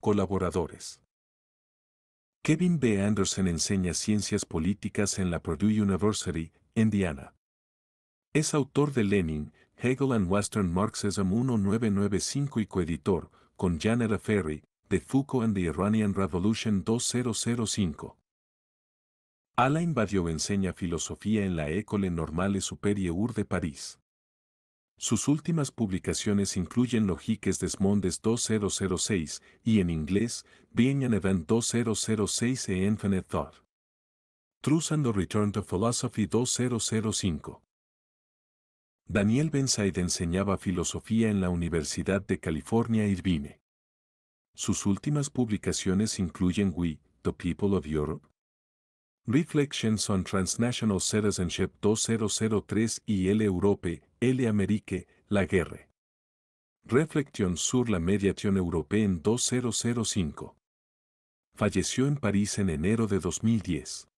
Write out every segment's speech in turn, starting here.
Colaboradores. Kevin B. Anderson enseña ciencias políticas en la Purdue University, Indiana. Es autor de Lenin, Hegel and Western Marxism 1995 y coeditor, con Janet Ferry, de Foucault and the Iranian Revolution 2005. Alain Badiou enseña filosofía en la École Normale Supérieure de París. Sus últimas publicaciones incluyen Logiques des Mondes 2006 y en inglés, Being 2006 e Infinite Thought. Truth and the Return to Philosophy 2005. Daniel Benside enseñaba filosofía en la Universidad de California Irvine. Sus últimas publicaciones incluyen We, The People of Europe, Reflections on Transnational Citizenship 2003 y L Europe, L Amerique, La Guerre. Reflexión sur la Mediation europea en 2005. Falleció en París en enero de 2010.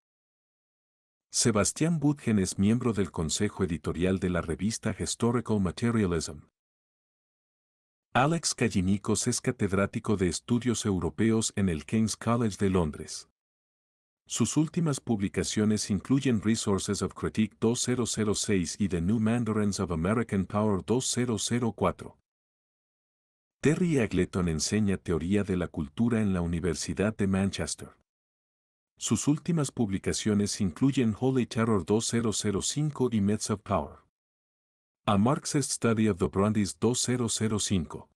Sebastián Budgen es miembro del consejo editorial de la revista Historical Materialism. Alex Callinicos es catedrático de estudios europeos en el King's College de Londres. Sus últimas publicaciones incluyen Resources of Critique 2006 y The New Mandarins of American Power 2004. Terry Agleton enseña teoría de la cultura en la Universidad de Manchester. Sus últimas publicaciones incluyen Holy Terror 2005 y Myths of Power. A Marxist Study of the Brandis 2005.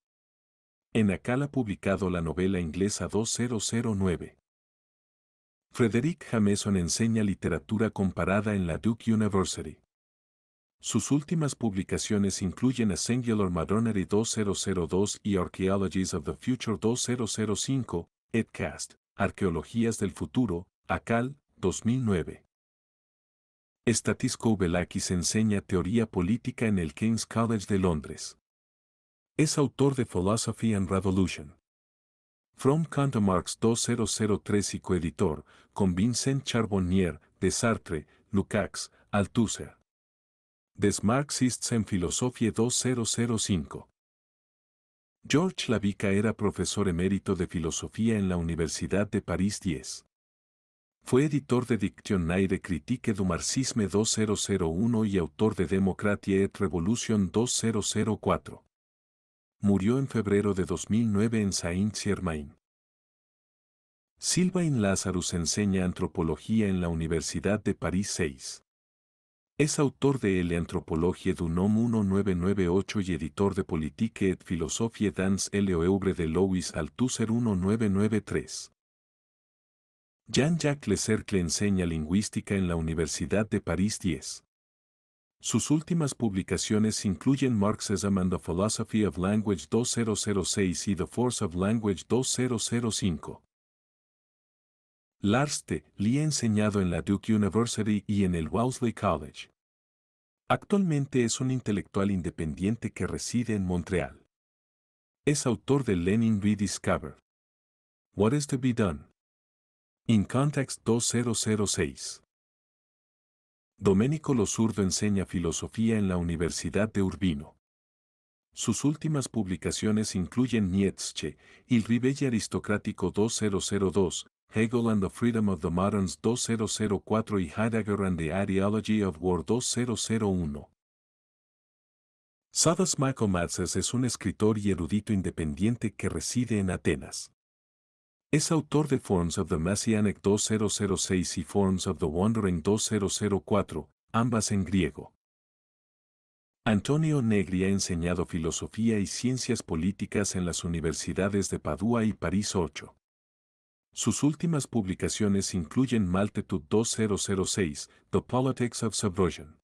En Acala publicado la novela inglesa 2009. Frederick Jameson enseña literatura comparada en la Duke University. Sus últimas publicaciones incluyen A Singular Modernity 2002 y Archaeologies of the Future 2005, Edcast, Arqueologías del Futuro, ACAL, 2009. Statisco Velakis enseña teoría política en el King's College de Londres. Es autor de Philosophy and Revolution. From Marx 2003 y coeditor, con Vincent Charbonnier, de Sartre, Lukács, Althusser. Des Marxists en Philosophie 2005. George Lavica era profesor emérito de filosofía en la Universidad de París 10. Fue editor de Dictionnaire Critique du Marxisme 2001 y autor de Democratie et Revolution 2004 murió en febrero de 2009 en Saint-Germain. Sylvain Lazarus enseña antropología en la Universidad de París 6. Es autor de Antropologie du Nom 1998 y editor de Politique et Philosophie dans l'oeuvre de Louis Althusser 1993. Jean-Jacques Cercle enseña lingüística en la Universidad de París 10. Sus últimas publicaciones incluyen Marxism and the Philosophy of Language 2006 y The Force of Language 2005. L'Arste T. Lee ha enseñado en la Duke University y en el Wellesley College. Actualmente es un intelectual independiente que reside en Montreal. Es autor de Lenin Rediscovered. What is to be done? In Context 2006. Domenico Lozurdo enseña filosofía en la Universidad de Urbino. Sus últimas publicaciones incluyen Nietzsche, Il Ribelle Aristocrático 2002, Hegel and the Freedom of the Moderns 2004 y Heidegger and the Ideology of War 2001. Sadas Matzes es un escritor y erudito independiente que reside en Atenas. Es autor de Forms of the Messianic 2006 y Forms of the Wandering 2004, ambas en griego. Antonio Negri ha enseñado filosofía y ciencias políticas en las universidades de Padua y París 8. Sus últimas publicaciones incluyen Maltetud 2006, The Politics of Subversion.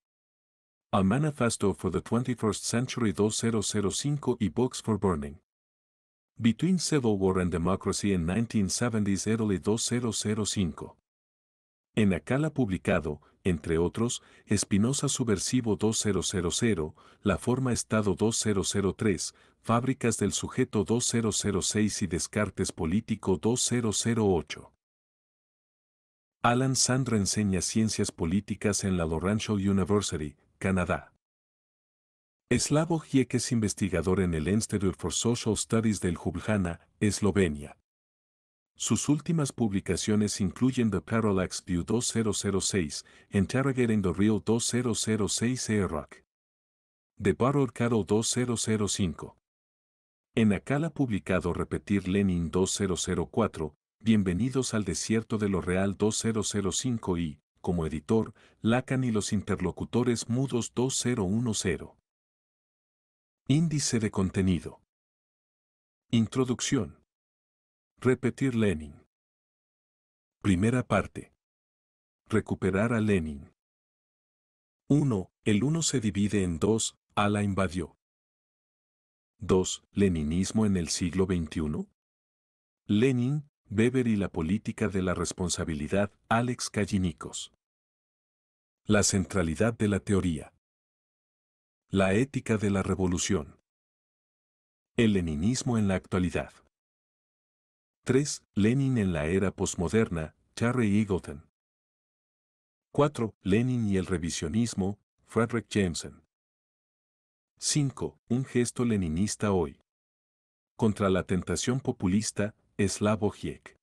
A Manifesto for the 21st Century 2005 y Books for Burning. Between Civil War and Democracy in 1970s Italy 2005. En Acala publicado, entre otros, Espinosa Subversivo 2000, La Forma Estado 2003, Fábricas del Sujeto 2006 y Descartes Político 2008. Alan Sandra enseña ciencias políticas en la Laurentian University, Canadá. Slavo Giek es investigador en el Institute for Social Studies del Ljubljana, Eslovenia. Sus últimas publicaciones incluyen The Parallax View 2006, Interrogating the Real 2006 Rock, The Borrowed Cattle 2005. En ha publicado Repetir Lenin 2004, Bienvenidos al Desierto de lo Real 2005 y, como editor, Lacan y los Interlocutores Mudos 2010. Índice de contenido. Introducción. Repetir Lenin. Primera parte. Recuperar a Lenin. 1. El 1 se divide en dos, la invadió. 2. Leninismo en el siglo XXI. Lenin, Weber y la política de la responsabilidad, Alex Callinicos La centralidad de la teoría. La ética de la revolución. El leninismo en la actualidad. 3. Lenin en la era posmoderna, Charlie Eagleton. 4. Lenin y el revisionismo, Frederick Jameson. 5. Un gesto leninista hoy. Contra la tentación populista, Slavoj Hiek.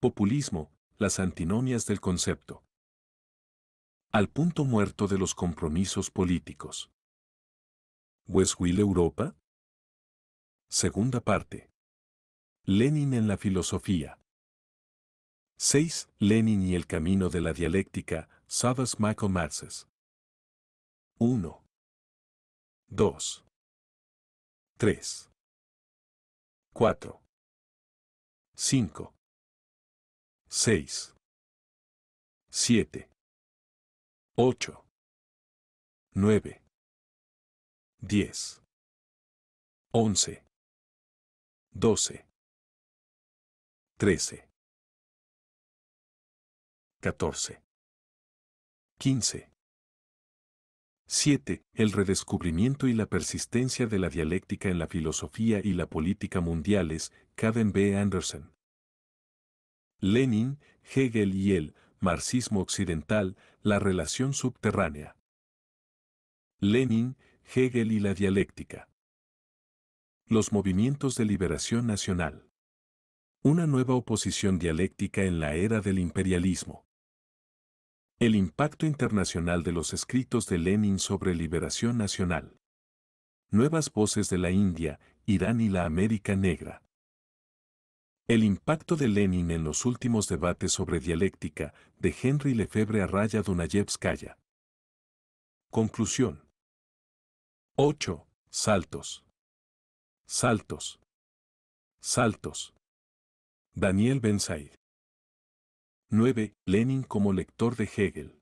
Populismo, las antinomias del concepto al punto muerto de los compromisos políticos. Westwill Europa? Segunda parte. Lenin en la filosofía. 6. Lenin y el camino de la dialéctica, Savas Michael Marxes. 1. 2. 3. 4. 5. 6. 7. 8, 9, 10, 11, 12, 13, 14, 15. 7. El redescubrimiento y la persistencia de la dialéctica en la filosofía y la política mundiales, Caden B. Anderson. Lenin, Hegel y él Marxismo Occidental, la relación subterránea. Lenin, Hegel y la dialéctica. Los movimientos de liberación nacional. Una nueva oposición dialéctica en la era del imperialismo. El impacto internacional de los escritos de Lenin sobre liberación nacional. Nuevas voces de la India, Irán y la América Negra. El impacto de Lenin en los últimos debates sobre dialéctica de Henry Lefebvre a Raya Dunayevskaya. Conclusión. 8. Saltos. Saltos. Saltos. Daniel Ben 9. Lenin como lector de Hegel.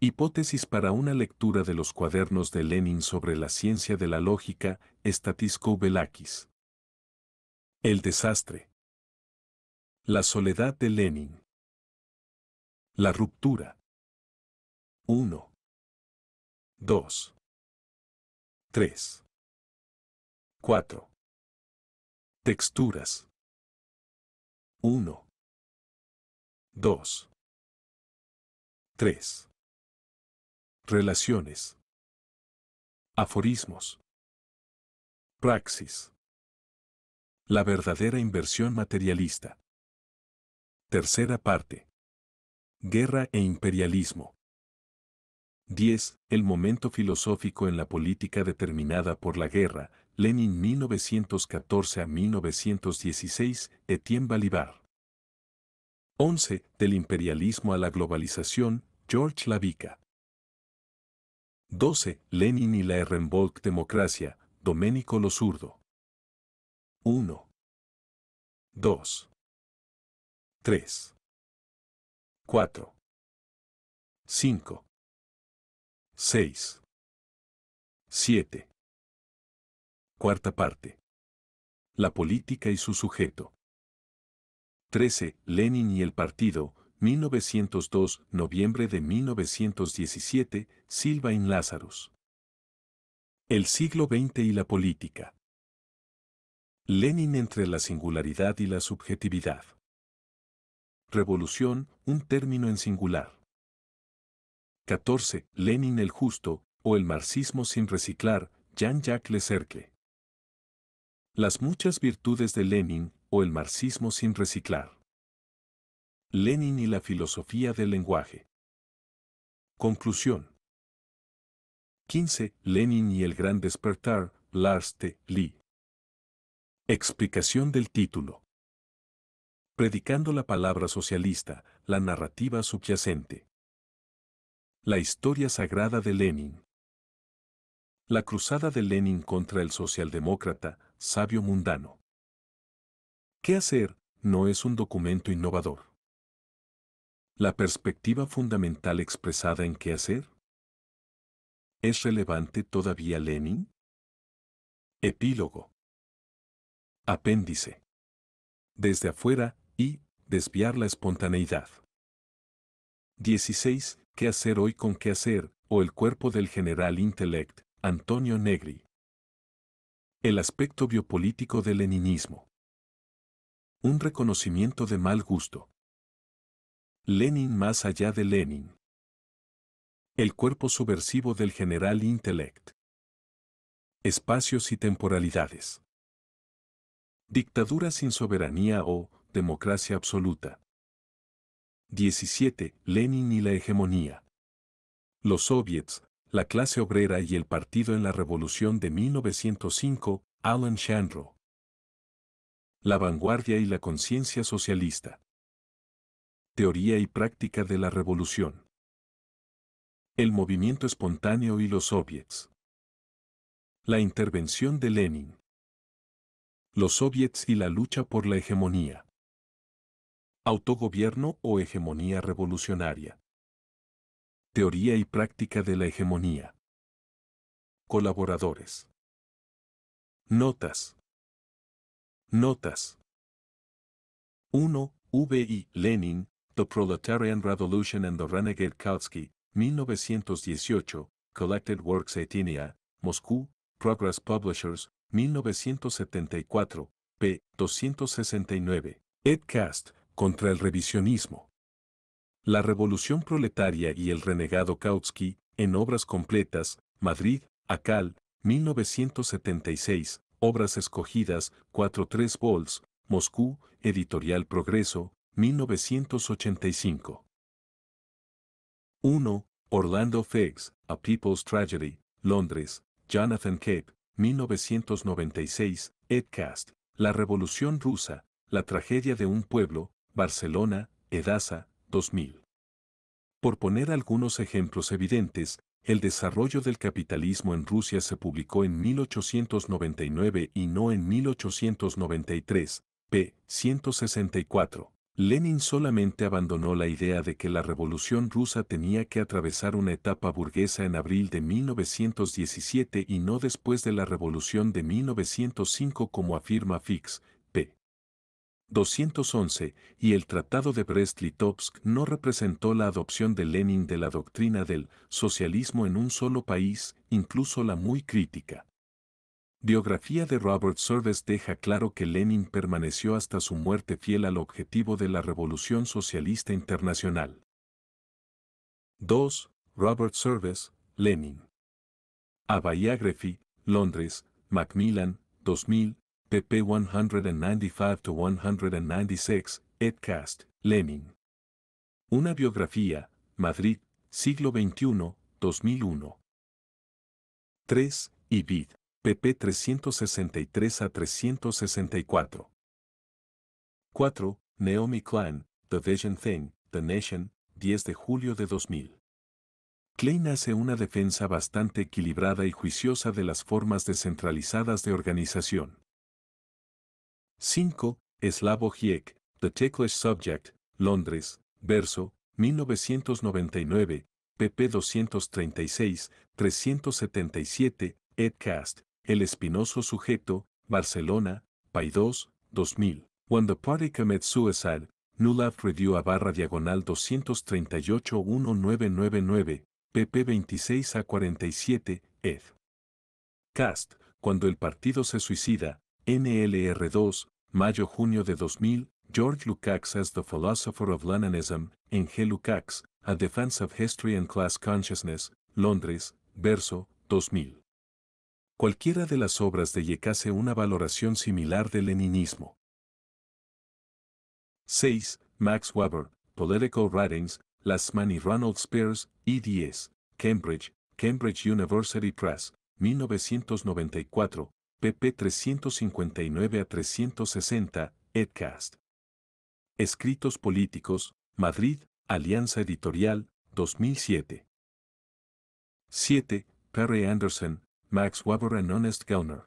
Hipótesis para una lectura de los cuadernos de Lenin sobre la ciencia de la lógica, Statisco Velakis. El desastre. La soledad de Lenin. La ruptura. 1. 2. 3. 4. Texturas. 1. 2. 3. Relaciones. Aforismos. Praxis. La verdadera inversión materialista. Tercera parte. Guerra e imperialismo. 10. El momento filosófico en la política determinada por la guerra, Lenin 1914 a 1916, Etienne Balibar. 11. Del imperialismo a la globalización, George Lavica. 12. Lenin y la Ehrenvolk democracia, Domenico Lo 1. 2. 3, 4, 5, 6, 7. Cuarta parte. La política y su sujeto. 13. Lenin y el partido, 1902, noviembre de 1917, Silva y Lazarus. El siglo XX y la política. Lenin entre la singularidad y la subjetividad revolución, un término en singular. 14. Lenin el justo, o el marxismo sin reciclar, Jean-Jacques Lecercle. Las muchas virtudes de Lenin, o el marxismo sin reciclar. Lenin y la filosofía del lenguaje. Conclusión. 15. Lenin y el gran despertar, Lars T. Lee. Explicación del título predicando la palabra socialista, la narrativa subyacente. La historia sagrada de Lenin. La cruzada de Lenin contra el socialdemócrata, sabio mundano. ¿Qué hacer? no es un documento innovador. La perspectiva fundamental expresada en qué hacer. ¿Es relevante todavía Lenin? Epílogo. Apéndice. Desde afuera, y desviar la espontaneidad. 16. ¿Qué hacer hoy con qué hacer? o el cuerpo del general Intellect, Antonio Negri. El aspecto biopolítico del leninismo. Un reconocimiento de mal gusto. Lenin más allá de Lenin. El cuerpo subversivo del general Intellect. Espacios y temporalidades. Dictadura sin soberanía o democracia absoluta. 17. Lenin y la hegemonía. Los soviets, la clase obrera y el partido en la revolución de 1905, Alan Shandro. La vanguardia y la conciencia socialista. Teoría y práctica de la revolución. El movimiento espontáneo y los soviets. La intervención de Lenin. Los soviets y la lucha por la hegemonía. Autogobierno o hegemonía revolucionaria. Teoría y práctica de la hegemonía. Colaboradores. Notas. Notas. 1. I. Lenin, The Proletarian Revolution and the Renegade Kautsky, 1918, Collected Works Etinia, Moscú, Progress Publishers, 1974, p. 269. Ed Cast, contra el revisionismo. La Revolución Proletaria y el renegado Kautsky, en obras completas, Madrid, Akal, 1976, obras escogidas, 4-3 vols, Moscú, Editorial Progreso, 1985. 1. Orlando Figs, A People's Tragedy, Londres, Jonathan Cape, 1996, Edcast, La Revolución Rusa, La Tragedia de un Pueblo, Barcelona, Edasa, 2000. Por poner algunos ejemplos evidentes, el desarrollo del capitalismo en Rusia se publicó en 1899 y no en 1893, p. 164. Lenin solamente abandonó la idea de que la revolución rusa tenía que atravesar una etapa burguesa en abril de 1917 y no después de la revolución de 1905 como afirma Fix, 211 y el Tratado de Brest-Litovsk no representó la adopción de Lenin de la doctrina del socialismo en un solo país, incluso la muy crítica. Biografía de Robert Service deja claro que Lenin permaneció hasta su muerte fiel al objetivo de la Revolución Socialista Internacional. 2. Robert Service, Lenin. Biography, Londres, Macmillan, 2000, pp 195-196, Edcast, Lenin. Una biografía, Madrid, siglo XXI, 2001. 3. Ibid, pp 363 a 364. 4. Naomi Klein, The Vision Thing, The Nation, 10 de julio de 2000. Klein hace una defensa bastante equilibrada y juiciosa de las formas descentralizadas de organización. 5. Slavo Hiek, The Ticklish Subject, Londres, Verso, 1999, pp 236, 377, ed Cast, El Espinoso Sujeto, Barcelona, 2, 2000. When the Party Commits Suicide, NULAF Review a barra diagonal 238-1999, pp 26 a 47, ed. Cast, Cuando el partido se suicida, NLR2, mayo-junio de 2000, George Lukács as the Philosopher of Leninism, en G. Lukács, A Defense of History and Class Consciousness, Londres, Verso, 2000. Cualquiera de las obras de Yekase una valoración similar del leninismo. 6. Max Weber, Political Writings, Lasman y Ronald Spears, eds, Cambridge, Cambridge University Press, 1994, pp 359 a 360, Edcast. Escritos Políticos, Madrid, Alianza Editorial, 2007. 7. Perry Anderson, Max Weber and Honest Gellner.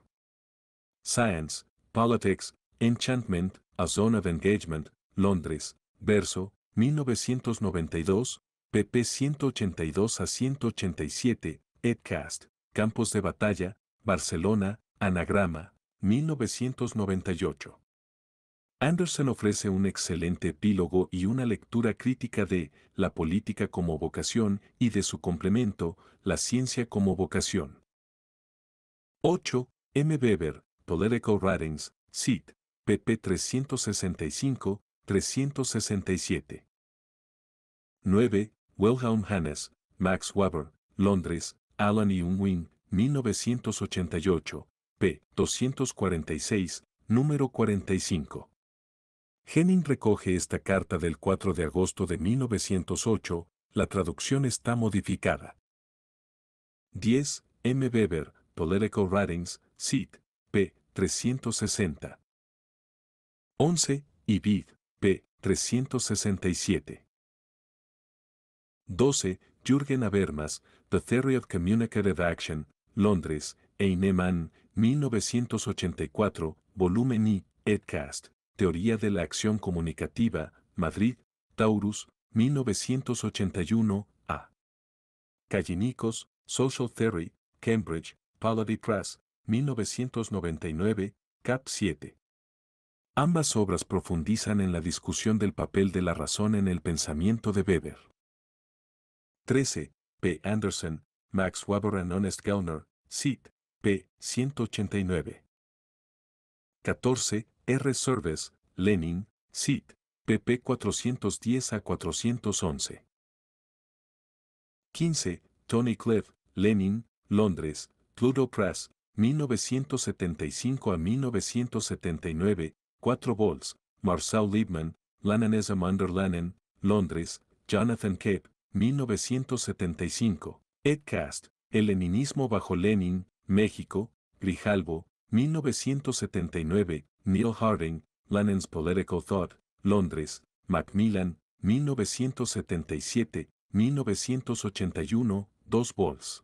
Science, Politics, Enchantment, A Zone of Engagement, Londres, Verso, 1992, pp 182 a 187, Edcast, Campos de Batalla, Barcelona, Anagrama, 1998. Anderson ofrece un excelente epílogo y una lectura crítica de La política como vocación y de su complemento, La ciencia como vocación. 8. M. Weber, Political Writings, cit. pp. 365, 367. 9. Wilhelm Hannes, Max Weber, Londres, Alan y Unwin, 1988, p. 246, número 45. Henning recoge esta carta del 4 de agosto de 1908, la traducción está modificada. 10. M. Weber, Political Writings, Cit. p. 360. 11. Ibid, p. 367. 12. Jürgen Habermas, The Theory of Communicative Action, Londres, Einemann, 1984, volumen I, Edcast, Teoría de la Acción Comunicativa, Madrid, Taurus, 1981, A. Callinicos, Social Theory, Cambridge, Polity Press, 1999, Cap 7. Ambas obras profundizan en la discusión del papel de la razón en el pensamiento de Weber. 13. P. Anderson, Max Weber and Honest Gauner, Sit, p. 189. 14. R. Service, Lenin, CIT, pp. 410 a 411. 15. Tony Cliff, Lenin, Londres, Pluto Press, 1975 a 1979, 4 vols, Marcel Liebman, Lananism under Lenin Londres, Jonathan Cape, 1975, Edcast, El leninismo bajo Lenin, México, Grijalvo, 1979, Neil Harding, Lennon's Political Thought, Londres, Macmillan, 1977, 1981, 2 vols.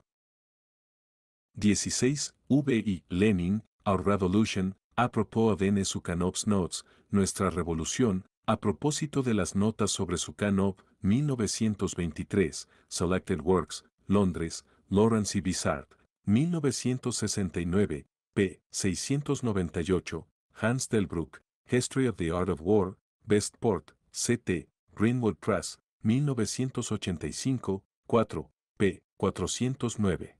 16. V.I. Lenin, Our Revolution, a propos de N. Sukhanov's Notes, Nuestra Revolución, a propósito de las notas sobre Sukhanov, 1923, Selected Works, Londres, Lawrence y Bizard. 1969, p. 698, Hans Delbruck, History of the Art of War, Bestport, CT, Greenwood Press, 1985, 4, p. 409.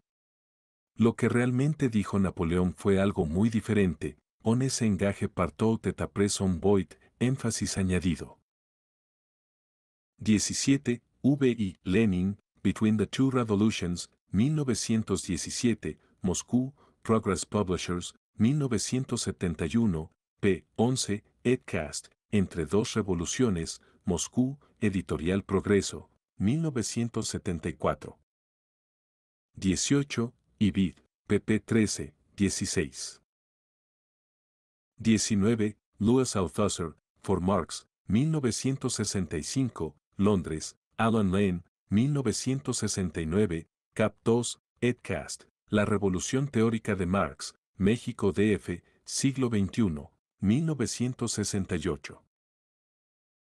Lo que realmente dijo Napoleón fue algo muy diferente, on ese engaje partó de on void, énfasis añadido. 17. V. I. Lenin, Between the Two Revolutions, 1917, Moscú, Progress Publishers, 1971, p. 11, Edcast, Entre dos revoluciones, Moscú, Editorial Progreso, 1974. 18, Ibid, pp 13, 16. 19, Louis Althusser, For Marx, 1965, Londres, Alan Lane, 1969, Cap 2. Edcast, La Revolución Teórica de Marx, México DF, siglo XXI, 1968.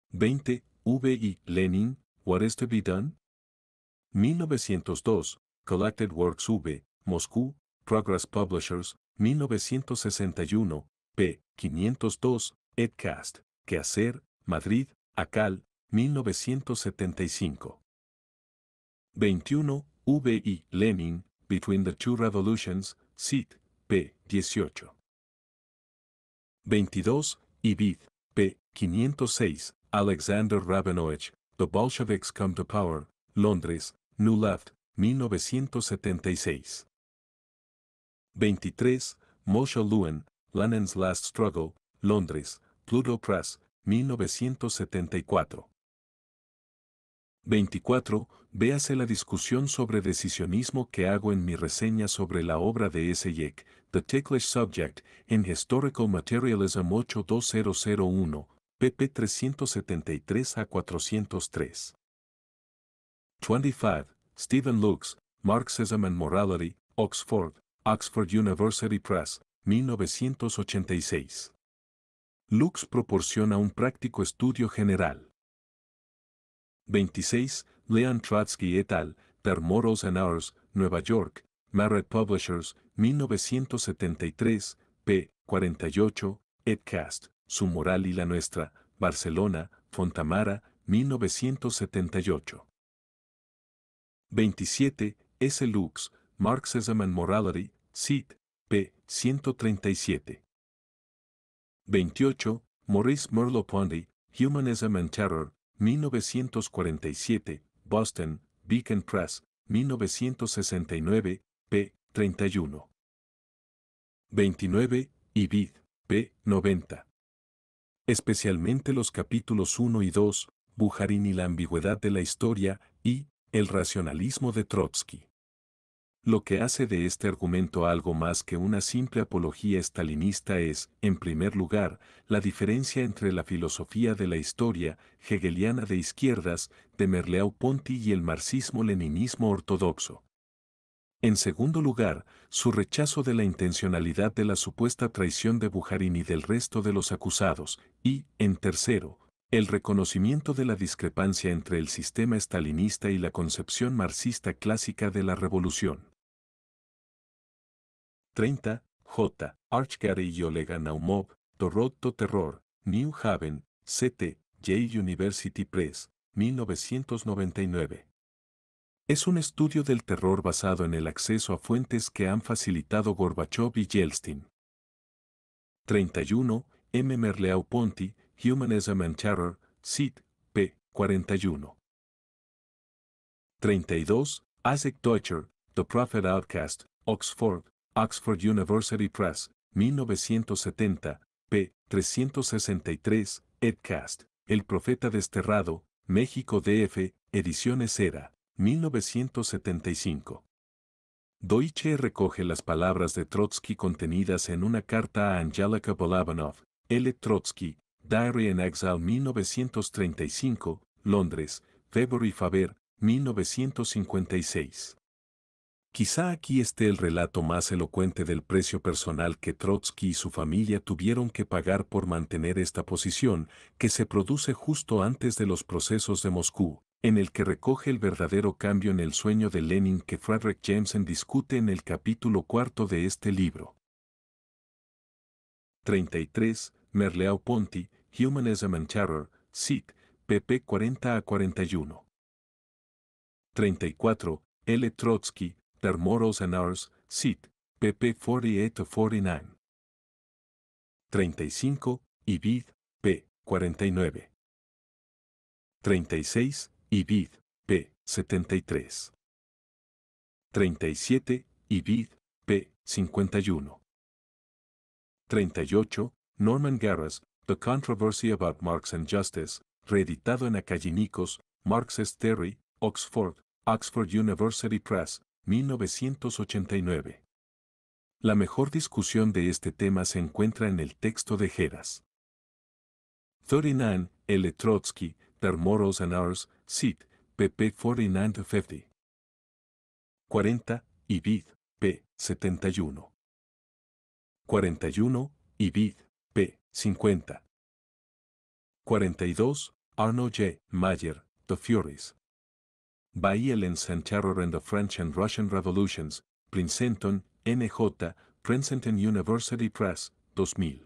20. V.I. Lenin, What is to be done? 1902, Collected Works V, Moscú, Progress Publishers, 1961, p. 502, Edcast, ¿Qué hacer? Madrid, Acal, 1975. 21. V. Lenin, Between the Two Revolutions, S.I.T. p. 18. 22. Ibid. p. 506. Alexander Rabinovich, The Bolsheviks Come to Power, Londres, New Left, 1976. 23. Moshe Lewin, Lenin's Last Struggle, Londres, Pluto Press, 1974. 24 véase la discusión sobre decisionismo que hago en mi reseña sobre la obra de S. Yeck, The Ticklish Subject, en Historical Materialism 82001, pp 373 a 403. 25. Stephen Lux, Marxism and Morality, Oxford, Oxford University Press, 1986. Lux proporciona un práctico estudio general. 26. Leon Trotsky et al., Per Moros and Ours, Nueva York, Marriott Publishers, 1973, p. 48, Edcast, Su Moral y la Nuestra, Barcelona, Fontamara, 1978. 27. S. Lux, Marxism and Morality, Cit. p. 137. 28. Maurice Merleau-Ponty, Humanism and Terror, 1947, Boston, Beacon Press, 1969, p. 31. 29, Ibid, p. 90. Especialmente los capítulos 1 y 2, Bujarín y la ambigüedad de la historia, y El racionalismo de Trotsky. Lo que hace de este argumento algo más que una simple apología estalinista es, en primer lugar, la diferencia entre la filosofía de la historia hegeliana de izquierdas de Merleau-Ponty y el marxismo-leninismo ortodoxo. En segundo lugar, su rechazo de la intencionalidad de la supuesta traición de Bujarín y del resto de los acusados, y, en tercero, el reconocimiento de la discrepancia entre el sistema estalinista y la concepción marxista clásica de la revolución. 30, J. Archgary y Olega Naumov, Toronto Terror, New Haven, CT, Yale University Press, 1999. Es un estudio del terror basado en el acceso a fuentes que han facilitado Gorbachev y Yeltsin. 31. M. Merleau-Ponty, Humanism and Terror, CIT, p. 41. 32. Isaac Deutscher, The Prophet Outcast, Oxford, Oxford University Press, 1970, p. 363, Edcast. El Profeta Desterrado, México DF, Ediciones Era, 1975. Deutsche recoge las palabras de Trotsky contenidas en una carta a Angelica Bolabanov, L. Trotsky, Diary in Exile 1935, Londres, February Faber, 1956. Quizá aquí esté el relato más elocuente del precio personal que Trotsky y su familia tuvieron que pagar por mantener esta posición, que se produce justo antes de los procesos de Moscú, en el que recoge el verdadero cambio en el sueño de Lenin que Frederick Jameson discute en el capítulo cuarto de este libro. 33. Merleau-Ponty, Humanism and Terror, Sit, pp. 40 a 41. 34. L. Trotsky, their morals and ours, sit, pp 48 49. 35, Ibid, p. 49. 36, Ibid, p. 73. 37, Ibid, p. 51. 38, Norman Garras, The Controversy About Marx and Justice, reeditado en Acallinicos, Marx's Theory, Oxford, Oxford University Press, 1989. La mejor discusión de este tema se encuentra en el texto de Jeras. 39, L. Trotsky, *Terror, Morals and Ours, SID, pp. 49 50. 40, Ibid, p. 71. 41, Ibid, p. 50. 42, Arno J. Mayer, The Furies, by and Terror in the French and Russian Revolutions, Princeton, NJ, Princeton University Press, 2000.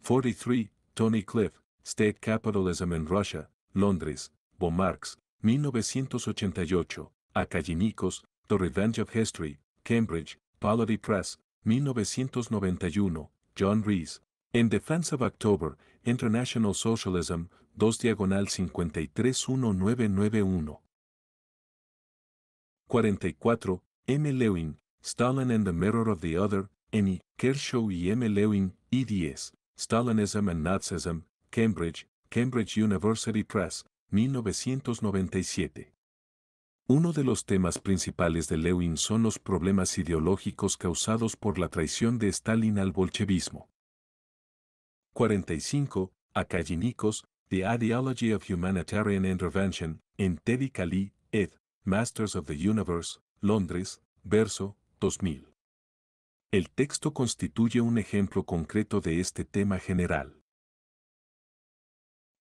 43. Tony Cliff, State Capitalism in Russia, Londres, Bomarx, 1988, Akalinikos, The Revenge of History, Cambridge, Polity Press, 1991, John Rees, In Defense of October, International Socialism, 2 diagonal 531991. 44. M. Lewin, Stalin and the Mirror of the Other, M. E. Kershaw y M. Lewin, 10, e Stalinism and Nazism, Cambridge, Cambridge University Press, 1997. Uno de los temas principales de Lewin son los problemas ideológicos causados por la traición de Stalin al bolchevismo. 45. Akayinikos, The Ideology of Humanitarian Intervention, en Teddy Kali, ed., Masters of the Universe, Londres, verso, 2000. El texto constituye un ejemplo concreto de este tema general.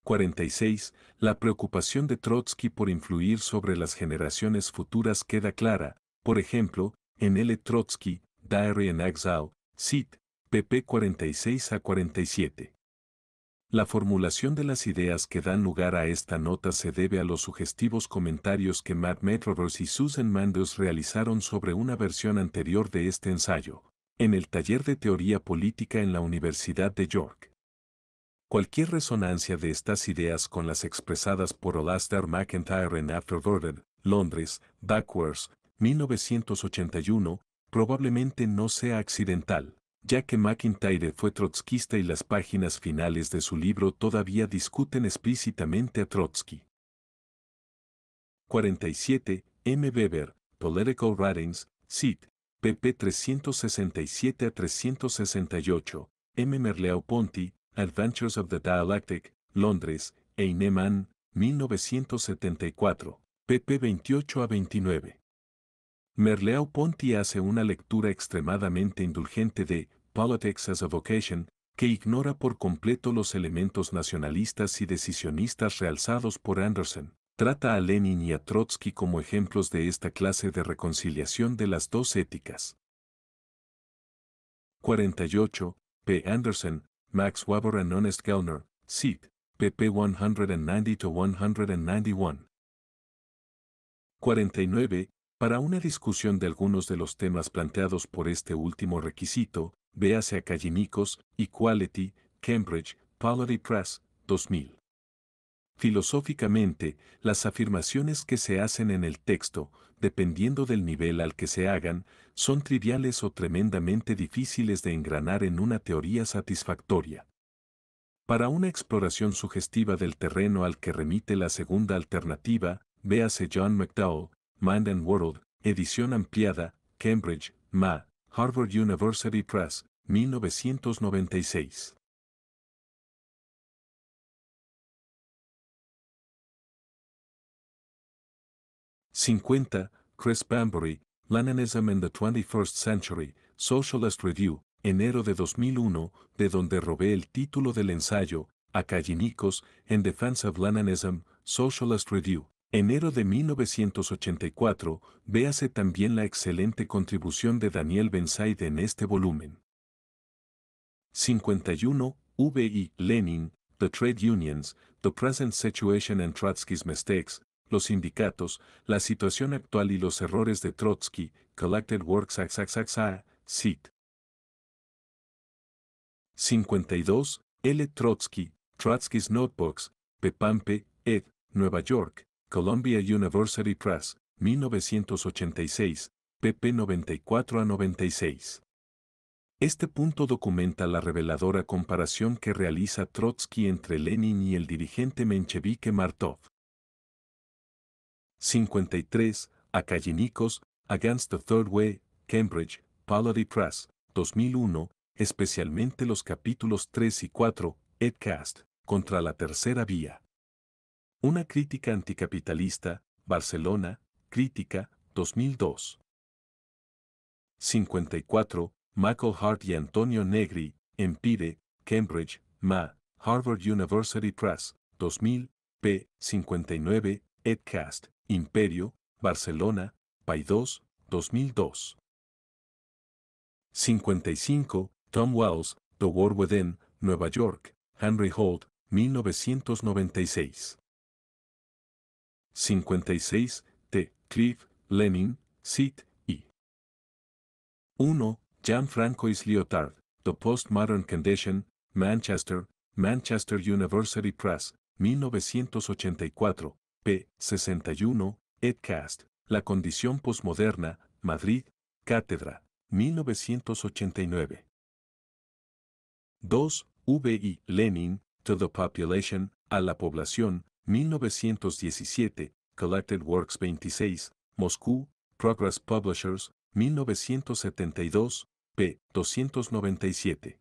46. La preocupación de Trotsky por influir sobre las generaciones futuras queda clara, por ejemplo, en L. Trotsky, Diary and Exile, Cit, pp. 46 a 47. La formulación de las ideas que dan lugar a esta nota se debe a los sugestivos comentarios que Matt Metrovers y Susan Mandos realizaron sobre una versión anterior de este ensayo, en el taller de teoría política en la Universidad de York. Cualquier resonancia de estas ideas con las expresadas por Olaster McIntyre en Jordan, Londres, Backwards, 1981, probablemente no sea accidental, ya que McIntyre fue trotskista y las páginas finales de su libro todavía discuten explícitamente a Trotsky. 47. M. Weber, Political Writings, Cit. pp. 367 a 368, M. Merleau-Ponty, Adventures of the Dialectic, Londres, Einemann, 1974, pp. 28 a 29. Merleau-Ponty hace una lectura extremadamente indulgente de Politics as a Vocation, que ignora por completo los elementos nacionalistas y decisionistas realzados por Anderson. Trata a Lenin y a Trotsky como ejemplos de esta clase de reconciliación de las dos éticas. 48. P. Anderson, Max Weber and Honest Gellner, Seat, pp. 190-191. 49. Para una discusión de algunos de los temas planteados por este último requisito, véase a Equality, Cambridge, Polity Press, 2000. Filosóficamente, las afirmaciones que se hacen en el texto, dependiendo del nivel al que se hagan, son triviales o tremendamente difíciles de engranar en una teoría satisfactoria. Para una exploración sugestiva del terreno al que remite la segunda alternativa, véase John McDowell, Mind and World, edición ampliada, Cambridge, Ma, Harvard University Press, 1996. 50. Chris Bambury, Leninism in the 21st Century, Socialist Review, enero de 2001, de donde robé el título del ensayo, A In Defense of Leninism, Socialist Review, Enero de 1984, véase también la excelente contribución de Daniel Bensaid en este volumen. 51. V.I. Lenin, The Trade Unions, The Present Situation and Trotsky's Mistakes, Los Sindicatos, La Situación Actual y los Errores de Trotsky, Collected Works XXXA, SIT. 52. L. Trotsky, Trotsky's Notebooks, Pepampe, ed., Nueva York, Columbia University Press, 1986, pp 94 a 96. Este punto documenta la reveladora comparación que realiza Trotsky entre Lenin y el dirigente menchevique Martov. 53. A Against the Third Way, Cambridge, Polity Press, 2001, especialmente los capítulos 3 y 4, Edcast, contra la tercera vía. Una crítica anticapitalista, Barcelona, Crítica, 2002. 54. Michael Hart y Antonio Negri, Empire, Cambridge, MA, Harvard University Press, 2000, p. 59, Edcast, Imperio, Barcelona, Paidós, 2002. 55. Tom Wells, The War Within, Nueva York, Henry Holt, 1996. 56, T. Cliff, Lenin, Sit, I. 1. Jan francois Lyotard, The Postmodern Condition, Manchester, Manchester University Press, 1984, p. 61, Edcast, La Condición Postmoderna, Madrid, Cátedra, 1989. 2. V. I. Lenin, To the Population, a la población, 1917, Collected Works 26, Moscú, Progress Publishers, 1972, p. 297.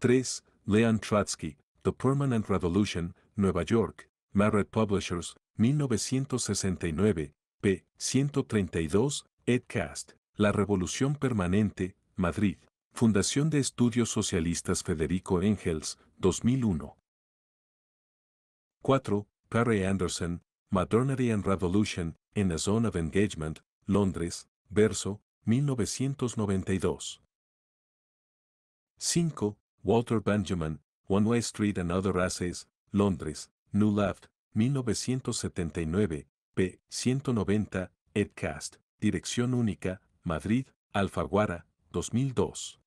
3. Leon Trotsky, The Permanent Revolution, Nueva York, Marriott Publishers, 1969, p. 132, EdCast, La Revolución Permanente, Madrid, Fundación de Estudios Socialistas Federico Engels, 2001. 4. Perry Anderson, Modernity and Revolution, in a Zone of Engagement, Londres, Verso, 1992. 5. Walter Benjamin, One Way Street and Other Essays, Londres, New Left, 1979, p. 190, Edcast, Dirección Única, Madrid, Alfaguara, 2002.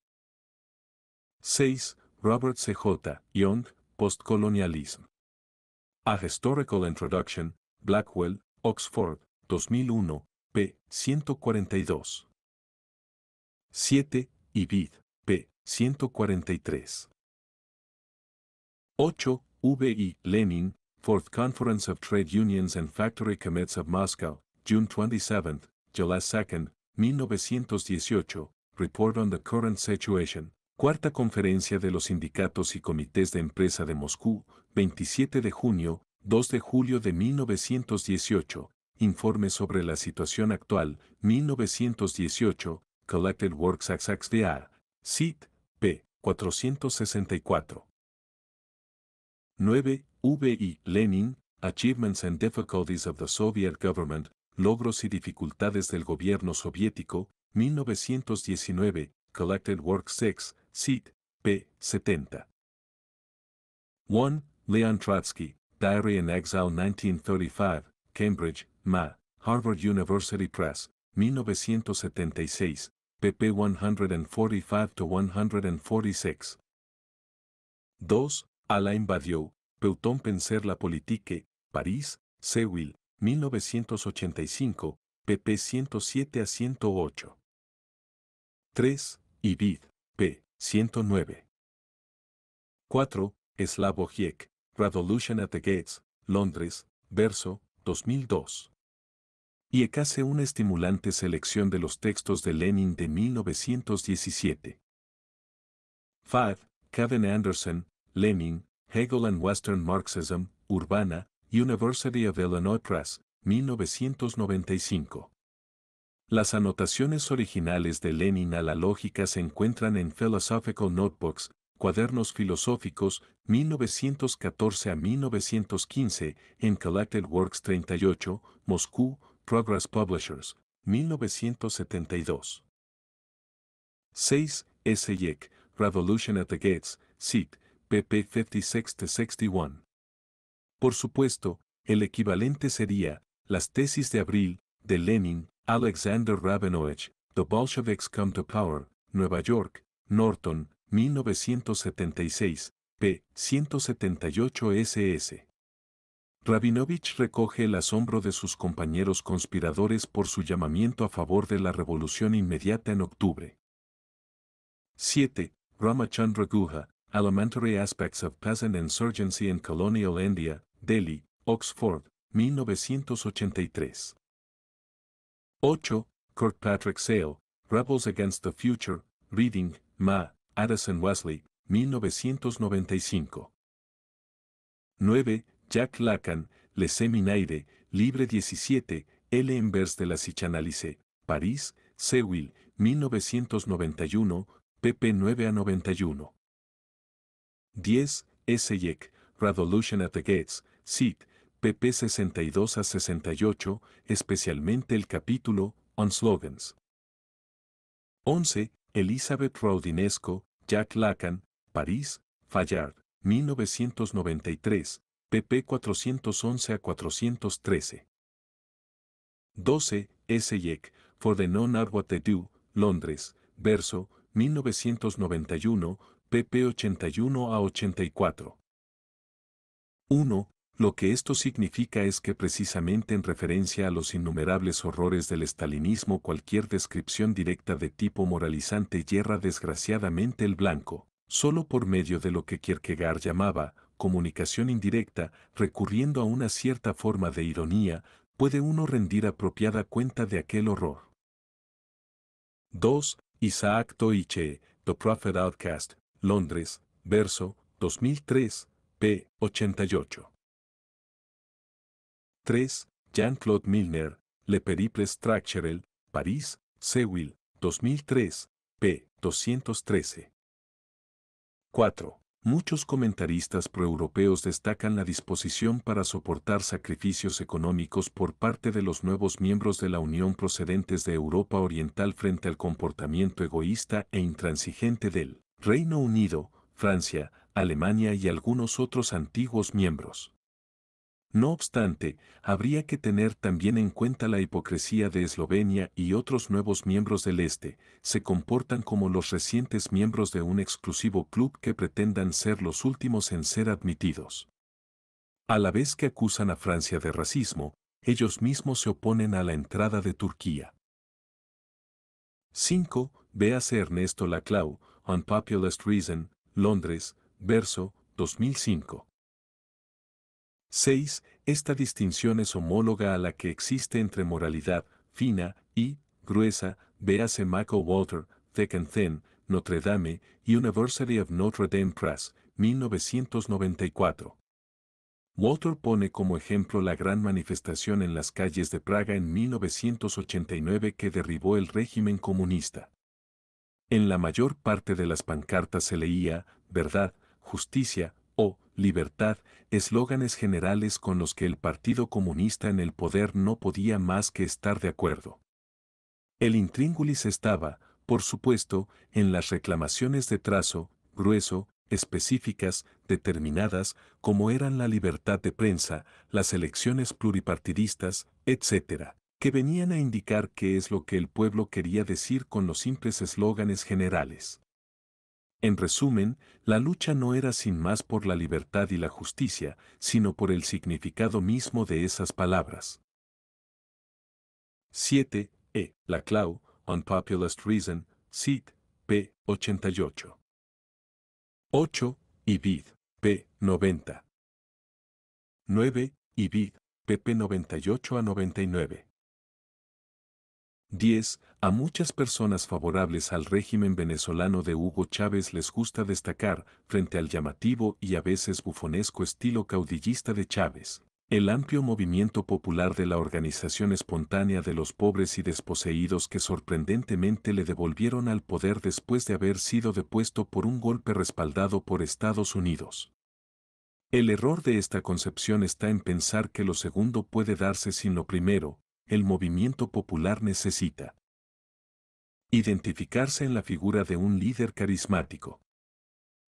6. Robert C. J. Young, Postcolonialism. A Historical Introduction, Blackwell, Oxford, 2001, p. 142. 7. Ibid, p. 143. 8. V.I. Lenin, Fourth Conference of Trade Unions and Factory Commits of Moscow, June 27, July 2, 1918, Report on the Current Situation, Cuarta Conferencia de los Sindicatos y Comités de Empresa de Moscú, 27 de junio, 2 de julio de 1918, Informe sobre la situación actual, 1918, Collected Works Acts de CIT, p. 464. 9. VI Lenin, Achievements and Difficulties of the Soviet Government, Logros y Dificultades del Gobierno Soviético, 1919, Collected Works 6, Sid. p. 70. 1. Leon Trotsky, Diary in Exile 1935, Cambridge, Ma, Harvard University Press, 1976, pp. 145-146. 2. Alain Badiou, Peuton Penser la Politique, París, Sewill, 1985, pp. 107 108. 3. Ibid, p. 109. 4. Slavo Revolution at the Gates, Londres, verso, 2002. Y hace una estimulante selección de los textos de Lenin de 1917. 5. Kevin Anderson, Lenin, Hegel and Western Marxism, Urbana, University of Illinois Press, 1995. Las anotaciones originales de Lenin a la lógica se encuentran en Philosophical Notebooks, Cuadernos Filosóficos, 1914 a 1915, en Collected Works 38, Moscú, Progress Publishers, 1972. 6. S. Yek, Revolution at the Gates, SIT, pp. 56-61. Por supuesto, el equivalente sería, las tesis de abril, de Lenin, Alexander Rabinovich, The Bolsheviks Come to Power, Nueva York, Norton, 1976, p. 178 SS. Rabinovich recoge el asombro de sus compañeros conspiradores por su llamamiento a favor de la revolución inmediata en octubre. 7. Ramachandra Guha, Elementary Aspects of Peasant Insurgency in Colonial India, Delhi, Oxford, 1983. 8. Kirkpatrick Sale, Rebels Against the Future, Reading, Ma, Addison Wesley, 1995. 9. Jack Lacan, Le Seminaire, Libre 17, L. Envers de la Psychanalyse, París, Sewill, 1991, pp 9 a 91. 10. S. Yek, Revolution at the Gates, Sid pp 62 a 68, especialmente el capítulo On Slogans. 11. Elizabeth Rodinesco, Jack Lacan, París, Fallard, 1993, pp 411 a 413. 12. S. Yeck, For the Non Art What They Do, Londres, Verso, 1991, pp 81 a 84. 1. Lo que esto significa es que precisamente en referencia a los innumerables horrores del estalinismo cualquier descripción directa de tipo moralizante yerra desgraciadamente el blanco, solo por medio de lo que Kierkegaard llamaba comunicación indirecta, recurriendo a una cierta forma de ironía, puede uno rendir apropiada cuenta de aquel horror. 2. Isaac Toiche, The Prophet Outcast, Londres, verso 2003, p. 88. 3. Jean-Claude Milner, Le Periple Structurel, París, Sewill, 2003, p. 213. 4. Muchos comentaristas proeuropeos destacan la disposición para soportar sacrificios económicos por parte de los nuevos miembros de la Unión procedentes de Europa Oriental frente al comportamiento egoísta e intransigente del Reino Unido, Francia, Alemania y algunos otros antiguos miembros. No obstante, habría que tener también en cuenta la hipocresía de Eslovenia y otros nuevos miembros del Este, se comportan como los recientes miembros de un exclusivo club que pretendan ser los últimos en ser admitidos. A la vez que acusan a Francia de racismo, ellos mismos se oponen a la entrada de Turquía. 5. Véase Ernesto Laclau, Unpopulist Reason, Londres, verso, 2005. 6. Esta distinción es homóloga a la que existe entre moralidad fina y gruesa, véase Michael Walter, Thick and Thin, Notre Dame, University of Notre Dame Press, 1994. Walter pone como ejemplo la gran manifestación en las calles de Praga en 1989 que derribó el régimen comunista. En la mayor parte de las pancartas se leía, verdad, justicia, o, libertad, eslóganes generales con los que el Partido Comunista en el poder no podía más que estar de acuerdo. El intríngulis estaba, por supuesto, en las reclamaciones de trazo, grueso, específicas, determinadas, como eran la libertad de prensa, las elecciones pluripartidistas, etc., que venían a indicar qué es lo que el pueblo quería decir con los simples eslóganes generales. En resumen, la lucha no era sin más por la libertad y la justicia, sino por el significado mismo de esas palabras. 7. E. La On Populist Reason, Cit. p. 88. 8. Ibid. p. 90. 9. Ibid. pp. 98 a 99. 10. A muchas personas favorables al régimen venezolano de Hugo Chávez les gusta destacar, frente al llamativo y a veces bufonesco estilo caudillista de Chávez, el amplio movimiento popular de la organización espontánea de los pobres y desposeídos que sorprendentemente le devolvieron al poder después de haber sido depuesto por un golpe respaldado por Estados Unidos. El error de esta concepción está en pensar que lo segundo puede darse sin lo primero, el movimiento popular necesita. Identificarse en la figura de un líder carismático.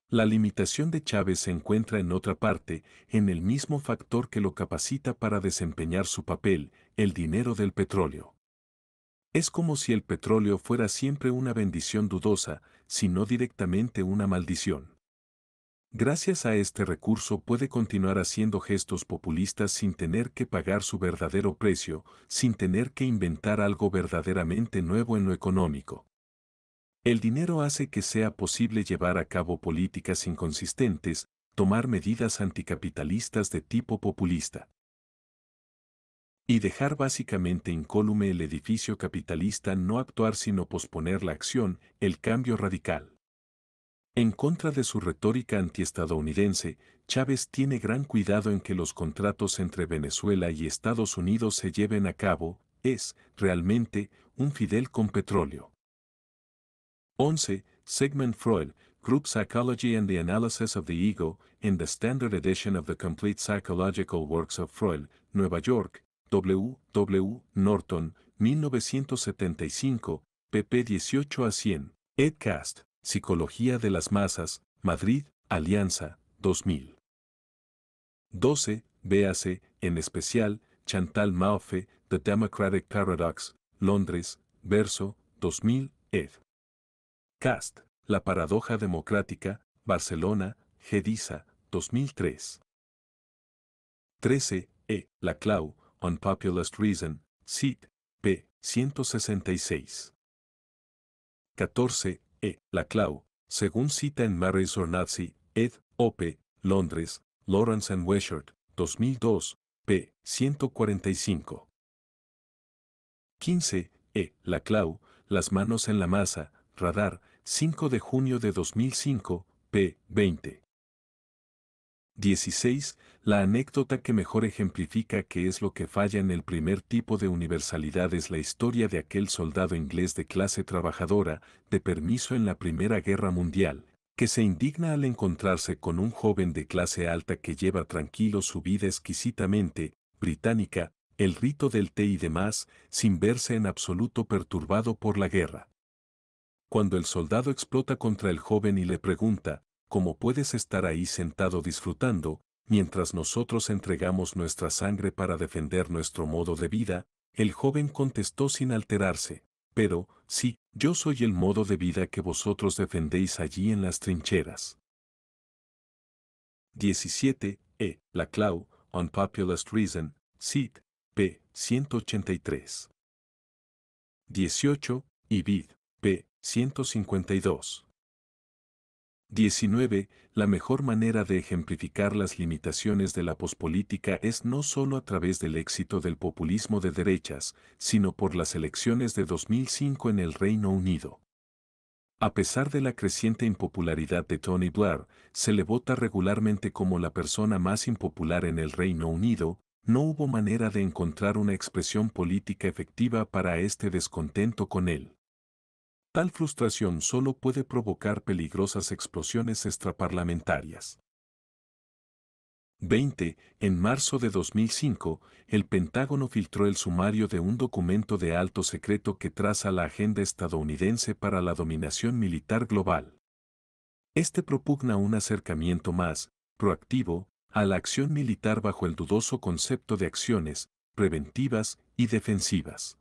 La limitación de Chávez se encuentra en otra parte, en el mismo factor que lo capacita para desempeñar su papel, el dinero del petróleo. Es como si el petróleo fuera siempre una bendición dudosa, si no directamente una maldición. Gracias a este recurso puede continuar haciendo gestos populistas sin tener que pagar su verdadero precio, sin tener que inventar algo verdaderamente nuevo en lo económico. El dinero hace que sea posible llevar a cabo políticas inconsistentes, tomar medidas anticapitalistas de tipo populista y dejar básicamente incólume el edificio capitalista, no actuar sino posponer la acción, el cambio radical. En contra de su retórica antiestadounidense, Chávez tiene gran cuidado en que los contratos entre Venezuela y Estados Unidos se lleven a cabo, es, realmente, un Fidel con petróleo. 11. Sigmund Freud, Group Psychology and the Analysis of the Ego, in the Standard Edition of the Complete Psychological Works of Freud, Nueva York, W. W. Norton, 1975, pp. 18 a 100, edcast. Psicología de las Masas, Madrid, Alianza, 2000. 12. Véase, en especial, Chantal Maufe, The Democratic Paradox, Londres, Verso, 2000, ed. Cast, La Paradoja Democrática, Barcelona, Gedisa, 2003. 13. E. Laclau, On Populist Reason, Cit. P. 166. 14. E. clau según cita en Maris or Nazi, ed. op Londres, Lawrence and 2002, p. 145. 15. E. la clau Las manos en la masa, Radar, 5 de junio de 2005, p. 20. 16. La anécdota que mejor ejemplifica qué es lo que falla en el primer tipo de universalidad es la historia de aquel soldado inglés de clase trabajadora, de permiso en la Primera Guerra Mundial, que se indigna al encontrarse con un joven de clase alta que lleva tranquilo su vida exquisitamente, británica, el rito del té y demás, sin verse en absoluto perturbado por la guerra. Cuando el soldado explota contra el joven y le pregunta, como puedes estar ahí sentado disfrutando, mientras nosotros entregamos nuestra sangre para defender nuestro modo de vida, el joven contestó sin alterarse, pero, sí, yo soy el modo de vida que vosotros defendéis allí en las trincheras. 17. E. La Clau, On Reason, Cit. p. 183. 18. Ibid. p. 152. 19. La mejor manera de ejemplificar las limitaciones de la pospolítica es no solo a través del éxito del populismo de derechas, sino por las elecciones de 2005 en el Reino Unido. A pesar de la creciente impopularidad de Tony Blair, se le vota regularmente como la persona más impopular en el Reino Unido, no hubo manera de encontrar una expresión política efectiva para este descontento con él. Tal frustración solo puede provocar peligrosas explosiones extraparlamentarias. 20. En marzo de 2005, el Pentágono filtró el sumario de un documento de alto secreto que traza la agenda estadounidense para la dominación militar global. Este propugna un acercamiento más, proactivo, a la acción militar bajo el dudoso concepto de acciones preventivas y defensivas.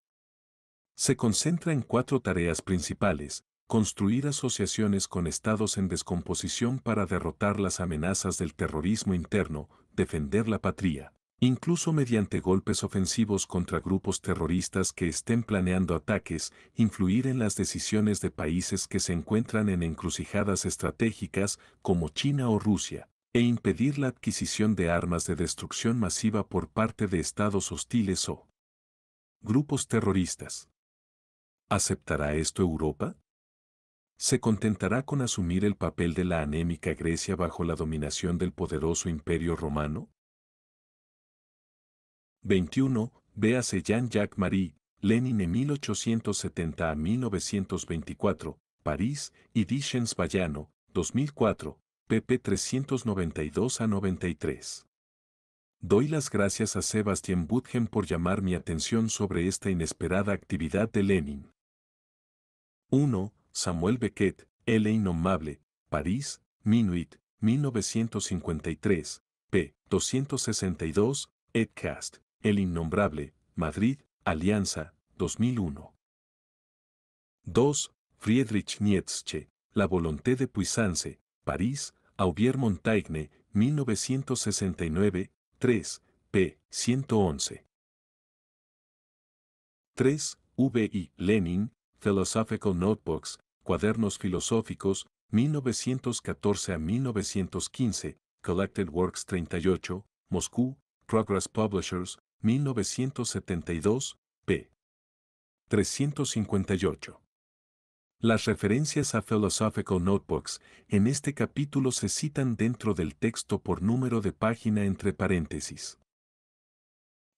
Se concentra en cuatro tareas principales, construir asociaciones con estados en descomposición para derrotar las amenazas del terrorismo interno, defender la patria, incluso mediante golpes ofensivos contra grupos terroristas que estén planeando ataques, influir en las decisiones de países que se encuentran en encrucijadas estratégicas como China o Rusia, e impedir la adquisición de armas de destrucción masiva por parte de estados hostiles o grupos terroristas. ¿Aceptará esto Europa? ¿Se contentará con asumir el papel de la anémica Grecia bajo la dominación del poderoso imperio romano? 21. Véase Jean-Jacques Marie, Lenin en 1870 a 1924, París, y Dichens Bayano, 2004, pp 392 a 93. Doy las gracias a Sebastián Budgen por llamar mi atención sobre esta inesperada actividad de Lenin. 1. Samuel Beckett, El innombrable, París, Minuit, 1953, p. 262, Edcast, El Innombrable, Madrid, Alianza, 2001. 2. Friedrich Nietzsche, La Volonté de Puissance, París, Aubier Montaigne, 1969, 3, p. 111. 3. V. I. Lenin, Philosophical Notebooks, Cuadernos Filosóficos, 1914 a 1915, Collected Works 38, Moscú, Progress Publishers, 1972, p. 358. Las referencias a Philosophical Notebooks en este capítulo se citan dentro del texto por número de página entre paréntesis.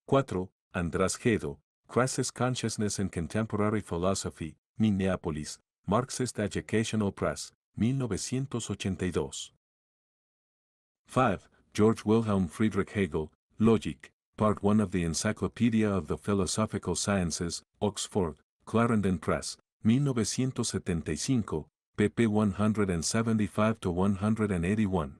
4. András Gedo, Crisis Consciousness in Contemporary Philosophy, Minneapolis, Marxist Educational Press, 1982. 5. George Wilhelm Friedrich Hegel, Logic, Part 1 of the Encyclopedia of the Philosophical Sciences, Oxford, Clarendon Press, 1975, pp 175 181.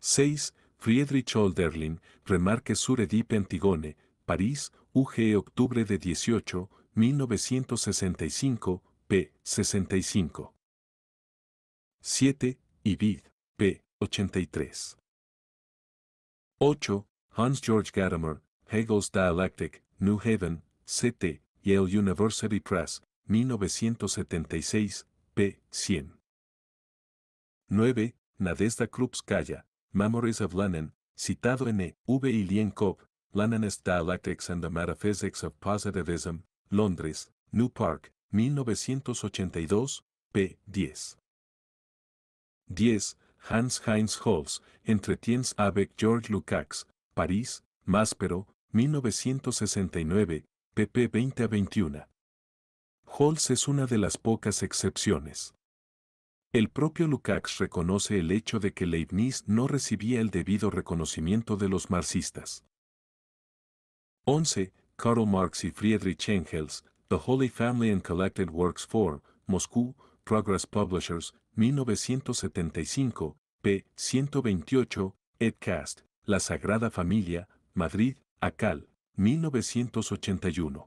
6. Friedrich Olderlin, Remarque sur Edipe Antigone, París, UG octubre de 18, 1965, p. 65. 7. Ibid, p. 83. 8. hans George Gadamer, Hegel's Dialectic, New Haven, CT, Yale University Press, 1976, p. 100. 9. Nadezhda Krupskaya, Memories of Lenin, citado en E. V. Ilienkov, Leninist Dialectics and the Metaphysics of Positivism, Londres, New Park, 1982, p. 10. 10. Hans Heinz Holz, Entretiens avec George Lukács, París, Máspero, 1969, pp. 20 a 21. Holz es una de las pocas excepciones. El propio Lukács reconoce el hecho de que Leibniz no recibía el debido reconocimiento de los marxistas. 11. Karl Marx y Friedrich Engels, The Holy Family and Collected Works for, Moscú, Progress Publishers, 1975, p. 128, Edcast, La Sagrada Familia, Madrid, Acal, 1981.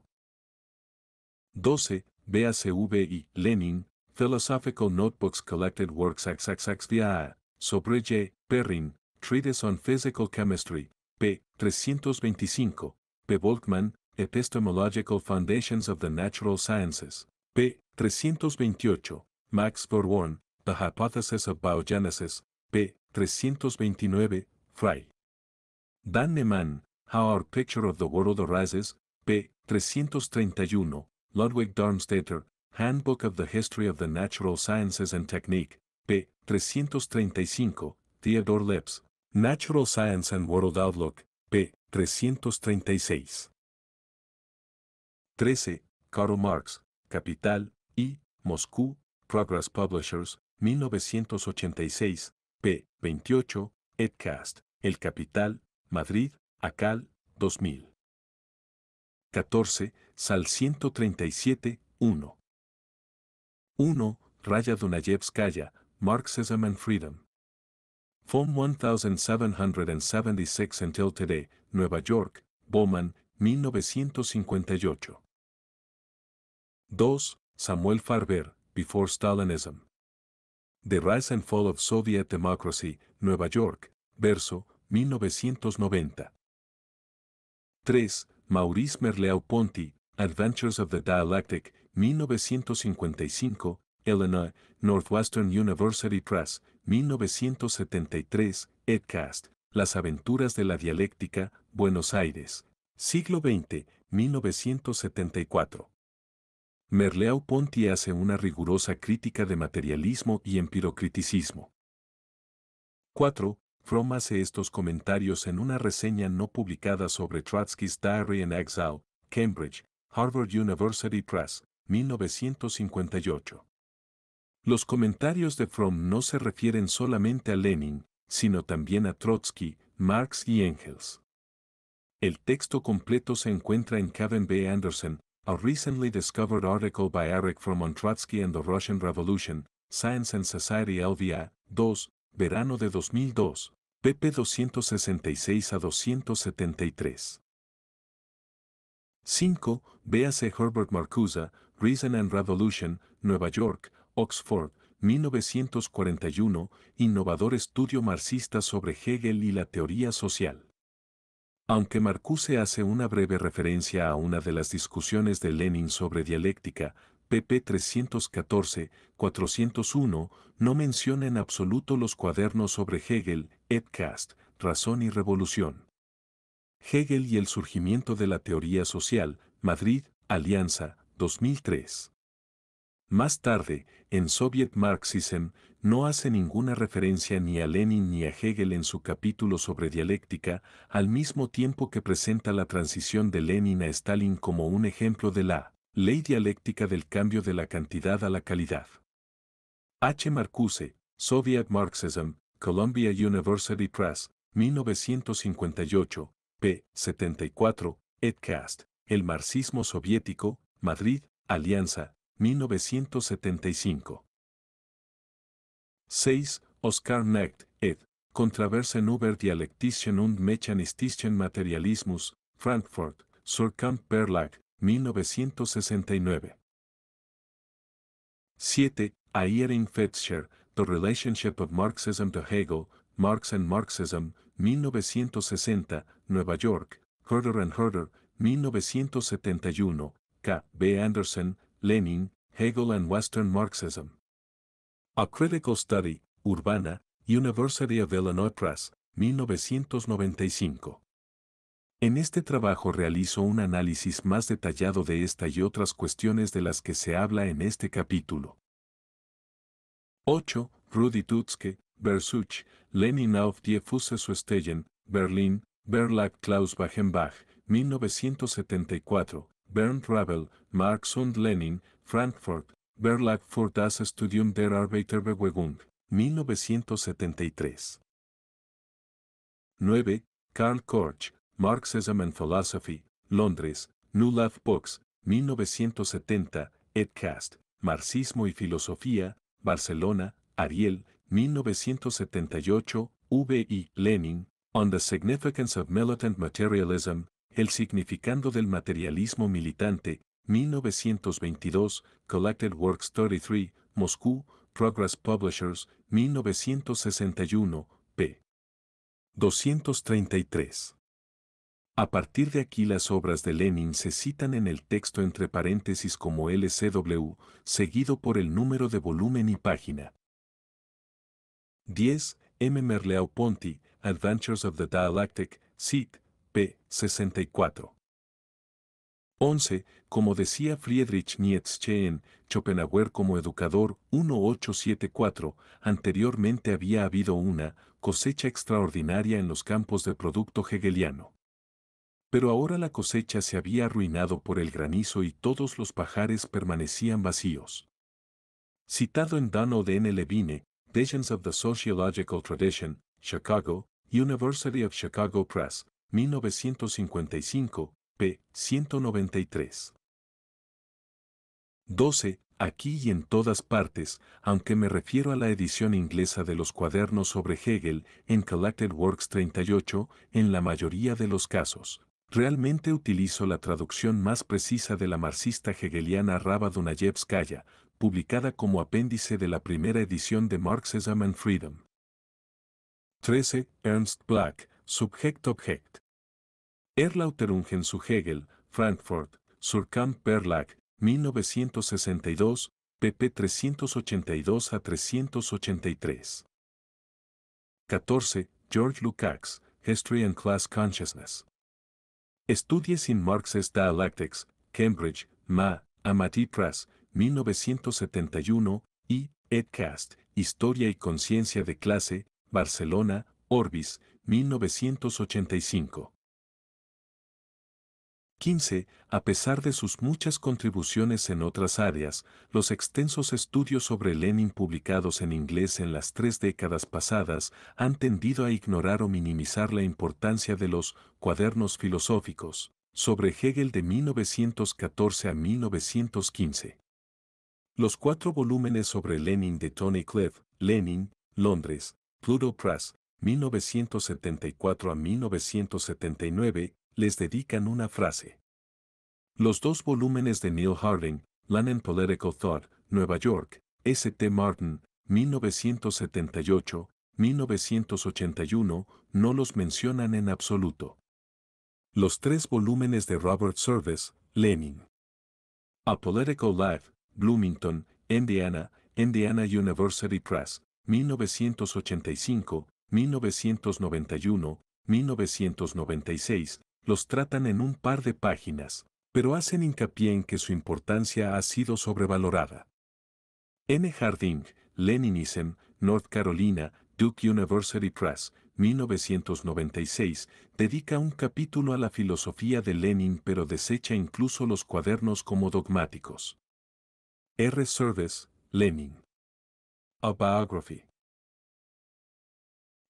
12. BACV y Lenin, Philosophical Notebooks Collected Works XXXDAA, sobre J. Perrin, Treatise on Physical Chemistry, p. 325, P. Volkmann, Epistemological Foundations of the Natural Sciences. P. 328. Max Verworn, The Hypothesis of Biogenesis. P. 329. Fry. Dan How Our Picture of the World Arises. P. 331. Ludwig Darmstädter, Handbook of the History of the Natural Sciences and Technique. P. 335. Theodore Lips, Natural Science and World Outlook. p. 336. 13. Karl Marx, Capital, I, Moscú, Progress Publishers, 1986, p. 28, Edcast, El Capital, Madrid, Acal, 2000. 14. Sal 137, 1. 1. Raya Dunayevskaya, Marxism and Freedom. Form 1776 until today, Nueva York, Bowman, 1958. 2. Samuel Farber, Before Stalinism. The Rise and Fall of Soviet Democracy, Nueva York, Verso, 1990. 3. Maurice Merleau-Ponty, Adventures of the Dialectic, 1955, Illinois, Northwestern University Press, 1973, Edcast, Las aventuras de la dialéctica, Buenos Aires, siglo XX, 1974. Merleau Ponty hace una rigurosa crítica de materialismo y empirocriticismo. 4. Fromm hace estos comentarios en una reseña no publicada sobre Trotsky's Diary in Exile, Cambridge, Harvard University Press, 1958. Los comentarios de Fromm no se refieren solamente a Lenin, sino también a Trotsky, Marx y Engels. El texto completo se encuentra en Kevin B. Anderson, a recently discovered article by Eric Fromm on Trotsky and the Russian Revolution, Science and Society LVA, 2, verano de 2002, pp 266 a 273. 5. Véase Herbert Marcuse, Reason and Revolution, Nueva York, Oxford, 1941, innovador estudio marxista sobre Hegel y la teoría social. Aunque Marcuse hace una breve referencia a una de las discusiones de Lenin sobre dialéctica, pp 314-401, no menciona en absoluto los cuadernos sobre Hegel, Ed Razón y Revolución. Hegel y el surgimiento de la teoría social, Madrid, Alianza, 2003. Más tarde, en Soviet Marxism, no hace ninguna referencia ni a Lenin ni a Hegel en su capítulo sobre dialéctica, al mismo tiempo que presenta la transición de Lenin a Stalin como un ejemplo de la ley dialéctica del cambio de la cantidad a la calidad. H. Marcuse, Soviet Marxism, Columbia University Press, 1958, p. 74, Edcast, El marxismo soviético, Madrid, Alianza, 1975. 6. Oscar Necht, ed. Contraverse über Dialektischen und Mechanistischen Materialismus, Frankfurt, Surkamp berlach 1969. 7. Ayering Fetcher, The Relationship of Marxism to Hegel, Marx and Marxism, 1960, Nueva York, Herder and Herder, 1971, K. B. Anderson, Lenin, Hegel and Western Marxism. A Critical Study, Urbana, University of Illinois Press, 1995. En este trabajo realizo un análisis más detallado de esta y otras cuestiones de las que se habla en este capítulo. 8. Rudi Tutzke, Versuch, Lenin auf die fusse zu stellen, Berlin, Verlag Klaus Bachenbach, 1974, Bernd Ravel, Marx und Lenin, Frankfurt, Verlag für das Studium der Arbeiterbewegung, 1973. 9. Karl Korch, Marxism and Philosophy, Londres, New Love Books, 1970, Edcast, Marxismo y Filosofía, Barcelona, Ariel, 1978, V.I. Lenin, On the Significance of Militant Materialism, El significando del materialismo militante, 1922, Collected Works 33, Moscú, Progress Publishers, 1961, p. 233. A partir de aquí las obras de Lenin se citan en el texto entre paréntesis como LCW, seguido por el número de volumen y página. 10. M. Merleau-Ponty, Adventures of the Dialectic, Cit. p. 64. 11. Como decía Friedrich Nietzsche en Schopenhauer como educador 1874, anteriormente había habido una cosecha extraordinaria en los campos de producto hegeliano. Pero ahora la cosecha se había arruinado por el granizo y todos los pajares permanecían vacíos. Citado en de N. Levine, Visions of the Sociological Tradition, Chicago, University of Chicago Press, 1955, 193. 12. Aquí y en todas partes, aunque me refiero a la edición inglesa de los cuadernos sobre Hegel en Collected Works 38, en la mayoría de los casos. Realmente utilizo la traducción más precisa de la marxista hegeliana Raba Dunayevskaya, publicada como apéndice de la primera edición de Marxism and Freedom. 13. Ernst Black, Subject Object. Erlauterungen zu Hegel, Frankfurt, Surkamp Perlach, 1962, pp. 382 a 383. 14. George Lukács, History and Class Consciousness. Estudies in Marxist Dialectics, Cambridge, Ma, Amati Press, 1971, y Edcast, Historia y Conciencia de Clase, Barcelona, Orbis, 1985. 15. a pesar de sus muchas contribuciones en otras áreas, los extensos estudios sobre Lenin publicados en inglés en las tres décadas pasadas han tendido a ignorar o minimizar la importancia de los cuadernos filosóficos sobre Hegel de 1914 a 1915. Los cuatro volúmenes sobre Lenin de Tony Cliff, Lenin, Londres, Pluto Press, 1974 a 1979, les dedican una frase. Los dos volúmenes de Neil Harding, Lennon Political Thought, Nueva York, S.T. Martin, 1978, 1981, no los mencionan en absoluto. Los tres volúmenes de Robert Service, Lenin. A Political Life, Bloomington, Indiana, Indiana University Press, 1985, 1991, 1996, los tratan en un par de páginas, pero hacen hincapié en que su importancia ha sido sobrevalorada. N. Harding, Leninism, North Carolina, Duke University Press, 1996, dedica un capítulo a la filosofía de Lenin pero desecha incluso los cuadernos como dogmáticos. R. Service, Lenin. A Biography.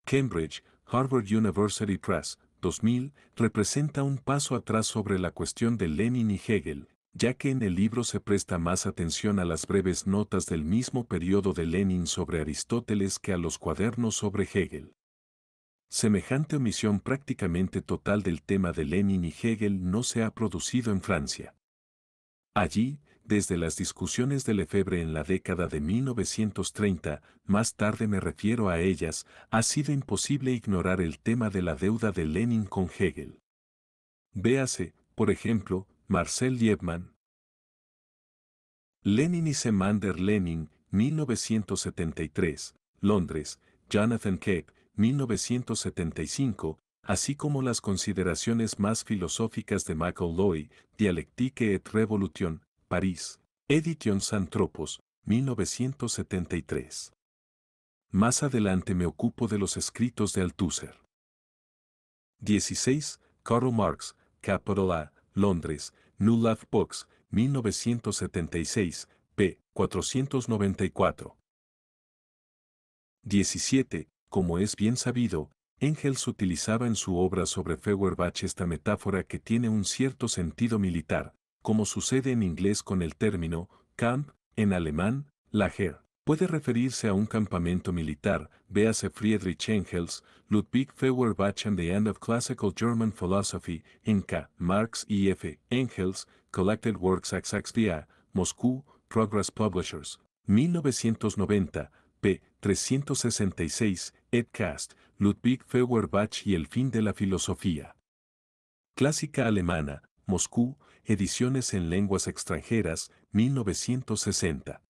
Cambridge, Harvard University Press, 2000, representa un paso atrás sobre la cuestión de Lenin y Hegel, ya que en el libro se presta más atención a las breves notas del mismo periodo de Lenin sobre Aristóteles que a los cuadernos sobre Hegel. Semejante omisión prácticamente total del tema de Lenin y Hegel no se ha producido en Francia. Allí, desde las discusiones de Lefebvre en la década de 1930, más tarde me refiero a ellas, ha sido imposible ignorar el tema de la deuda de Lenin con Hegel. Véase, por ejemplo, Marcel Liebman. Lenin y Semander Lenin, 1973, Londres, Jonathan Cape, 1975, así como las consideraciones más filosóficas de Michael Loy, Dialectique et Revolution, París, Edition Anthropos, 1973. Más adelante me ocupo de los escritos de Althusser. 16. Karl Marx, Capital A, Londres, New Love Books, 1976, p. 494. 17. Como es bien sabido, Engels utilizaba en su obra sobre Feuerbach esta metáfora que tiene un cierto sentido militar, como sucede en inglés con el término Camp, en alemán, Lager. Puede referirse a un campamento militar, véase Friedrich Engels, Ludwig Feuerbach and the End of Classical German Philosophy, en K. Marx y F. Engels, Collected Works Axaxia, Moscú, Progress Publishers. 1990, p. 366, ed Cast, Ludwig Feuerbach y el fin de la filosofía. Clásica alemana, Moscú, Ediciones en Lenguas Extranjeras, 1960.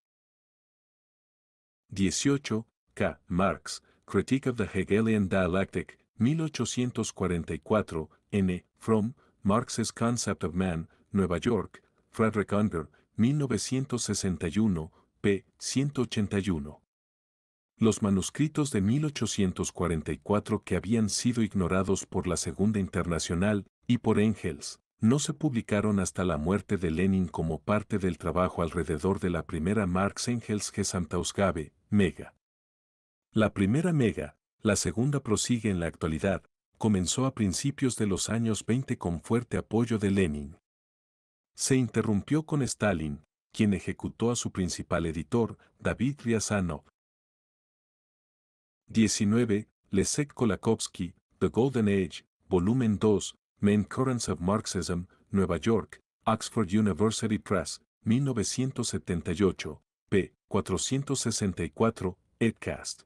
18. K. Marx, Critique of the Hegelian Dialectic, 1844, N. From, Marx's Concept of Man, Nueva York, Frederick Unger, 1961, p. 181. Los manuscritos de 1844 que habían sido ignorados por la Segunda Internacional y por Engels no se publicaron hasta la muerte de Lenin como parte del trabajo alrededor de la primera Marx Engels Gesamtausgabe, Mega. La primera Mega, la segunda prosigue en la actualidad, comenzó a principios de los años 20 con fuerte apoyo de Lenin. Se interrumpió con Stalin, quien ejecutó a su principal editor, David Riazano. 19. Lesek Kolakovsky, The Golden Age, volumen 2, Main Currents of Marxism, Nueva York, Oxford University Press, 1978, p. 464, Edcast.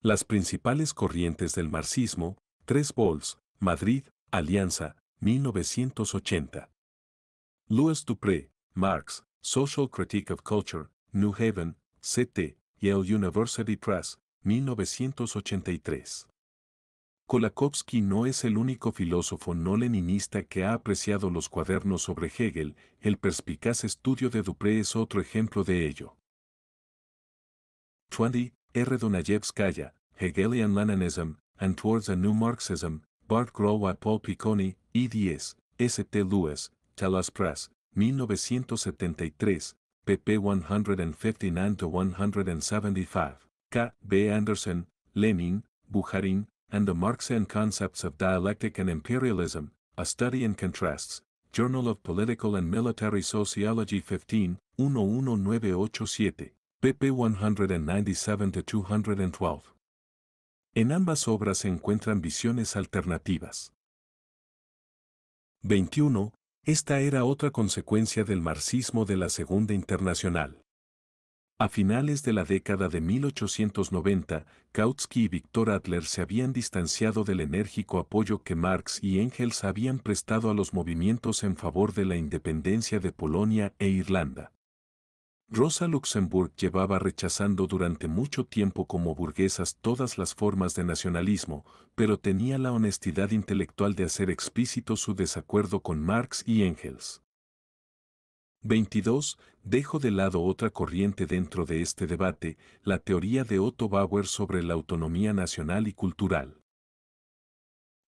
Las principales corrientes del marxismo, 3 Bols, Madrid, Alianza, 1980. Louis Dupré, Marx, Social Critique of Culture, New Haven, CT, Yale University Press, 1983. Kolakowski no es el único filósofo no leninista que ha apreciado los cuadernos sobre Hegel, el perspicaz estudio de Dupré es otro ejemplo de ello. Twenty, R. Donayevskaya, Hegelian Leninism, and Towards a New Marxism, Bart Grow Paul Picconi, E.D.S., S.T. Lewis, Talas Press, 1973, pp. 159-175, K. B. Anderson, Lenin, Bujarin, and the Marxian Concepts of Dialectic and Imperialism, A Study in Contrasts, Journal of Political and Military Sociology 15, 11987, pp 197-212. En ambas obras se encuentran visiones alternativas. 21. Esta era otra consecuencia del marxismo de la Segunda Internacional. A finales de la década de 1890, Kautsky y Víctor Adler se habían distanciado del enérgico apoyo que Marx y Engels habían prestado a los movimientos en favor de la independencia de Polonia e Irlanda. Rosa Luxemburg llevaba rechazando durante mucho tiempo como burguesas todas las formas de nacionalismo, pero tenía la honestidad intelectual de hacer explícito su desacuerdo con Marx y Engels. 22. Dejo de lado otra corriente dentro de este debate, la teoría de Otto Bauer sobre la autonomía nacional y cultural.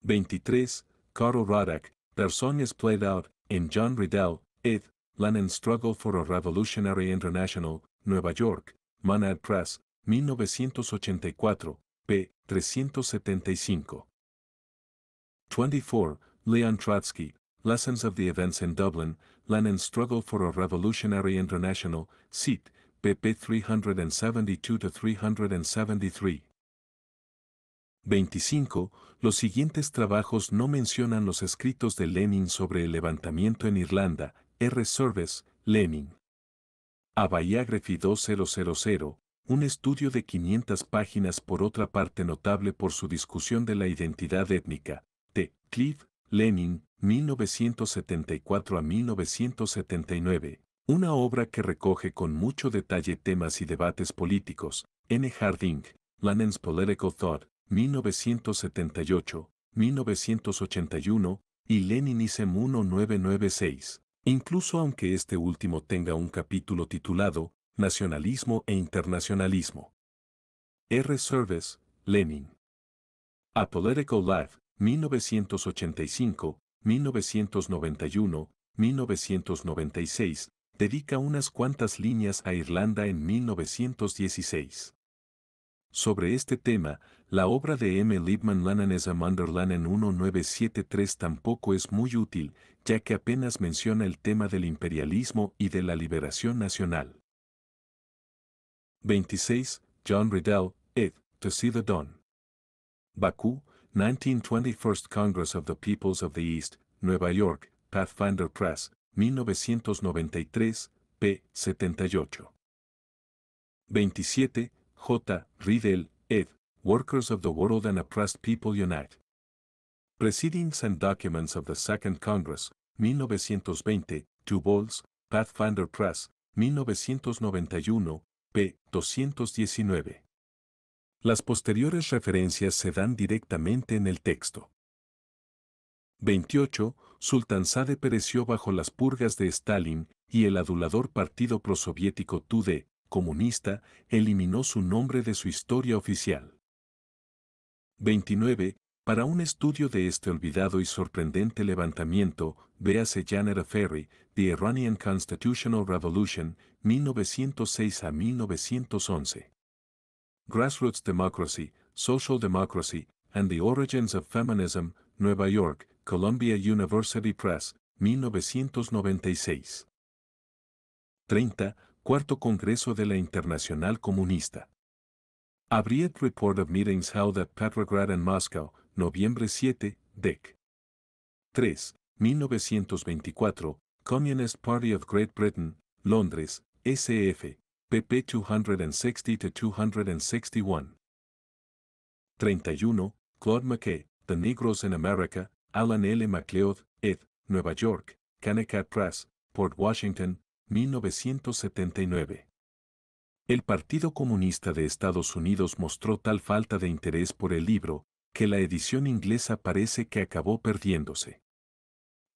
23. Karl Radek, is Played Out, en John Riddell, ed. Lenin's Struggle for a Revolutionary International, Nueva York, Manad Press, 1984, p. 375. 24. Leon Trotsky, Lessons of the Events in Dublin, Lenin's Struggle for a Revolutionary International, CIT, pp 372-373. 25. Los siguientes trabajos no mencionan los escritos de Lenin sobre el levantamiento en Irlanda, R. Service, Lenin. A Biography 2000, un estudio de 500 páginas por otra parte notable por su discusión de la identidad étnica, T. Cliff, Lenin, 1974 a 1979, una obra que recoge con mucho detalle temas y debates políticos, N. Harding, Lenin's Political Thought, 1978, 1981, y Leninism 1996. Incluso aunque este último tenga un capítulo titulado Nacionalismo e Internacionalismo. R. Service, Lenin. A Political Life, 1985, 1991, 1996, dedica unas cuantas líneas a Irlanda en 1916. Sobre este tema, la obra de M. Liebman Lananesa under en 1973 tampoco es muy útil, ya que apenas menciona el tema del imperialismo y de la liberación nacional. 26. John Riddell, ed. To See the Dawn. Bakú, 1921 Congress of the Peoples of the East, Nueva York, Pathfinder Press, 1993, p. 78. 27. J. Riedel, ed. Workers of the World and Oppressed People Unite. Proceedings and Documents of the Second Congress, 1920, Two Vols. Pathfinder Press, 1991, p. 219. Las posteriores referencias se dan directamente en el texto. 28. Sade pereció bajo las purgas de Stalin y el adulador partido prosoviético Tude, comunista, eliminó su nombre de su historia oficial. 29. Para un estudio de este olvidado y sorprendente levantamiento, véase Janet Ferry, The Iranian Constitutional Revolution, 1906 a 1911. Grassroots Democracy, Social Democracy, and the Origins of Feminism, Nueva York, Columbia University Press, 1996. 30. Cuarto Congreso de la Internacional Comunista. Abriet Report of Meetings Held at Petrograd and Moscow, Noviembre 7, Dec. 3. 1924, Communist Party of Great Britain, Londres, SF, e pp 260 261. 31. Claude McKay, The Negroes in America, Alan L. MacLeod, ed., Nueva York, Connecticut Press, Port Washington, 1979. El Partido Comunista de Estados Unidos mostró tal falta de interés por el libro, que la edición inglesa parece que acabó perdiéndose.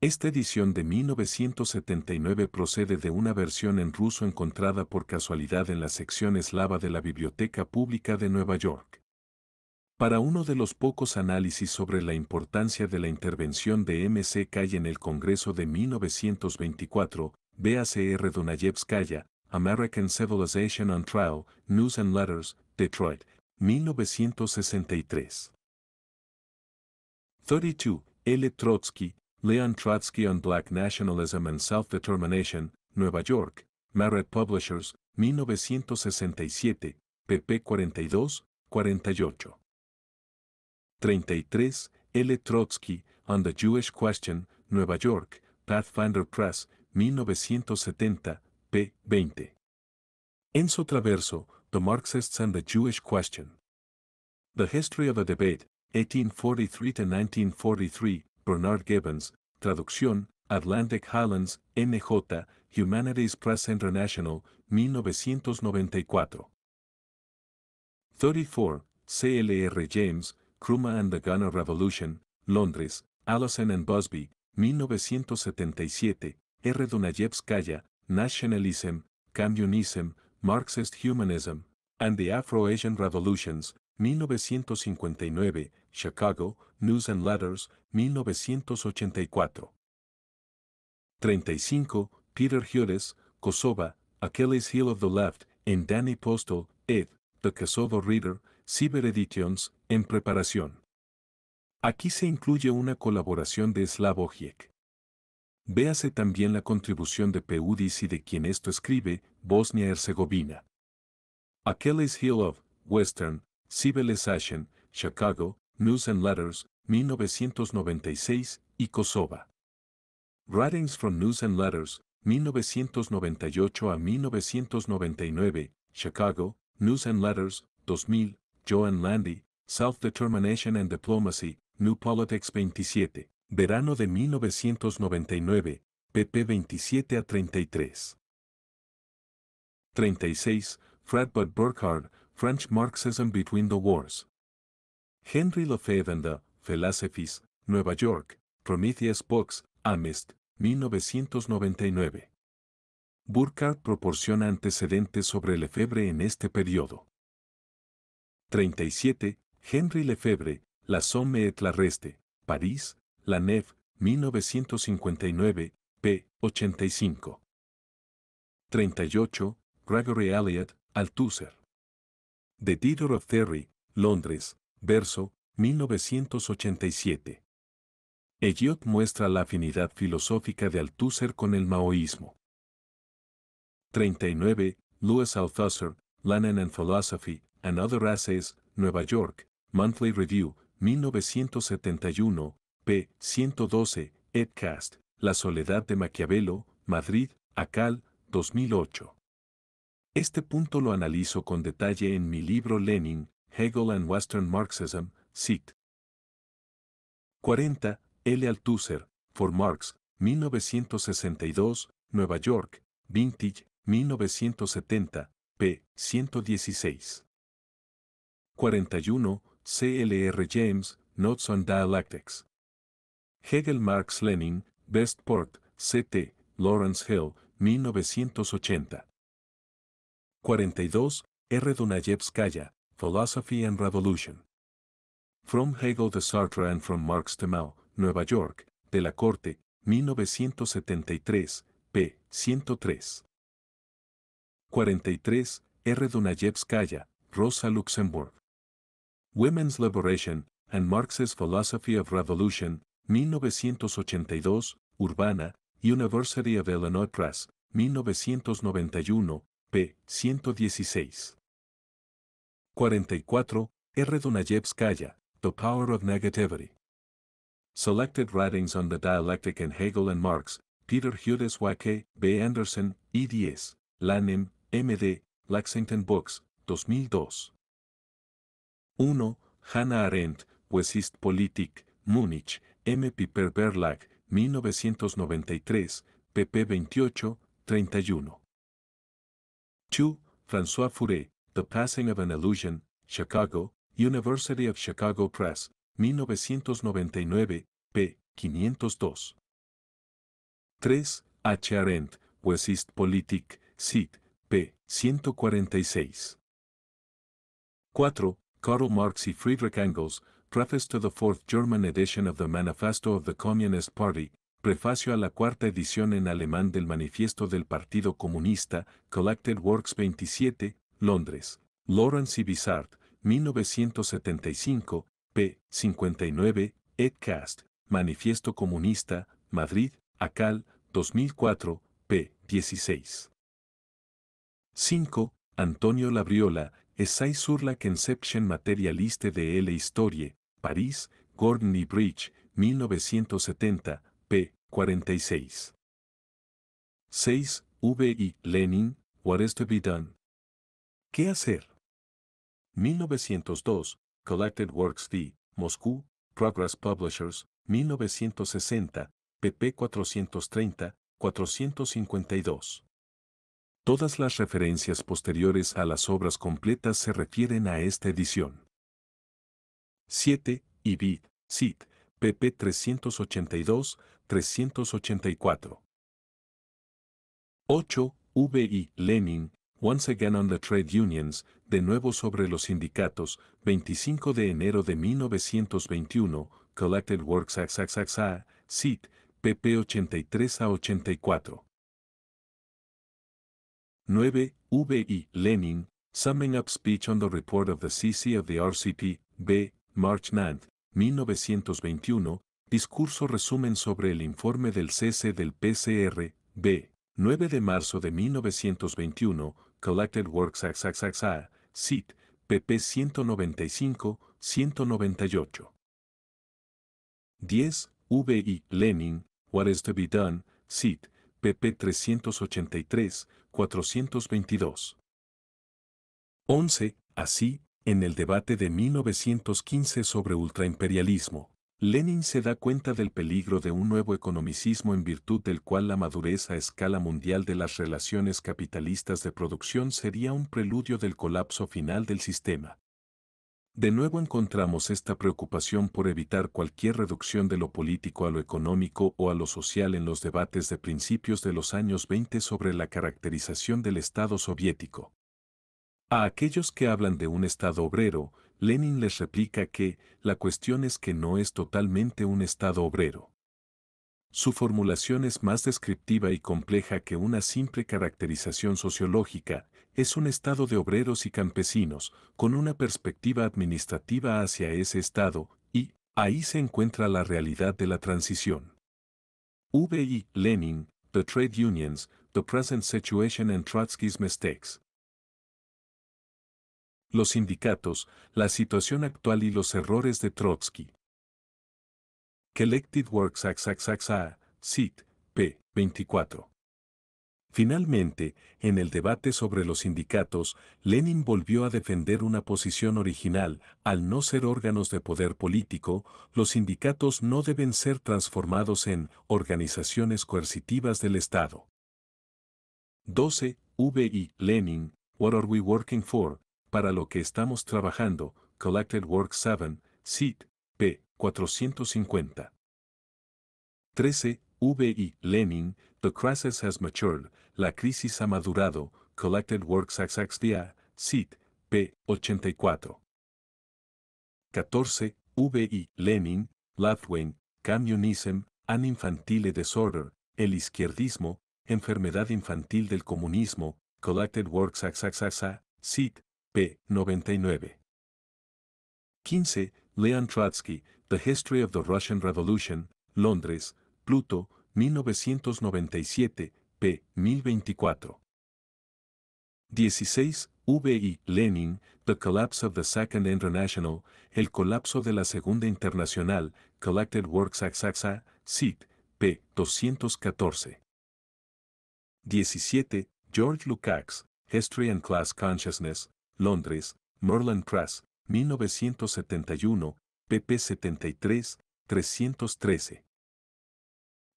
Esta edición de 1979 procede de una versión en ruso encontrada por casualidad en la sección eslava de la Biblioteca Pública de Nueva York. Para uno de los pocos análisis sobre la importancia de la intervención de M.C. Calle en el Congreso de 1924, B.A.C.R. Donayevskaya, American Civilization on Trial, News and Letters, Detroit, 1963. 32. L. Trotsky, Leon Trotsky on Black Nationalism and Self-Determination, Nueva York, Marriott Publishers, 1967, pp. 42, 48. 33. L. Trotsky, On the Jewish Question, Nueva York, Pathfinder Press, 1970, p. 20. Enzo Traverso, The Marxists and the Jewish Question. The History of a Debate, 1843 to 1943, Bernard Gibbons, traducción, Atlantic Highlands, NJ, Humanities Press International, 1994. 34. CLR James, Kruma and the Ghana Revolution, Londres, Allison and Busby, 1977, R. Donayevskaya, Nationalism, Communism, Marxist Humanism, and the Afro-Asian Revolutions, 1959, Chicago, News and Letters, 1984. 35. Peter Hures, Kosova, Achilles Hill of the Left, en Danny Postal, ed. The Kosovo Reader, Cyber Editions, en preparación. Aquí se incluye una colaboración de Slavoj Véase también la contribución de Peudis y de quien esto escribe, Bosnia-Herzegovina. Achilles Hill of, Western, civilization Chicago, News and Letters, 1996, y Kosova. Writings from News and Letters, 1998 a 1999, Chicago, News and Letters, 2000, Joan Landy, Self-Determination and Diplomacy, New Politics 27, verano de 1999, pp 27 a 33. 36. Fred Bud Burkhard, French Marxism Between the Wars. Henry Lefebvre and the Philosophies, Nueva York, Prometheus Box, Amest, 1999. Burkhardt proporciona antecedentes sobre Lefebvre en este periodo. 37. Henry Lefebvre, La Somme et la Reste, París, La Neve, 1959, p. 85. 38. Gregory Elliot, Althusser. The Dieter of Theory, Londres, Verso, 1987. Elliot muestra la afinidad filosófica de Althusser con el maoísmo. 39. Louis Althusser, Lenin and Philosophy, and Other Essays, Nueva York, Monthly Review, 1971, p. 112, ed La soledad de Maquiavelo, Madrid, Acal, 2008. Este punto lo analizo con detalle en mi libro Lenin, Hegel and Western Marxism, 40. L. Althusser, For Marx, 1962, Nueva York, Vintage, 1970, p. 116. 41. C. L. R. James, Notes on Dialectics. Hegel Marx Lenin, Bestport, C.T., Lawrence Hill, 1980. 42. R. Dunayevskaya, Philosophy and Revolution. From Hegel de Sartre and From Marx to Mao, Nueva York, de la Corte, 1973, p. 103. 43. R. Donayevskaya, Rosa Luxemburg. Women's Liberation and Marx's Philosophy of Revolution, 1982, Urbana, University of Illinois Press, 1991, p. 116. 44. R. Donayevskaya, The Power of Negativity. Selected writings on the dialectic in Hegel and Marx, Peter Hughes Wake, B. Anderson, EDS, Lanim, MD, Lexington Books, 2002. 1. Hannah Arendt, Politik*. Múnich, M. Piper Verlag, 1993, pp. 28, 31. 2. François Furet, The Passing of an Illusion, Chicago, University of Chicago Press, 1999, p. 502. 3. H. Arendt, Wesist Politik, Sit, p. 146. 4. Karl Marx y Friedrich Engels, Preface to the Fourth German Edition of the Manifesto of the Communist Party, Prefacio a la cuarta edición en alemán del Manifiesto del Partido Comunista, Collected Works 27, Londres, Lawrence y Bizard, 1975, p. 59, Edcast, Manifiesto Comunista, Madrid, ACAL, 2004, p. 16. 5. Antonio Labriola, Essay sur la conception materialiste de l'Historie, París, Gordon Bridge, 1970, p. 46. 6. V. I. Lenin, What is to be done? ¿Qué hacer? 1902, Collected Works D, Moscú, Progress Publishers, 1960, pp 430, 452. Todas las referencias posteriores a las obras completas se refieren a esta edición. 7. IB, CIT, pp 382, 384. 8. VI, Lenin, Once Again on the Trade Unions, de nuevo sobre los sindicatos, 25 de enero de 1921, Collected Works XXXA, CIT, pp 83 a 84. 9. V.I. Lenin, Summing Up Speech on the Report of the CC of the RCP, B, March 9, 1921, Discurso resumen sobre el informe del CC del PCR, B, 9 de marzo de 1921, Collected Works XXXA, CIT, pp 195, 198. 10. VI, Lenin, What is to be done, CIT, pp 383, 422. 11. Así, en el debate de 1915 sobre ultraimperialismo, Lenin se da cuenta del peligro de un nuevo economicismo en virtud del cual la madurez a escala mundial de las relaciones capitalistas de producción sería un preludio del colapso final del sistema. De nuevo encontramos esta preocupación por evitar cualquier reducción de lo político a lo económico o a lo social en los debates de principios de los años 20 sobre la caracterización del Estado soviético. A aquellos que hablan de un Estado obrero, Lenin les replica que la cuestión es que no es totalmente un Estado obrero. Su formulación es más descriptiva y compleja que una simple caracterización sociológica, es un Estado de obreros y campesinos, con una perspectiva administrativa hacia ese Estado, y ahí se encuentra la realidad de la transición. V.I. Lenin, The Trade Unions, The Present Situation and Trotsky's Mistakes los sindicatos, la situación actual y los errores de Trotsky. Collected Works SIT, p. 24. Finalmente, en el debate sobre los sindicatos, Lenin volvió a defender una posición original, al no ser órganos de poder político, los sindicatos no deben ser transformados en organizaciones coercitivas del Estado. 12. V.I. Lenin, What Are We Working For? para lo que estamos trabajando, Collected Works 7, CIT, p. 450. 13. VI Lenin, The Crisis Has Matured, La Crisis ha madurado, Collected Works XXDA, CIT, p. 84. 14. VI Lenin, Lathwain, Communism, An Infantile Disorder, El Izquierdismo, Enfermedad Infantil del Comunismo, Collected Works Axaxaxa, CIT p. 99. 15. Leon Trotsky, The History of the Russian Revolution, Londres, Pluto, 1997, p. 1024. 16. V.I. Lenin, The Collapse of the Second International, El colapso de la Segunda Internacional, Collected Works Axaxa, SIT, p. 214. 17. George Lukács, History and Class Consciousness, Londres, Morland Press, 1971, pp 73, 313.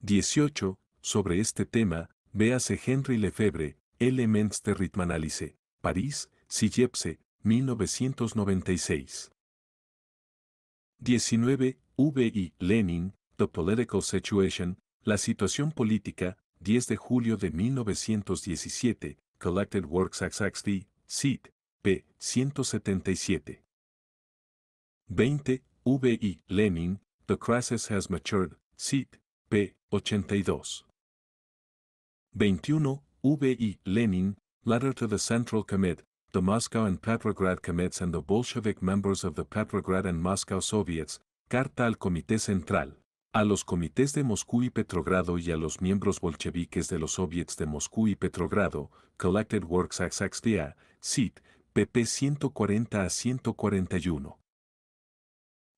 18. Sobre este tema, véase Henry Lefebvre, Elements de Ritmanalice, París, Sillepse, 1996. 19. I. Lenin, The Political Situation, La Situación Política, 10 de julio de 1917, Collected Works XXD, CIT p. 177. 20. V.I. Lenin, The Crisis Has Matured, Sit, p. 82. 21. V.I. Lenin, Letter to the Central Committee. the Moscow and Petrograd Committees and the Bolshevik members of the Petrograd and Moscow Soviets, Carta al Comité Central, a los comités de Moscú y Petrogrado y a los miembros bolcheviques de los soviets de Moscú y Petrogrado, Collected Works XXDA, SIT, pp 140 a 141.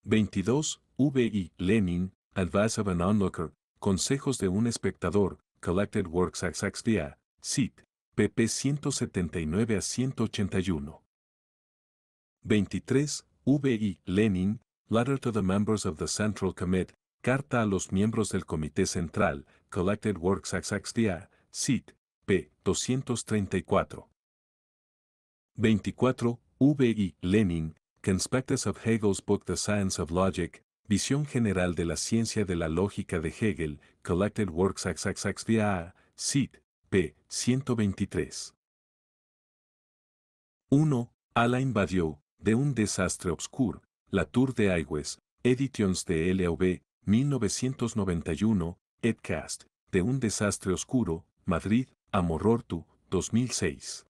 22. V.I. Lenin, Advice of an Onlooker, Consejos de un Espectador, Collected Works at CIT, pp 179 a 181. 23. V.I. Lenin, Letter to the Members of the Central Committee, Carta a los miembros del Comité Central, Collected Works at CIT, p. 234. 24. V.I. Lenin, Conspectus of Hegel's Book The Science of Logic, Visión General de la Ciencia de la Lógica de Hegel, Collected Works XXXVA, Cit. p. 123. 1. Alain Badiou, De un desastre obscuro, La Tour de Aigües, Editions de LOB, 1991, Edcast, De un desastre oscuro, Madrid, Amorortu, 2006.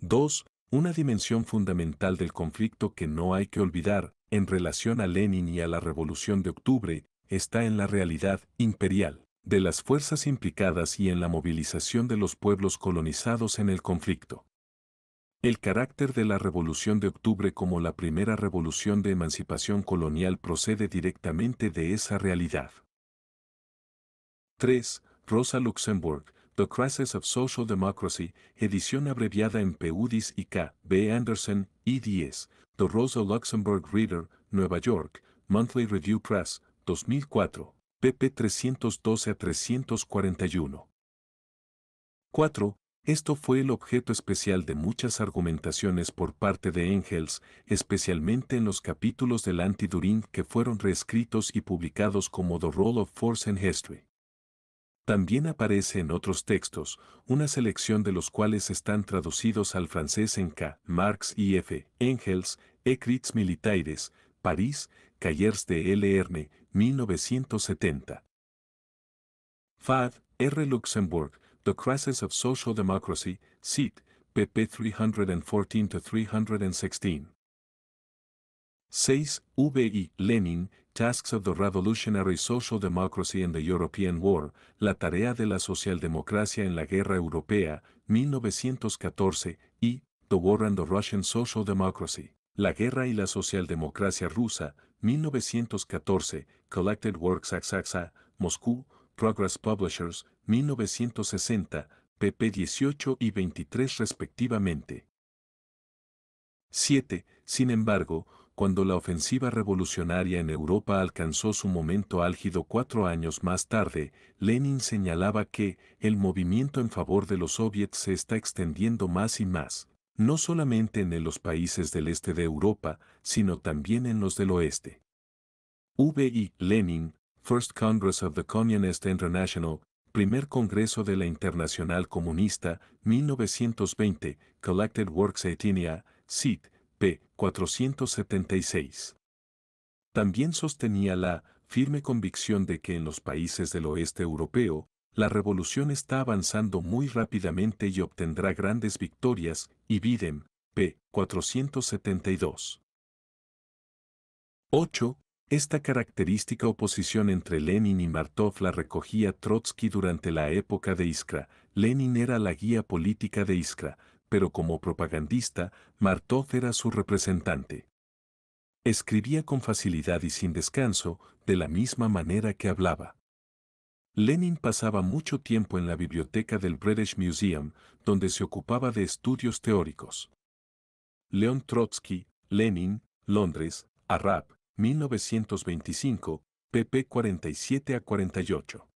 2. Una dimensión fundamental del conflicto que no hay que olvidar, en relación a Lenin y a la Revolución de Octubre, está en la realidad imperial de las fuerzas implicadas y en la movilización de los pueblos colonizados en el conflicto. El carácter de la Revolución de Octubre como la primera revolución de emancipación colonial procede directamente de esa realidad. 3. Rosa Luxemburg, The Crisis of Social Democracy, edición abreviada en PUDIS y K. B. Anderson, E10, The Rosa Luxemburg Reader, Nueva York, Monthly Review Press, 2004, pp. 312 a 341. 4. Esto fue el objeto especial de muchas argumentaciones por parte de Engels, especialmente en los capítulos del Anti-Durin que fueron reescritos y publicados como The Role of Force in History. También aparece en otros textos, una selección de los cuales están traducidos al francés en K. Marx y F. Engels, Écrits Militaires, París, Callers de LRN, 1970. FAD, R. Luxembourg, The Crisis of Social Democracy, CIT, pp. 314-316. 6. V. I. Lenin, Tasks of the Revolutionary Social Democracy in the European War, La tarea de la socialdemocracia en la guerra europea, 1914, y The War and the Russian Social Democracy, La guerra y la socialdemocracia rusa, 1914, Collected Works Axaxa, Moscú, Progress Publishers, 1960, pp 18 y 23 respectivamente. 7. Sin embargo, cuando la ofensiva revolucionaria en Europa alcanzó su momento álgido cuatro años más tarde, Lenin señalaba que el movimiento en favor de los soviets se está extendiendo más y más, no solamente en los países del este de Europa, sino también en los del oeste. V.I. Lenin, First Congress of the Communist International, Primer Congreso de la Internacional Comunista, 1920, Collected Works Etinia, CIT, p. 476. También sostenía la firme convicción de que en los países del oeste europeo, la revolución está avanzando muy rápidamente y obtendrá grandes victorias, y p. 472. 8. Esta característica oposición entre Lenin y Martov la recogía Trotsky durante la época de Iskra. Lenin era la guía política de Iskra, pero como propagandista, Martov era su representante. Escribía con facilidad y sin descanso, de la misma manera que hablaba. Lenin pasaba mucho tiempo en la biblioteca del British Museum, donde se ocupaba de estudios teóricos. León Trotsky, Lenin, Londres, Arab, 1925, pp 47 a 48.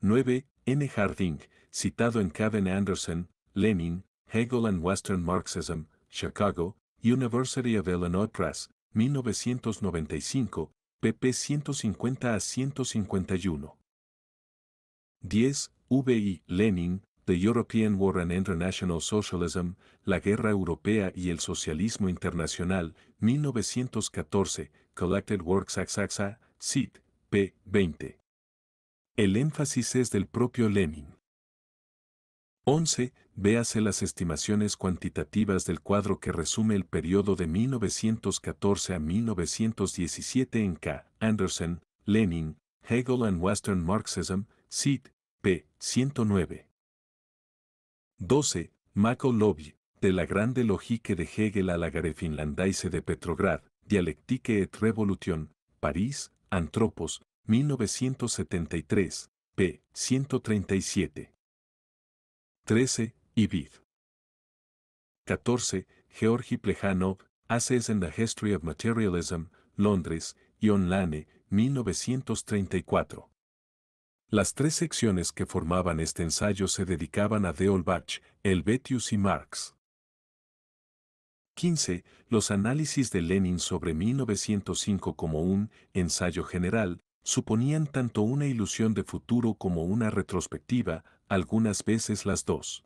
9. N. Harding, citado en Caden Anderson, Lenin, Hegel and Western Marxism, Chicago, University of Illinois Press, 1995, pp. 150 a 151. 10. VI. Lenin, The European War and International Socialism, La Guerra Europea y el Socialismo Internacional, 1914, Collected Works Axaxa, CIT, p. 20. El énfasis es del propio Lenin. 11. Véase las estimaciones cuantitativas del cuadro que resume el periodo de 1914 a 1917 en K. Anderson, Lenin, Hegel and Western Marxism, SID, p. 109. 12. Mako Lobby, de la grande logique de Hegel a la gare finlandaise de Petrograd, Dialectique et Revolution, París, Antropos, 1973, p. 137. 13, Ibid. 14, Georgi Plejanov, Essays in the History of Materialism, Londres, y Lane, 1934. Las tres secciones que formaban este ensayo se dedicaban a Deolbach, Helvetius y Marx. 15. Los análisis de Lenin sobre 1905 como un ensayo general suponían tanto una ilusión de futuro como una retrospectiva, algunas veces las dos.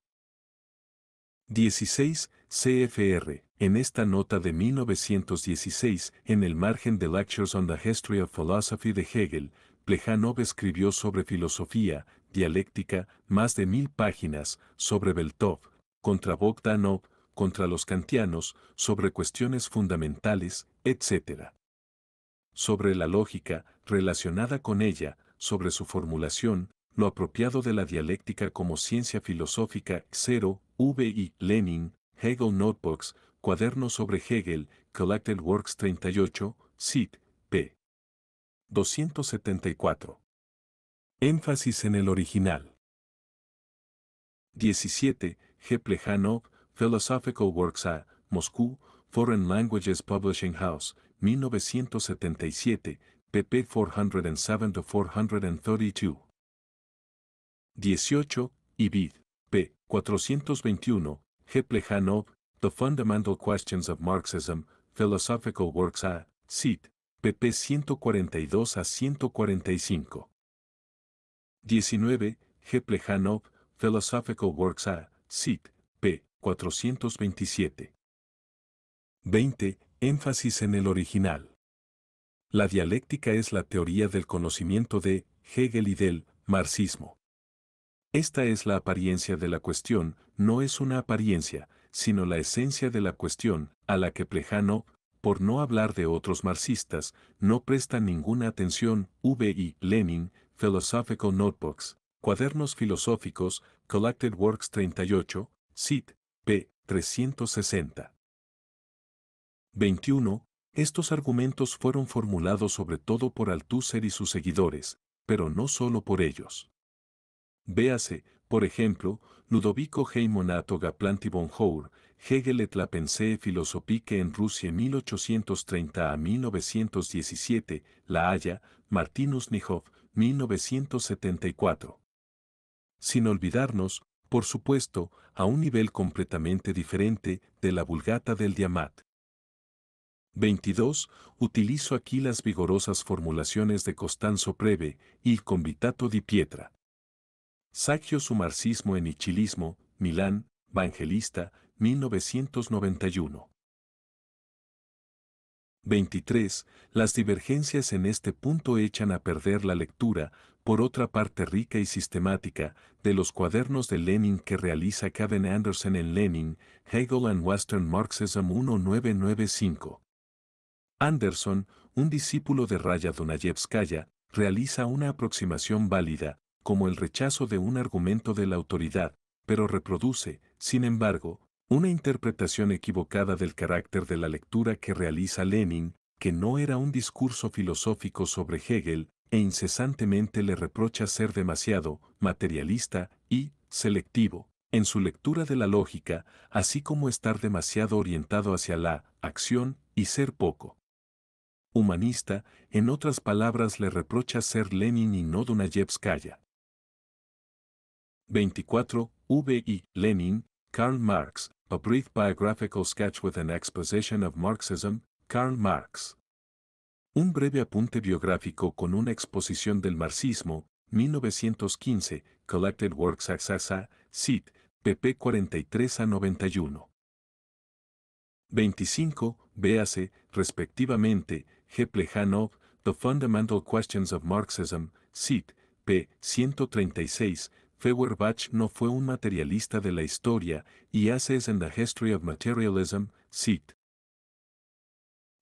16. CFR. En esta nota de 1916, en el margen de Lectures on the History of Philosophy de Hegel, Plejanov escribió sobre filosofía, dialéctica, más de mil páginas, sobre Beltov, contra Bogdanov, contra los kantianos, sobre cuestiones fundamentales, etc. Sobre la lógica, relacionada con ella, sobre su formulación, lo apropiado de la dialéctica como ciencia filosófica, 0, V.I. Lenin, Hegel Notebooks, Cuadernos sobre Hegel, Collected Works 38, SIT, p. 274. Énfasis en el original. 17. G. Plejanov, Philosophical Works A, Moscú, Foreign Languages Publishing House, 1977, pp. 407-432. 18, Ibid, p. 421, Heplejanov, The Fundamental Questions of Marxism, Philosophical Works A, Cit. pp. 142 a 145. 19, Heplejanov, Philosophical Works A, Cit. p. 427. 20. Énfasis en el original. La dialéctica es la teoría del conocimiento de Hegel y del marxismo. Esta es la apariencia de la cuestión, no es una apariencia, sino la esencia de la cuestión, a la que Plejano, por no hablar de otros marxistas, no presta ninguna atención, V. Lenin, Philosophical Notebooks, Cuadernos Filosóficos, Collected Works 38, CIT, p. 360. 21. Estos argumentos fueron formulados sobre todo por Althusser y sus seguidores, pero no solo por ellos. Véase, por ejemplo, Ludovico Heimonato Gaplanti Hour, Hegel et la pensée philosophique en Rusia 1830 a 1917, La Haya, Martinus Nijov, 1974. Sin olvidarnos, por supuesto, a un nivel completamente diferente de la vulgata del Diamat. 22. Utilizo aquí las vigorosas formulaciones de Costanzo Preve y Convitato di Pietra. Saggio su marxismo en Ichilismo, Milán, Evangelista, 1991. 23. Las divergencias en este punto echan a perder la lectura, por otra parte rica y sistemática, de los cuadernos de Lenin que realiza Kevin Anderson en Lenin, Hegel and Western Marxism 1995. Anderson, un discípulo de Raya Donayevskaya, realiza una aproximación válida, como el rechazo de un argumento de la autoridad, pero reproduce, sin embargo, una interpretación equivocada del carácter de la lectura que realiza Lenin, que no era un discurso filosófico sobre Hegel, e incesantemente le reprocha ser demasiado materialista y selectivo en su lectura de la lógica, así como estar demasiado orientado hacia la acción y ser poco humanista, en otras palabras le reprocha ser Lenin y no Dunayevskaya. 24, V. I. Lenin, Karl Marx, A Brief Biographical Sketch with an Exposition of Marxism, Karl Marx. Un breve apunte biográfico con una exposición del marxismo, 1915, Collected Works Accessa, cit. pp 43 a 91. 25, véase, respectivamente, Plejanov, The Fundamental Questions of Marxism, cit. p. 136, Feuerbach no fue un materialista de la historia y hace es in the History of Materialism, cit.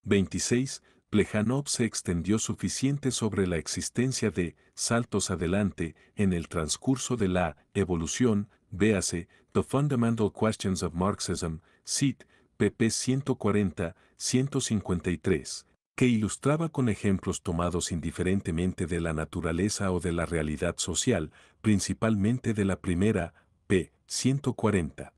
26. Plejanov se extendió suficiente sobre la existencia de saltos adelante en el transcurso de la evolución, véase The Fundamental Questions of Marxism, cit. pp. 140, 153, que ilustraba con ejemplos tomados indiferentemente de la naturaleza o de la realidad social, principalmente de la primera, p. 140.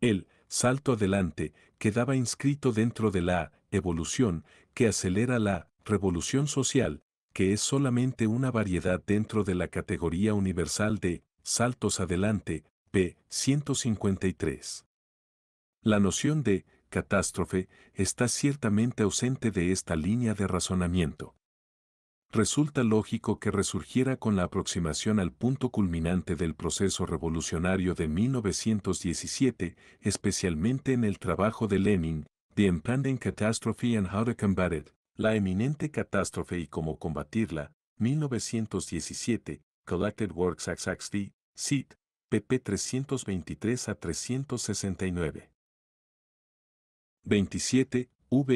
El salto adelante quedaba inscrito dentro de la evolución que acelera la revolución social, que es solamente una variedad dentro de la categoría universal de saltos adelante, p. 153. La noción de catástrofe está ciertamente ausente de esta línea de razonamiento. Resulta lógico que resurgiera con la aproximación al punto culminante del proceso revolucionario de 1917, especialmente en el trabajo de Lenin, The Impending Catastrophe and How to Combat It, La eminente catástrofe y cómo combatirla, 1917, Collected Works XXD, SIT, pp 323 a 369. 27,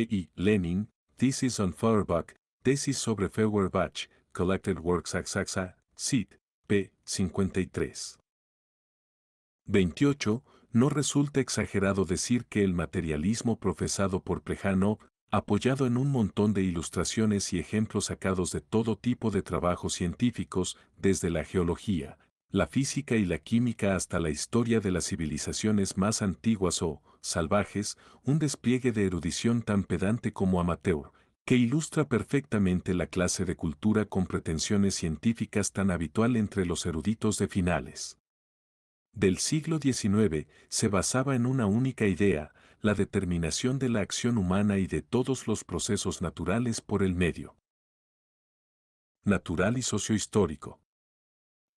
I. Lenin, Thesis on Feuerbach, Tesis sobre Feuerbach, Collected Works Axaxa, Cit, p. 53. 28. No resulta exagerado decir que el materialismo profesado por Plejano, apoyado en un montón de ilustraciones y ejemplos sacados de todo tipo de trabajos científicos, desde la geología, la física y la química hasta la historia de las civilizaciones más antiguas o, salvajes, un despliegue de erudición tan pedante como amateur, que ilustra perfectamente la clase de cultura con pretensiones científicas tan habitual entre los eruditos de finales del siglo XIX se basaba en una única idea, la determinación de la acción humana y de todos los procesos naturales por el medio. Natural y sociohistórico.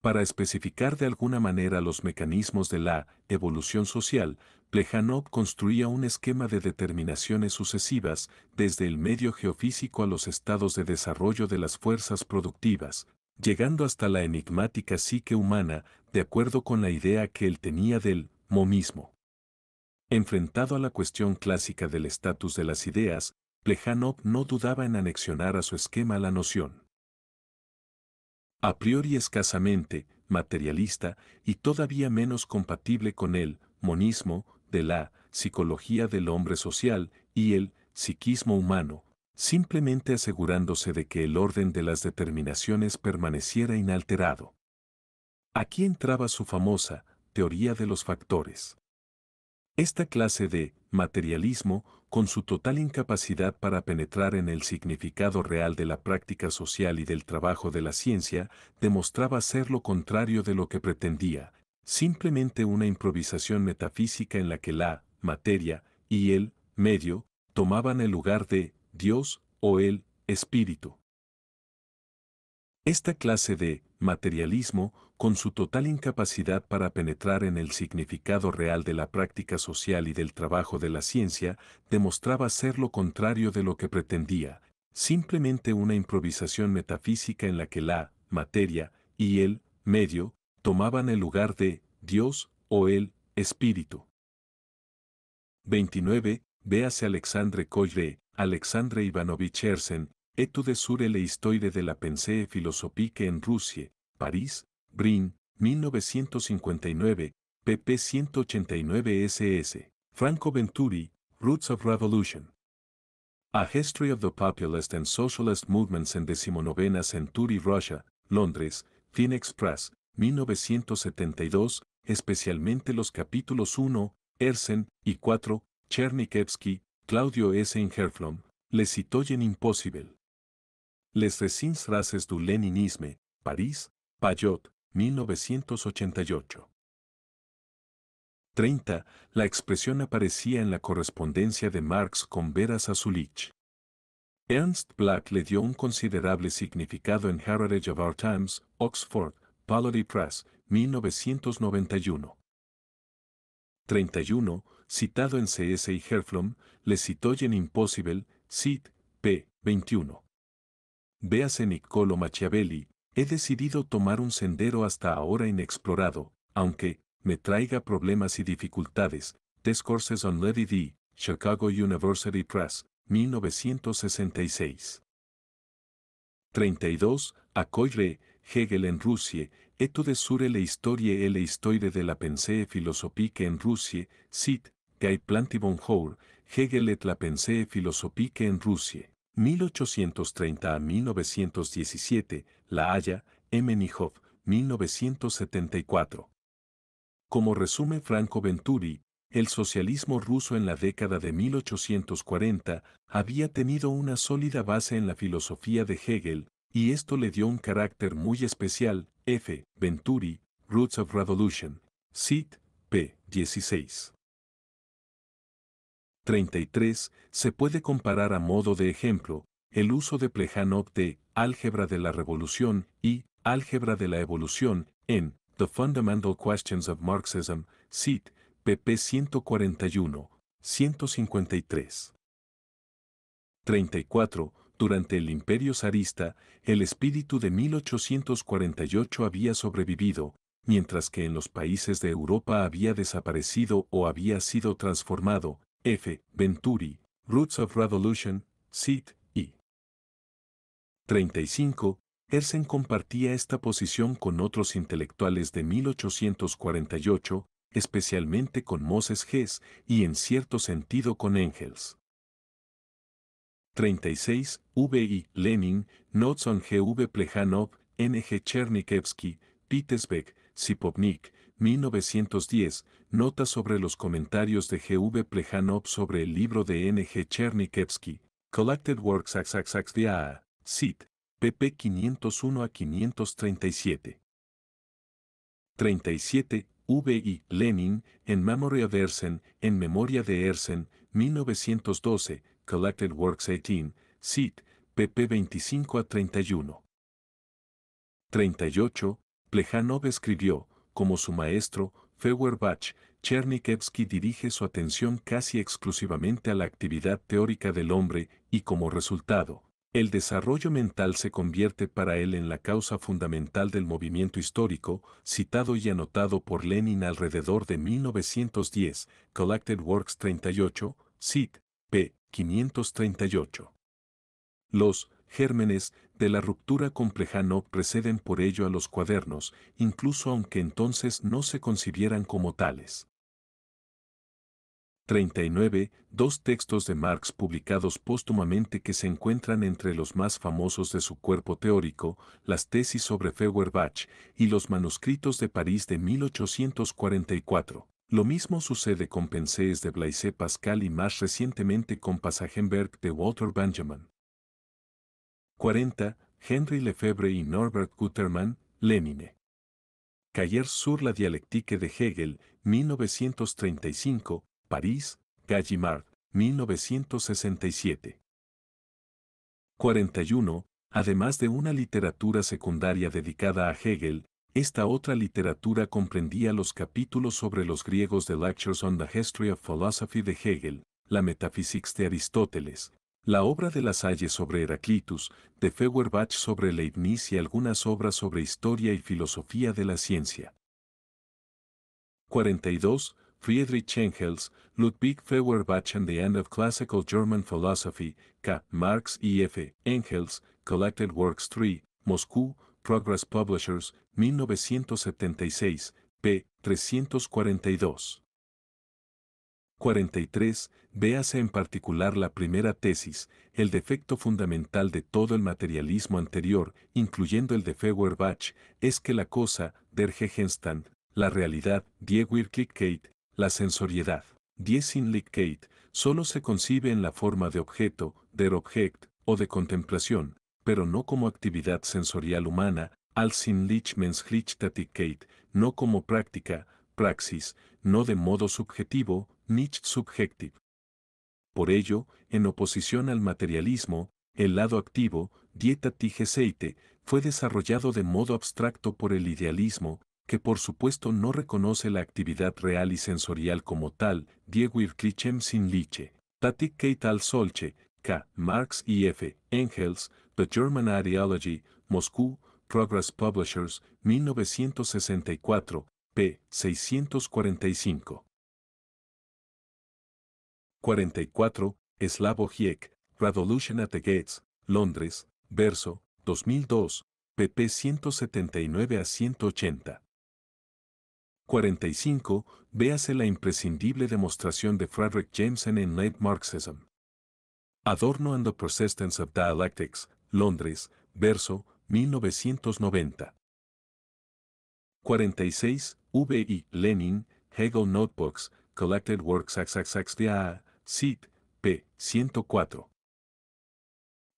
Para especificar de alguna manera los mecanismos de la evolución social, Plejanov construía un esquema de determinaciones sucesivas, desde el medio geofísico a los estados de desarrollo de las fuerzas productivas, llegando hasta la enigmática psique humana, de acuerdo con la idea que él tenía del momismo. Enfrentado a la cuestión clásica del estatus de las ideas, Plejanov no dudaba en anexionar a su esquema la noción. A priori escasamente, materialista y todavía menos compatible con el monismo de la psicología del hombre social y el psiquismo humano, simplemente asegurándose de que el orden de las determinaciones permaneciera inalterado. Aquí entraba su famosa teoría de los factores. Esta clase de materialismo, con su total incapacidad para penetrar en el significado real de la práctica social y del trabajo de la ciencia, demostraba ser lo contrario de lo que pretendía, simplemente una improvisación metafísica en la que la materia y el medio tomaban el lugar de Dios o el espíritu. Esta clase de materialismo, con su total incapacidad para penetrar en el significado real de la práctica social y del trabajo de la ciencia, demostraba ser lo contrario de lo que pretendía, simplemente una improvisación metafísica en la que la materia y el medio tomaban el lugar de Dios o el Espíritu. 29. Véase Alexandre Coyre, Alexandre Ivanovich ersen Etude sur le historie de la pensée philosophique en Rusia, París, Brin, 1959, pp 189 SS. Franco Venturi, Roots of Revolution. A History of the Populist and Socialist Movements in 19 Century Russia, Londres, Phoenix Press, 1972, especialmente los capítulos 1, Ersen, y 4, Chernikevsky, Claudio S. Ingerflom, Les Citoyen Impossible. Les recins Races du Leninisme, París, Payot, 1988. 30. La expresión aparecía en la correspondencia de Marx con Vera Zasulich. Ernst Black le dio un considerable significado en Heritage of Our Times, Oxford, Polity Press, 1991. 31. Citado en CS y Herflom, le citó en Impossible, Cit, p. 21. Véase Niccolo Machiavelli, he decidido tomar un sendero hasta ahora inexplorado, aunque, me traiga problemas y dificultades. Discourses on Lady D., Chicago University Press, 1966. 32. Coyre, Hegel en Rusia, etude sur le historie e le de la pensée philosophique en Rusia, sit, Guy Plantibon-Hour, Hegel et la pensée philosophique en Rusia. 1830 a 1917, La Haya, Emenijov, 1974. Como resume Franco Venturi, el socialismo ruso en la década de 1840 había tenido una sólida base en la filosofía de Hegel, y esto le dio un carácter muy especial, F. Venturi, Roots of Revolution, CIT, p. 16. 33. Se puede comparar a modo de ejemplo el uso de Plejanov de Álgebra de la Revolución y Álgebra de la Evolución en The Fundamental Questions of Marxism, cit. pp 141, 153. 34. Durante el imperio zarista, el espíritu de 1848 había sobrevivido, mientras que en los países de Europa había desaparecido o había sido transformado, F. Venturi, Roots of Revolution, Sid e. y 35, Hersen compartía esta posición con otros intelectuales de 1848, especialmente con Moses Hess y en cierto sentido con Engels. 36, VI, Lenin, Notes on GV Plejanov, NG Chernikevsky, Pitesbeck, Sipovnik, 1910, Notas sobre los comentarios de GV Plejanov sobre el libro de NG Chernikevsky, Collected Works XXXVA, SIT, pp 501 a 537. 37. V.I. Lenin, En Memory of Ersen, En Memoria de Ersen, 1912, Collected Works 18, CIT, pp 25 a 31. 38. Plejanov escribió, como su maestro, Feuerbach, Chernikevsky dirige su atención casi exclusivamente a la actividad teórica del hombre y como resultado, el desarrollo mental se convierte para él en la causa fundamental del movimiento histórico, citado y anotado por Lenin alrededor de 1910, Collected Works 38, CIT, p. 538. Los gérmenes de la ruptura complejano preceden por ello a los cuadernos, incluso aunque entonces no se concibieran como tales. 39. Dos textos de Marx publicados póstumamente que se encuentran entre los más famosos de su cuerpo teórico, las tesis sobre Feuerbach y los manuscritos de París de 1844. Lo mismo sucede con Pensées de Blaise Pascal y más recientemente con Passagenberg de Walter Benjamin. 40. Henry Lefebvre y Norbert Guterman, Lemine, Cayer sur la dialectique de Hegel, 1935, París, Gallimard, 1967. 41. Además de una literatura secundaria dedicada a Hegel, esta otra literatura comprendía los capítulos sobre los griegos de Lectures on the History of Philosophy de Hegel, la Metaphysics de Aristóteles, la obra de Lasalle sobre Heraclitus, de Feuerbach sobre Leibniz y algunas obras sobre historia y filosofía de la ciencia. 42. Friedrich Engels, Ludwig Feuerbach and the End of Classical German Philosophy, K. Marx y F. Engels, Collected Works 3, Moscú, Progress Publishers, 1976, p. 342. 43. Véase en particular la primera tesis, el defecto fundamental de todo el materialismo anterior, incluyendo el de Feuerbach, es que la cosa, der Gegenstand, la realidad, die Wirklichkeit, la sensoriedad, die Sinnlichkeit, solo se concibe en la forma de objeto, der Objekt, o de contemplación, pero no como actividad sensorial humana, al sinlich menschlich tätigkeit no como práctica, praxis, no de modo subjetivo, nicht subjective. Por ello, en oposición al materialismo, el lado activo, dieta tigeseite, fue desarrollado de modo abstracto por el idealismo, que por supuesto no reconoce la actividad real y sensorial como tal, Diego Irklichem sin liche, Solche, K. Marx y F. Engels, The German Ideology, Moscú, Progress Publishers, 1964, p. 645. 44. Slavo Hiek, Revolution at the Gates, Londres, Verso, 2002, pp. 179 a 180. 45. Véase la imprescindible demostración de Frederick Jameson en Late Marxism. Adorno and the Persistence of Dialectics, Londres, verso 1990. 46. V.I. Lenin, Hegel Notebooks, Collected Works XXXDA, SIT, p. 104.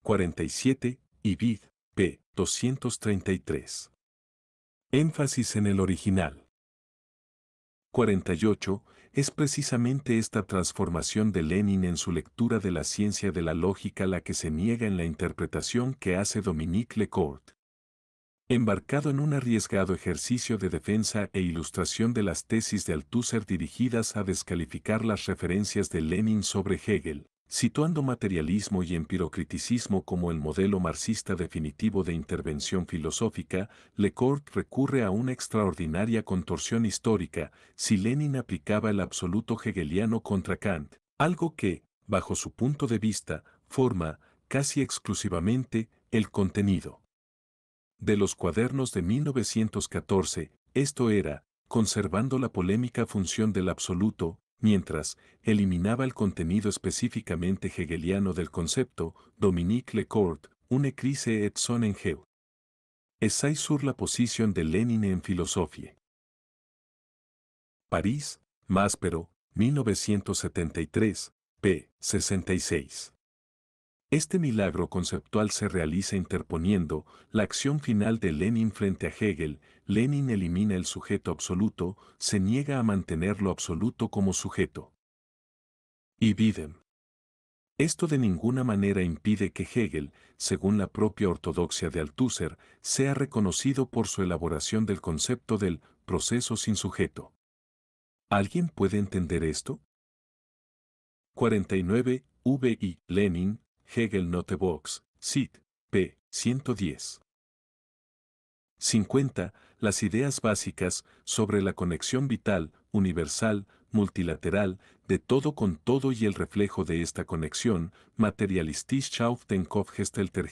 47. Ibid, p. 233. Énfasis en el original. 48. Es precisamente esta transformación de Lenin en su lectura de la ciencia de la lógica la que se niega en la interpretación que hace Dominique Lecourt. Embarcado en un arriesgado ejercicio de defensa e ilustración de las tesis de Althusser dirigidas a descalificar las referencias de Lenin sobre Hegel, situando materialismo y empirocriticismo como el modelo marxista definitivo de intervención filosófica, Lecourt recurre a una extraordinaria contorsión histórica si Lenin aplicaba el absoluto hegeliano contra Kant, algo que, bajo su punto de vista, forma, casi exclusivamente, el contenido. De los cuadernos de 1914, esto era, conservando la polémica función del absoluto, Mientras, eliminaba el contenido específicamente hegeliano del concepto, Dominique Lecourt, Une crise et son Es Essay sur la position de Lenin en filosofie. París, Máspero, 1973, p. 66. Este milagro conceptual se realiza interponiendo la acción final de Lenin frente a Hegel. Lenin elimina el sujeto absoluto, se niega a mantenerlo absoluto como sujeto. Y Esto de ninguna manera impide que Hegel, según la propia ortodoxia de Althusser, sea reconocido por su elaboración del concepto del proceso sin sujeto. ¿Alguien puede entender esto? 49. V. I. Lenin, Hegel Notebox, Box, p. 110. 50. Las ideas básicas sobre la conexión vital, universal, multilateral, de todo con todo y el reflejo de esta conexión, materialistisch auf den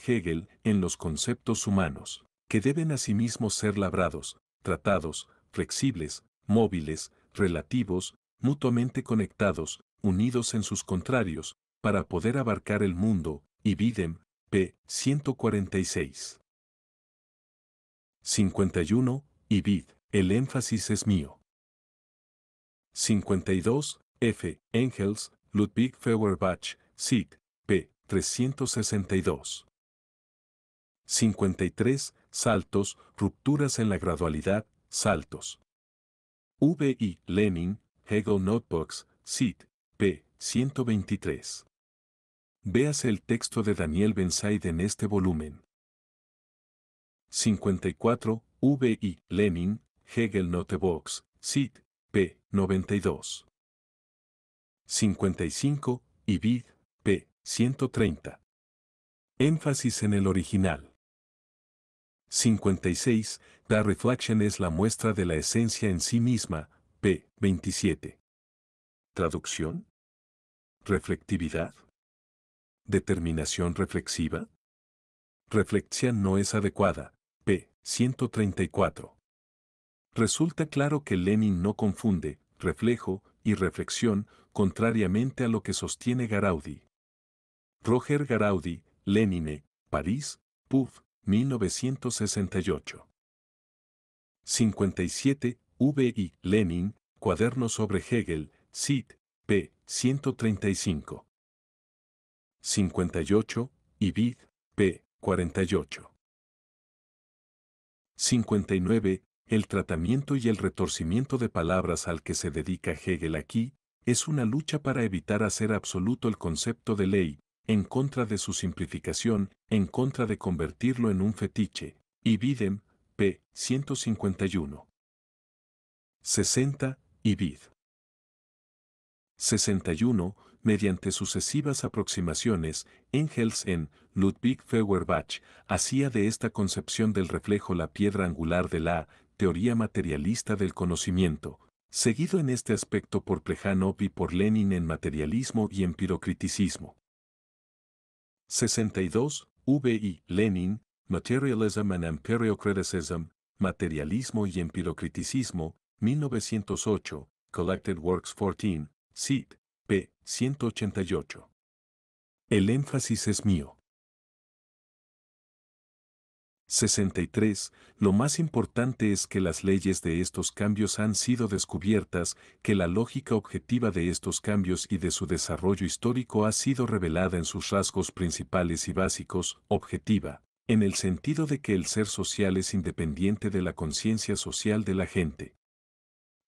Hegel, en los conceptos humanos, que deben asimismo ser labrados, tratados, flexibles, móviles, relativos, mutuamente conectados, unidos en sus contrarios, para poder abarcar el mundo, Ibidem, p. 146. 51. Ibid, el énfasis es mío. 52. F. Engels, Ludwig Feuerbach, SID, p. 362. 53. Saltos, rupturas en la gradualidad, saltos. V. I. Lenin, Hegel Notebooks, SID, p. 123. Véase el texto de Daniel Benside en este volumen. 54, V. VI, Lenin, Hegel Notebox, SID, p. 92. 55, Ibid, p. 130. Énfasis en el original. 56, The Reflection es la muestra de la esencia en sí misma, p. 27. Traducción. Reflectividad determinación reflexiva? Reflexión no es adecuada. P. 134. Resulta claro que Lenin no confunde reflejo y reflexión, contrariamente a lo que sostiene Garaudi. Roger Garaudi, Lenine, París, Puf, 1968. 57. V. I. Lenin, Cuaderno sobre Hegel, CIT, p. 135. 58, y p. 48. 59. El tratamiento y el retorcimiento de palabras al que se dedica Hegel aquí es una lucha para evitar hacer absoluto el concepto de ley, en contra de su simplificación, en contra de convertirlo en un fetiche. Y p. 151. 60. Ibid. 61 mediante sucesivas aproximaciones, Engels en Ludwig Feuerbach hacía de esta concepción del reflejo la piedra angular de la teoría materialista del conocimiento, seguido en este aspecto por Plejanov y por Lenin en materialismo y empirocriticismo. 62. VI. Lenin, Materialism and Empirocriticism, Materialismo y Empirocriticismo, 1908, Collected Works 14, Seed, p. 188. El énfasis es mío. 63. Lo más importante es que las leyes de estos cambios han sido descubiertas, que la lógica objetiva de estos cambios y de su desarrollo histórico ha sido revelada en sus rasgos principales y básicos, objetiva, en el sentido de que el ser social es independiente de la conciencia social de la gente.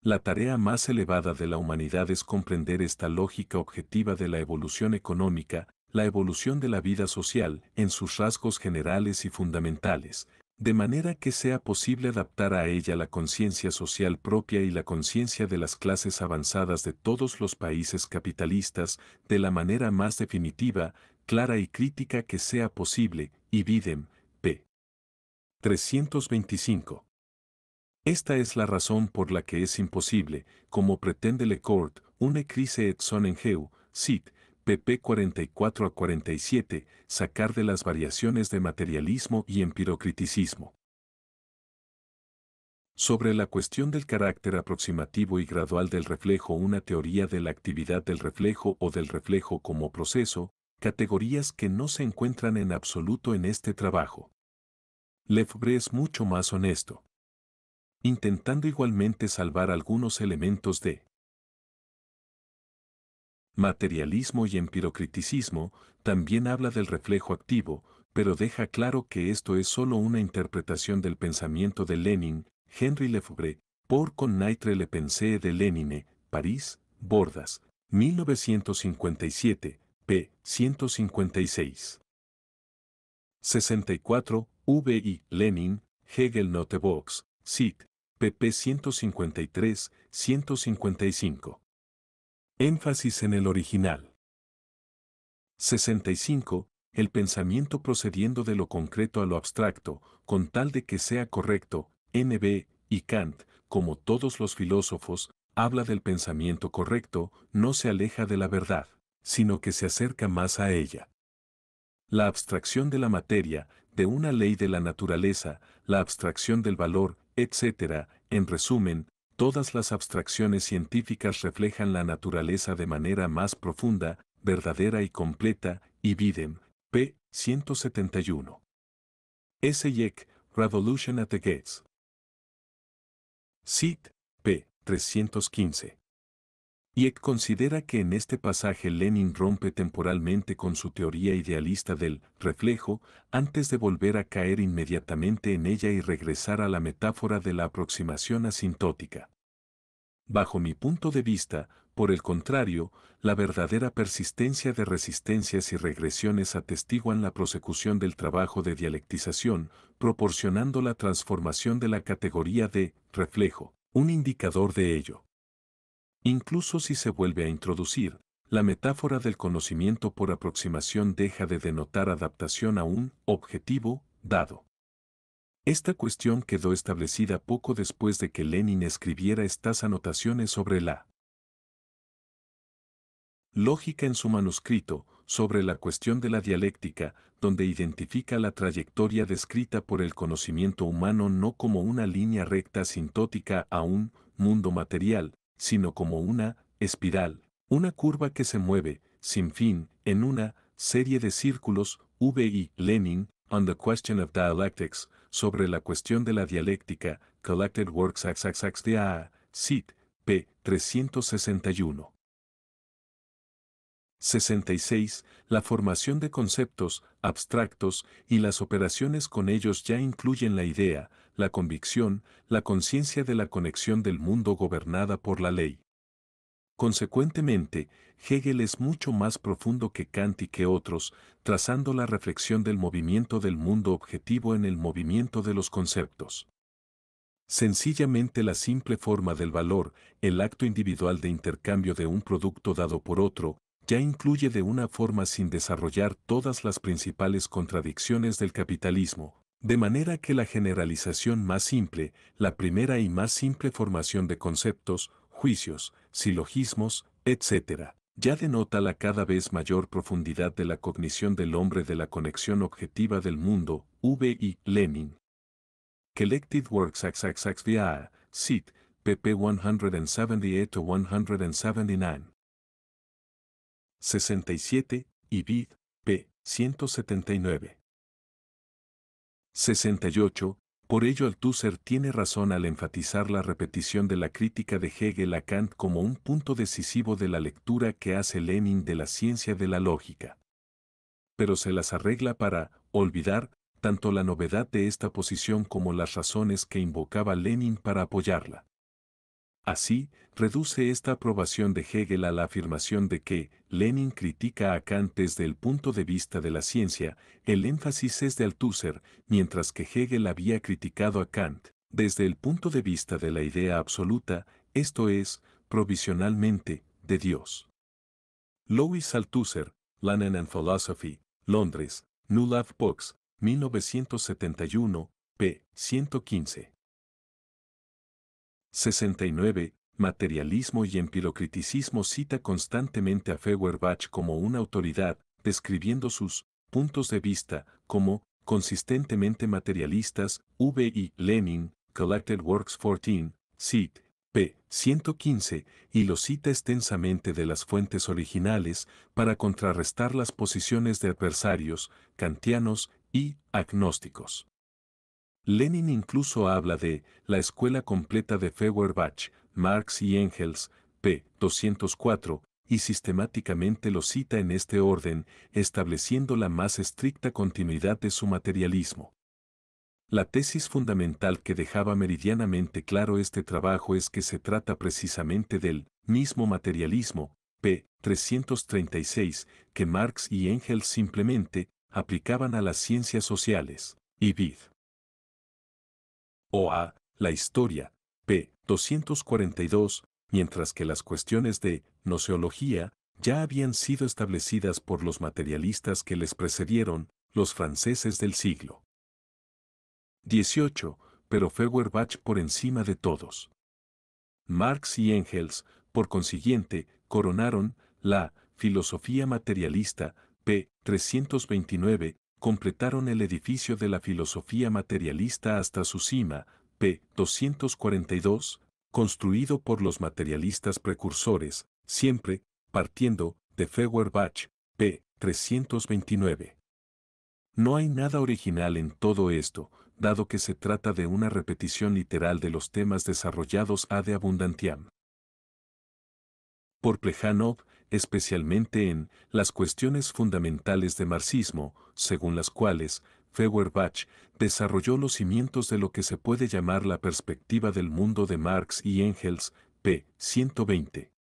La tarea más elevada de la humanidad es comprender esta lógica objetiva de la evolución económica, la evolución de la vida social, en sus rasgos generales y fundamentales, de manera que sea posible adaptar a ella la conciencia social propia y la conciencia de las clases avanzadas de todos los países capitalistas de la manera más definitiva, clara y crítica que sea posible, y Bidem, p. 325. Esta es la razón por la que es imposible, como pretende Le Lecourt, una crise et son geu, cit. pp 44 a 47, sacar de las variaciones de materialismo y empirocriticismo. Sobre la cuestión del carácter aproximativo y gradual del reflejo, una teoría de la actividad del reflejo o del reflejo como proceso, categorías que no se encuentran en absoluto en este trabajo. Lefebvre es mucho más honesto intentando igualmente salvar algunos elementos de materialismo y empirocriticismo, también habla del reflejo activo, pero deja claro que esto es solo una interpretación del pensamiento de Lenin, Henry Lefebvre, por con Naitre le Pensé de Lenine, París, Bordas, 1957, p. 156. 64, VI. Lenin, Hegel Notebox, SIT, pp 153-155. Énfasis en el original. 65. El pensamiento procediendo de lo concreto a lo abstracto, con tal de que sea correcto, NB y Kant, como todos los filósofos, habla del pensamiento correcto, no se aleja de la verdad, sino que se acerca más a ella. La abstracción de la materia, de una ley de la naturaleza, la abstracción del valor, etc. En resumen, todas las abstracciones científicas reflejan la naturaleza de manera más profunda, verdadera y completa, y Bidem, p. 171. S. Yek, Revolution at the Gates. Sit, p. 315. Yek considera que en este pasaje Lenin rompe temporalmente con su teoría idealista del reflejo antes de volver a caer inmediatamente en ella y regresar a la metáfora de la aproximación asintótica. Bajo mi punto de vista, por el contrario, la verdadera persistencia de resistencias y regresiones atestiguan la prosecución del trabajo de dialectización, proporcionando la transformación de la categoría de reflejo, un indicador de ello. Incluso si se vuelve a introducir, la metáfora del conocimiento por aproximación deja de denotar adaptación a un objetivo dado. Esta cuestión quedó establecida poco después de que Lenin escribiera estas anotaciones sobre la lógica en su manuscrito sobre la cuestión de la dialéctica, donde identifica la trayectoria descrita por el conocimiento humano no como una línea recta sintótica a un mundo material, sino como una espiral, una curva que se mueve, sin fin, en una serie de círculos, V.I. Lenin, On the Question of Dialectics, sobre la cuestión de la dialéctica, Collected Works XXX de A, CIT, p. 361. 66. La formación de conceptos abstractos y las operaciones con ellos ya incluyen la idea, la convicción, la conciencia de la conexión del mundo gobernada por la ley. Consecuentemente, Hegel es mucho más profundo que Kant y que otros, trazando la reflexión del movimiento del mundo objetivo en el movimiento de los conceptos. Sencillamente la simple forma del valor, el acto individual de intercambio de un producto dado por otro, ya incluye de una forma sin desarrollar todas las principales contradicciones del capitalismo, de manera que la generalización más simple, la primera y más simple formación de conceptos, juicios, silogismos, etc., ya denota la cada vez mayor profundidad de la cognición del hombre de la conexión objetiva del mundo, V. I. Lenin. Collected Works XXX via SIT, pp 178-179. 67, y vid, p. 179. 68. Por ello Althusser tiene razón al enfatizar la repetición de la crítica de Hegel a Kant como un punto decisivo de la lectura que hace Lenin de la ciencia de la lógica. Pero se las arregla para olvidar tanto la novedad de esta posición como las razones que invocaba Lenin para apoyarla. Así, reduce esta aprobación de Hegel a la afirmación de que Lenin critica a Kant desde el punto de vista de la ciencia, el énfasis es de Althusser, mientras que Hegel había criticado a Kant desde el punto de vista de la idea absoluta, esto es, provisionalmente, de Dios. Louis Althusser, Lenin and Philosophy, Londres, New Love Books, 1971, p. 115. 69. Materialismo y empirocriticismo cita constantemente a Feuerbach como una autoridad, describiendo sus puntos de vista como consistentemente materialistas, V. Lenin, Collected Works 14, cit. p. 115, y lo cita extensamente de las fuentes originales para contrarrestar las posiciones de adversarios, kantianos y agnósticos. Lenin incluso habla de la escuela completa de Feuerbach, Marx y Engels, p. 204, y sistemáticamente lo cita en este orden, estableciendo la más estricta continuidad de su materialismo. La tesis fundamental que dejaba meridianamente claro este trabajo es que se trata precisamente del mismo materialismo, p. 336, que Marx y Engels simplemente aplicaban a las ciencias sociales, y vid o a la historia, p. 242, mientras que las cuestiones de noceología ya habían sido establecidas por los materialistas que les precedieron, los franceses del siglo 18. pero Feuerbach por encima de todos. Marx y Engels, por consiguiente, coronaron la filosofía materialista, p. 329, completaron el edificio de la filosofía materialista hasta su cima, p. 242, construido por los materialistas precursores, siempre, partiendo, de Feuerbach, p. 329. No hay nada original en todo esto, dado que se trata de una repetición literal de los temas desarrollados a de abundantiam por Plejanov, especialmente en Las cuestiones fundamentales de marxismo, según las cuales Feuerbach desarrolló los cimientos de lo que se puede llamar la perspectiva del mundo de Marx y Engels, p. 120.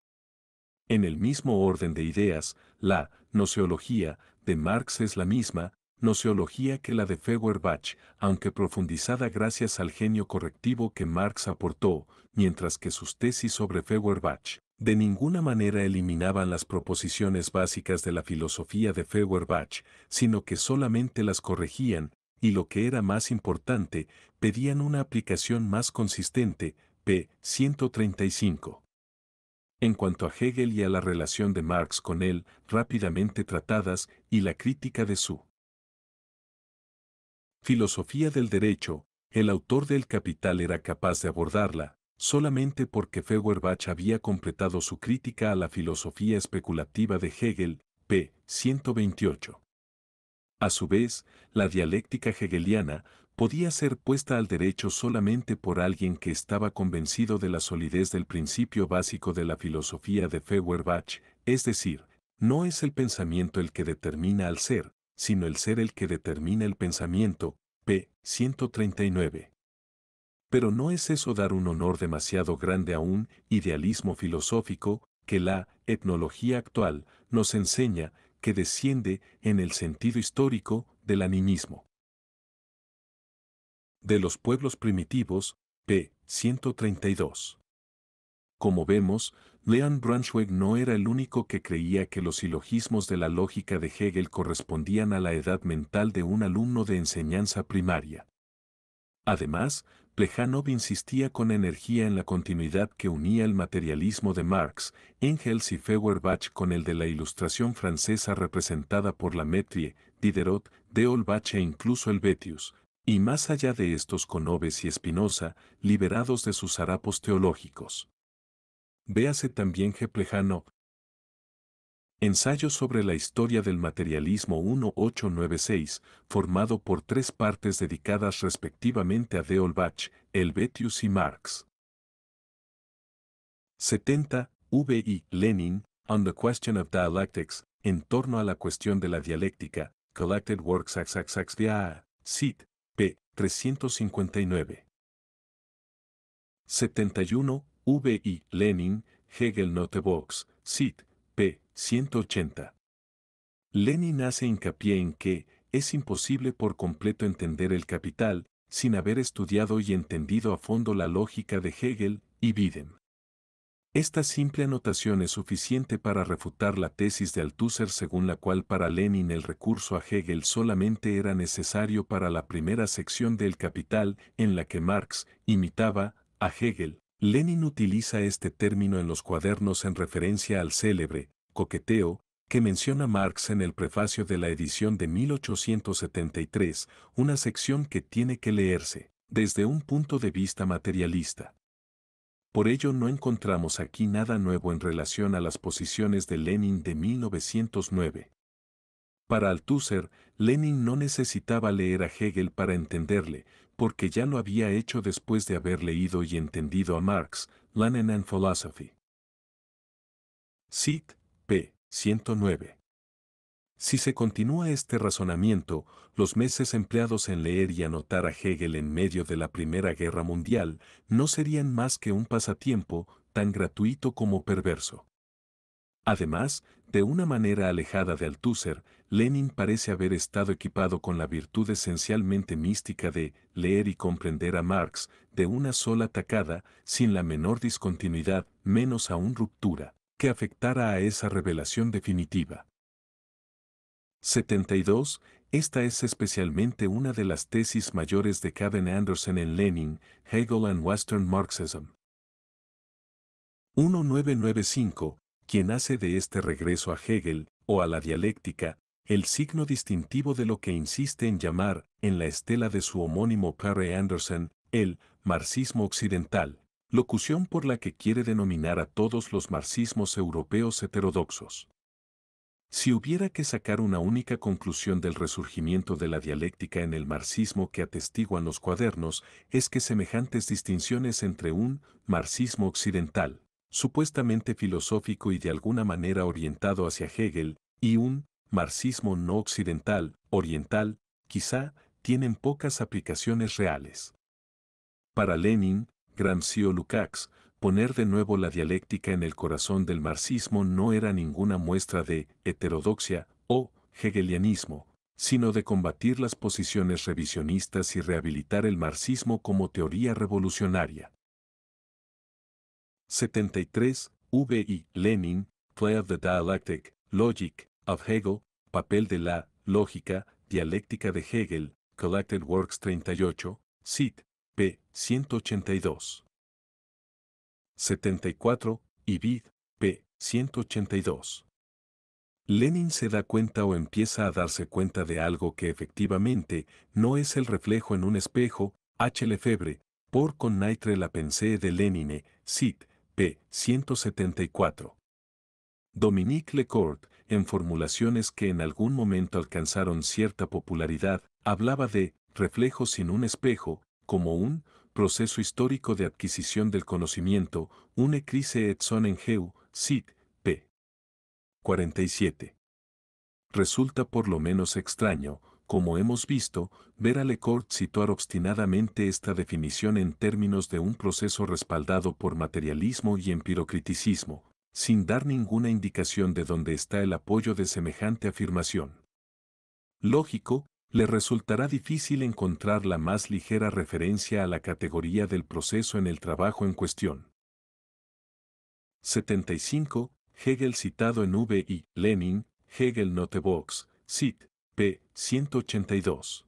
En el mismo orden de ideas, la noceología de Marx es la misma noceología que la de Feuerbach, aunque profundizada gracias al genio correctivo que Marx aportó, mientras que sus tesis sobre Feuerbach de ninguna manera eliminaban las proposiciones básicas de la filosofía de Feuerbach, sino que solamente las corregían, y lo que era más importante, pedían una aplicación más consistente, p. 135. En cuanto a Hegel y a la relación de Marx con él, rápidamente tratadas, y la crítica de su filosofía del derecho, el autor del Capital era capaz de abordarla, solamente porque Feuerbach había completado su crítica a la filosofía especulativa de Hegel, p. 128. A su vez, la dialéctica hegeliana podía ser puesta al derecho solamente por alguien que estaba convencido de la solidez del principio básico de la filosofía de Feuerbach, es decir, no es el pensamiento el que determina al ser, sino el ser el que determina el pensamiento, p. 139. Pero no es eso dar un honor demasiado grande a un idealismo filosófico que la etnología actual nos enseña que desciende en el sentido histórico del animismo. De los pueblos primitivos, p. 132. Como vemos, Leon Braunschweig no era el único que creía que los silogismos de la lógica de Hegel correspondían a la edad mental de un alumno de enseñanza primaria. Además, Plejanov insistía con energía en la continuidad que unía el materialismo de Marx, Engels y Feuerbach con el de la ilustración francesa representada por Lametrie, Diderot, Deolbach e incluso Helvetius, y más allá de estos con Oves y Espinosa, liberados de sus harapos teológicos. Véase también que Plejanov, Ensayo sobre la historia del materialismo 1896, formado por tres partes dedicadas respectivamente a Deolbach, Helvetius y Marx. 70. V.I. Lenin, On the Question of Dialectics, en torno a la cuestión de la dialéctica, Collected Works XXXVA, Cit. p. 359. 71. V.I. Lenin, Hegel Notebox, Cit p. 180. Lenin hace hincapié en que es imposible por completo entender el capital sin haber estudiado y entendido a fondo la lógica de Hegel y Bidem. Esta simple anotación es suficiente para refutar la tesis de Althusser según la cual para Lenin el recurso a Hegel solamente era necesario para la primera sección del Capital en la que Marx imitaba a Hegel. Lenin utiliza este término en los cuadernos en referencia al célebre coqueteo que menciona Marx en el prefacio de la edición de 1873, una sección que tiene que leerse desde un punto de vista materialista. Por ello no encontramos aquí nada nuevo en relación a las posiciones de Lenin de 1909. Para Althusser, Lenin no necesitaba leer a Hegel para entenderle, porque ya lo había hecho después de haber leído y entendido a Marx, Lenin and Philosophy. Cit. p. 109. Si se continúa este razonamiento, los meses empleados en leer y anotar a Hegel en medio de la Primera Guerra Mundial no serían más que un pasatiempo tan gratuito como perverso. Además, de una manera alejada de Althusser, Lenin parece haber estado equipado con la virtud esencialmente mística de leer y comprender a Marx de una sola tacada, sin la menor discontinuidad, menos aún ruptura, que afectara a esa revelación definitiva. 72. Esta es especialmente una de las tesis mayores de Kevin Anderson en Lenin, Hegel and Western Marxism. 1995, quien hace de este regreso a Hegel, o a la dialéctica, el signo distintivo de lo que insiste en llamar, en la estela de su homónimo Perry Anderson, el marxismo occidental, locución por la que quiere denominar a todos los marxismos europeos heterodoxos. Si hubiera que sacar una única conclusión del resurgimiento de la dialéctica en el marxismo que atestiguan los cuadernos, es que semejantes distinciones entre un marxismo occidental, supuestamente filosófico y de alguna manera orientado hacia Hegel, y un marxismo no occidental, oriental, quizá, tienen pocas aplicaciones reales. Para Lenin, Gramsci o Lukács, poner de nuevo la dialéctica en el corazón del marxismo no era ninguna muestra de heterodoxia o hegelianismo, sino de combatir las posiciones revisionistas y rehabilitar el marxismo como teoría revolucionaria. 73. V.I. Lenin, Play of the Dialectic, Logic, of Hegel, papel de la lógica dialéctica de Hegel, Collected Works 38, CIT, p. 182. 74, Ibid, p. 182. Lenin se da cuenta o empieza a darse cuenta de algo que efectivamente no es el reflejo en un espejo, H. Lefebvre, por con Naitre la pensée de Lenine, CIT, p. 174. Dominique Lecourt, en formulaciones que en algún momento alcanzaron cierta popularidad, hablaba de «reflejos sin un espejo, como un proceso histórico de adquisición del conocimiento, une crise et son geu, sit, p. 47. Resulta por lo menos extraño, como hemos visto, ver a Lecourt situar obstinadamente esta definición en términos de un proceso respaldado por materialismo y empirocriticismo sin dar ninguna indicación de dónde está el apoyo de semejante afirmación. Lógico, le resultará difícil encontrar la más ligera referencia a la categoría del proceso en el trabajo en cuestión. 75. Hegel citado en V.I. Lenin, Hegel Notebox, Cit. p. 182.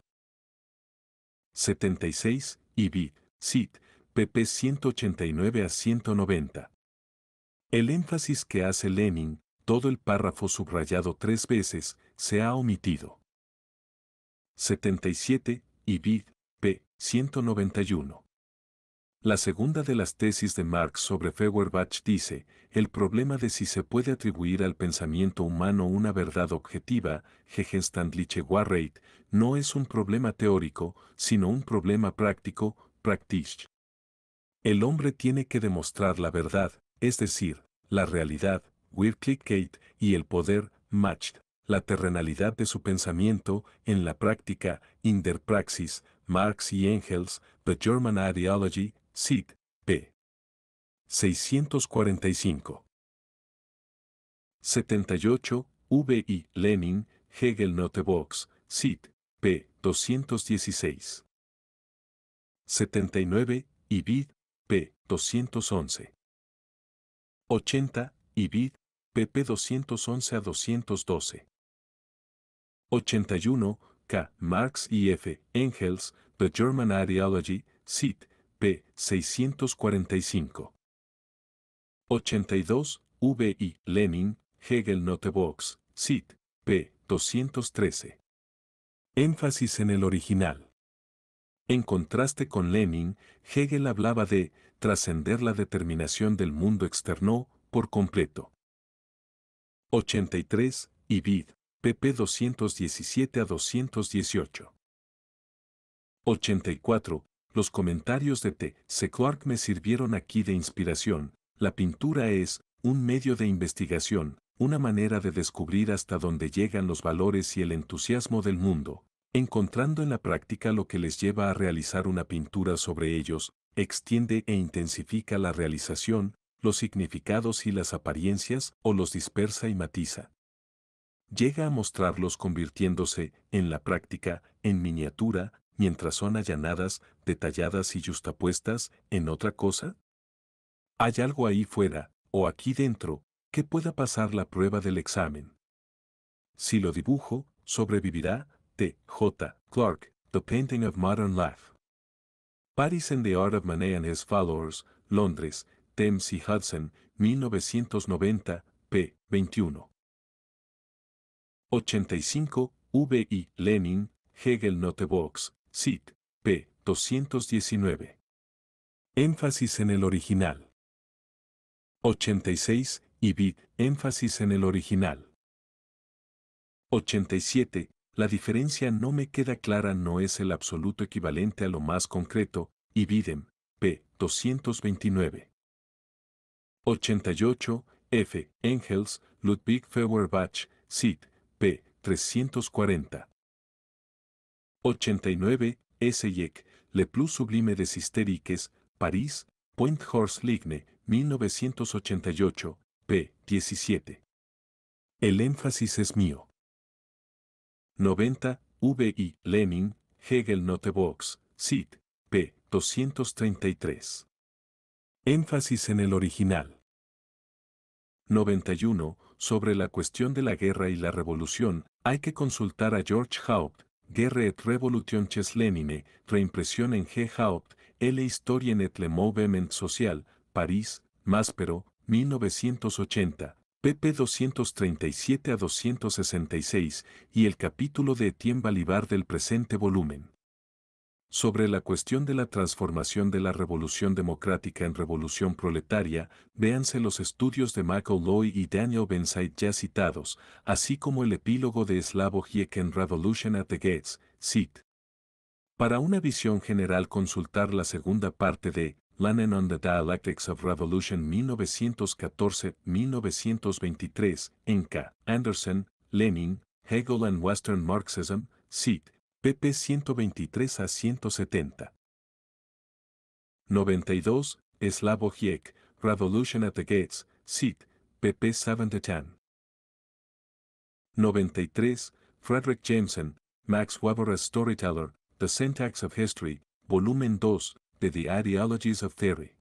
76. Ibid., Cit. pp. 189 a 190. El énfasis que hace Lenin, todo el párrafo subrayado tres veces, se ha omitido. 77, Ibid, p. 191. La segunda de las tesis de Marx sobre Feuerbach dice, el problema de si se puede atribuir al pensamiento humano una verdad objetiva, Gegenstandliche Wahrheit, no es un problema teórico, sino un problema práctico, praktisch. El hombre tiene que demostrar la verdad, es decir, la realidad, Wirklichkeit, y el poder, Macht, la terrenalidad de su pensamiento, en la práctica, in der Praxis, Marx y Engels, The German Ideology, Sid, p. 645. 78, V. I. Lenin, Hegel Notebox, Sid, p. 216. 79, Ibid, p. 211. 80, IBID, pp 211 a 212. 81, K. Marx y F. Engels, The German Ideology, Sit, p. 645. 82, V. I. Lenin, Hegel Notebox, Sit, p. 213. Énfasis en el original. En contraste con Lenin, Hegel hablaba de trascender la determinación del mundo externo por completo. 83. Ibid. pp. 217 a 218. 84. Los comentarios de T. C. me sirvieron aquí de inspiración. La pintura es un medio de investigación, una manera de descubrir hasta dónde llegan los valores y el entusiasmo del mundo, encontrando en la práctica lo que les lleva a realizar una pintura sobre ellos, extiende e intensifica la realización, los significados y las apariencias o los dispersa y matiza. Llega a mostrarlos convirtiéndose, en la práctica, en miniatura, mientras son allanadas, detalladas y justapuestas, en otra cosa? ¿Hay algo ahí fuera, o aquí dentro, que pueda pasar la prueba del examen? Si lo dibujo, sobrevivirá, T. J. Clark, The Painting of Modern Life. Paris and the Art of Manet and His Followers, Londres, Thames y Hudson, 1990, p. 21. 85, V. I. Lenin, Hegel Notebox, Sit, p. 219. Énfasis en el original. 86, Ibid. énfasis en el original. 87, la diferencia no me queda clara no es el absoluto equivalente a lo más concreto, Ibidem, p. 229. 88, F. Engels, Ludwig Feuerbach, Sid, p. 340. 89, S. yek Le Plus Sublime des hystériques París, Point Horse Ligne, 1988, p. 17. El énfasis es mío. 90, VI, Lenin, Hegel Notebox, Cit, p. 233. Énfasis en el original. 91. Sobre la cuestión de la guerra y la revolución, hay que consultar a George Haupt, Guerre et chez Lenine, reimpresión en G. Haupt, L. Historien et le Mouvement Social, París, Máspero, 1980, pp 237 a 266 y el capítulo de Etienne Balibar del presente volumen. Sobre la cuestión de la transformación de la revolución democrática en revolución proletaria, véanse los estudios de Michael Loy y Daniel Benside ya citados, así como el epílogo de Slavo en Revolution at the Gates, CIT. Para una visión general consultar la segunda parte de Lenin on the Dialectics of Revolution 1914-1923, Inca, Anderson, Lenin, Hegel and Western Marxism, Seat, pp. 123 a 170. 92. Slavoj Hiek, Revolution at the Gates, Seat, pp. 7 to 10. 93. Frederick Jameson, Max Weber as Storyteller, The Syntax of History, Volumen 2, the ideologies of theory.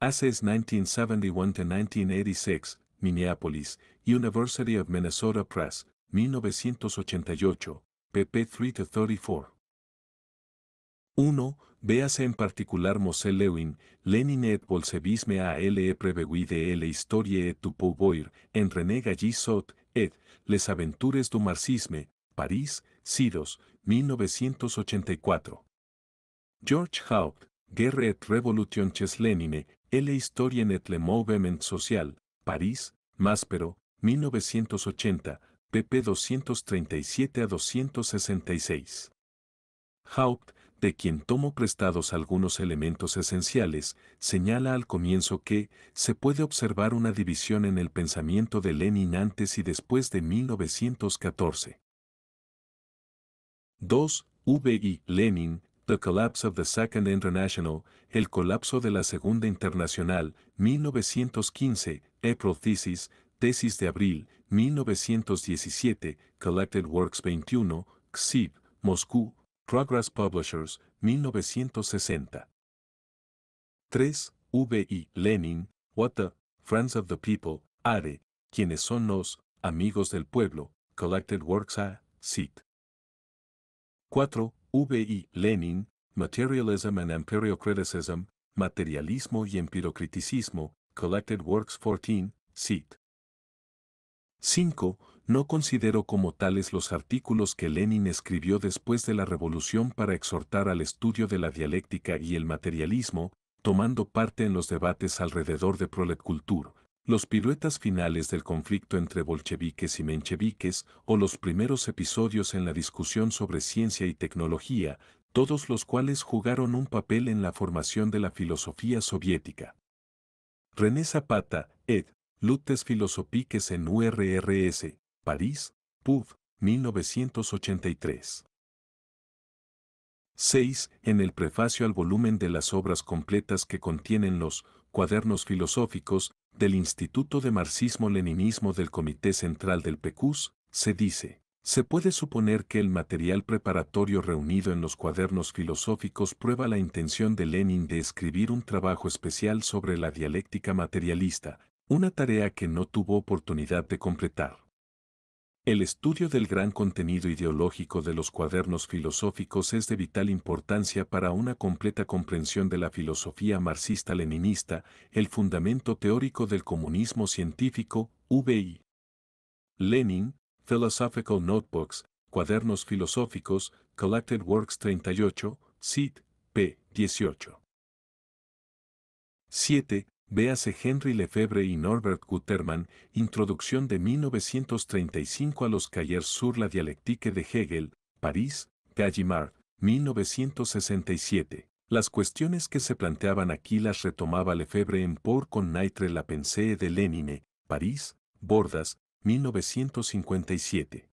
Essays 1971 1986, Minneapolis, University of Minnesota Press, 1988, pp 3 34. 1. Véase en particular Mosé Lewin, Lenin et bolsevisme a le de l et du pouvoir, en René Gallisot, et Les aventures du marxisme, París, Sidos, 1984. George Haupt, Guerre et Revolution Lenine, L. Historien et le Mouvement Social, París, Máspero, 1980, pp. 237 a 266. Haupt, de quien tomo prestados algunos elementos esenciales, señala al comienzo que se puede observar una división en el pensamiento de Lenin antes y después de 1914. 2. V. I. Lenin, The Collapse of the Second International, El colapso de la Segunda Internacional, 1915, April Thesis, Tesis de Abril, 1917, Collected Works 21, XIB, Moscú, Progress Publishers, 1960. 3. V.I. Lenin, What the, Friends of the People, Are, quienes son los, amigos del pueblo, Collected Works A, SIT. 4. V.I. Lenin, Materialism and Empirio-Criticism, Materialismo y Empirocriticismo, Collected Works 14, cit. 5. No considero como tales los artículos que Lenin escribió después de la Revolución para exhortar al estudio de la dialéctica y el materialismo, tomando parte en los debates alrededor de Proletkultur, los piruetas finales del conflicto entre bolcheviques y mencheviques o los primeros episodios en la discusión sobre ciencia y tecnología, todos los cuales jugaron un papel en la formación de la filosofía soviética. René Zapata, ed. Lutes Filosofiques en URRS, París, PUV, 1983. 6. En el prefacio al volumen de las obras completas que contienen los cuadernos filosóficos, del Instituto de Marxismo-Leninismo del Comité Central del PECUS, se dice, se puede suponer que el material preparatorio reunido en los cuadernos filosóficos prueba la intención de Lenin de escribir un trabajo especial sobre la dialéctica materialista, una tarea que no tuvo oportunidad de completar. El estudio del gran contenido ideológico de los cuadernos filosóficos es de vital importancia para una completa comprensión de la filosofía marxista-leninista, el fundamento teórico del comunismo científico, VI. Lenin, Philosophical Notebooks, Cuadernos Filosóficos, Collected Works 38, CIT, p. 18. 7. Véase Henry Lefebvre y Norbert Guterman, Introducción de 1935 a los Cahiers sur la dialectique de Hegel, París, Gallimard, 1967. Las cuestiones que se planteaban aquí las retomaba Lefebvre en Por con Naitre la pensée de Lénine, París, Bordas, 1957.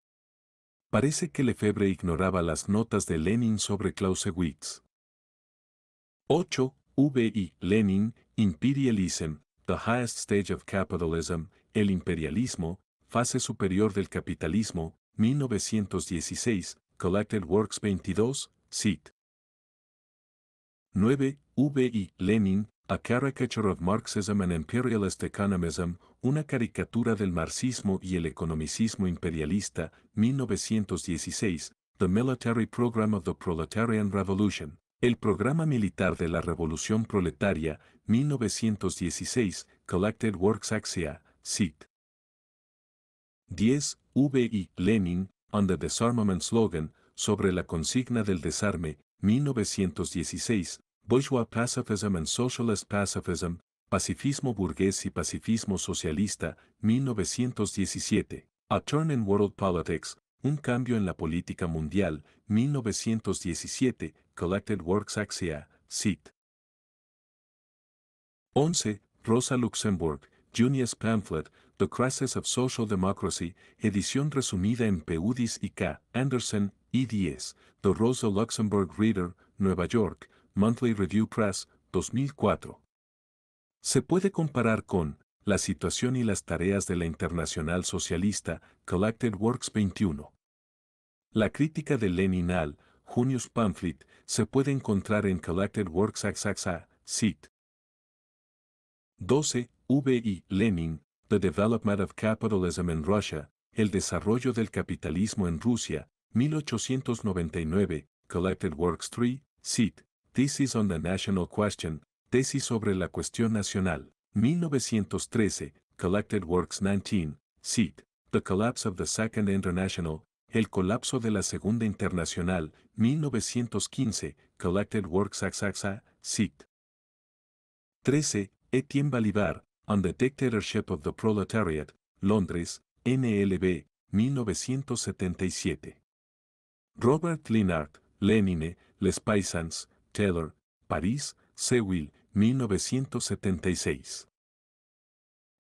Parece que Lefebvre ignoraba las notas de Lenin sobre Clausewitz. 8. V. Lenin, Imperialism, the highest stage of capitalism, el imperialismo, fase superior del capitalismo, 1916, Collected Works 22, CIT. 9. V.I. Lenin, A Caricature of Marxism and Imperialist Economism, una caricatura del marxismo y el economicismo imperialista, 1916, The Military Program of the Proletarian Revolution. El Programa Militar de la Revolución Proletaria, 1916, Collected Works Axia, SIT. 10. V.I. Lenin, ON the Disarmament Slogan, sobre la consigna del desarme, 1916, Bourgeois Pacifism and Socialist Pacifism, Pacifismo Burgués y Pacifismo Socialista, 1917, A Turn in World Politics, Un Cambio en la Política Mundial, 1917, Collected Works Axia, cit. 11. Rosa Luxemburg, Junius Pamphlet, The Crisis of Social Democracy, edición resumida en Peudis y K. Anderson, EDS, The Rosa Luxemburg Reader, Nueva York, Monthly Review Press, 2004. Se puede comparar con La situación y las tareas de la Internacional Socialista, Collected Works 21. La crítica de Lenin al Junius Pamphlet, se puede encontrar en Collected Works AXAXA, CIT. 12. V.I. Lenin, The Development of Capitalism in Russia, El Desarrollo del Capitalismo en Rusia, 1899, Collected Works 3, cit. Thesis on the National Question, Tesis sobre la Cuestión Nacional, 1913, Collected Works 19, CIT. The Collapse of the Second International, el colapso de la Segunda Internacional, 1915, Collected Works Axaxa, SIT. 13. Etienne Balibar, On the Dictatorship of the Proletariat, Londres, NLB, 1977. Robert Linard, Lenine, Les Paysans, Taylor, París, Sewill, 1976.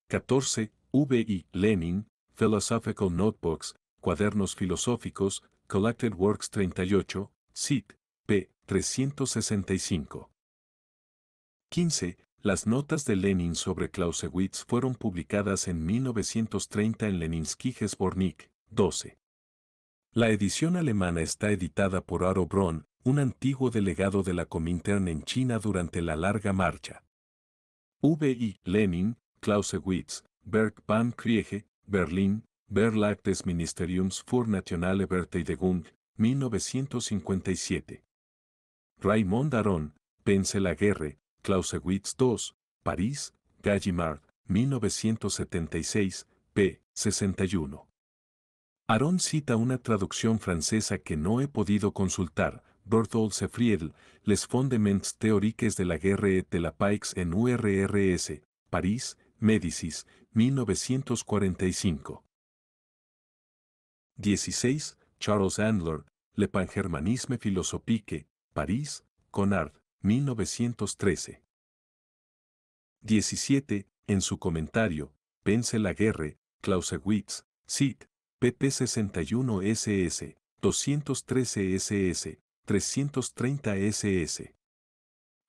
14. V. Lenin, Philosophical Notebooks, Cuadernos Filosóficos, Collected Works 38, SIT, p. 365. 15. Las notas de Lenin sobre Clausewitz fueron publicadas en 1930 en Leninsky Gesbornik, 12. La edición alemana está editada por Aro Bron, un antiguo delegado de la Comintern en China durante la larga marcha. V.I. Lenin, Clausewitz, Berg van Kriege, Berlín, Verlag des Ministeriums für Nationale Verteidigung, 1957. Raymond Aron, la Pense Guerre, Clausewitz II, París, Gallimard, 1976, p. 61. Aron cita una traducción francesa que no he podido consultar, Bertolt Sefriedl, Les Fondements Théoriques de la Guerre et de la Paix en URRS, París, Médicis, 1945. 16, Charles Andler, Le pangermanisme philosophique, París, Conard, 1913. 17. En su comentario, Pense la Guerre, Clausewitz, cit. pp 61 SS, 213 SS, 330 SS.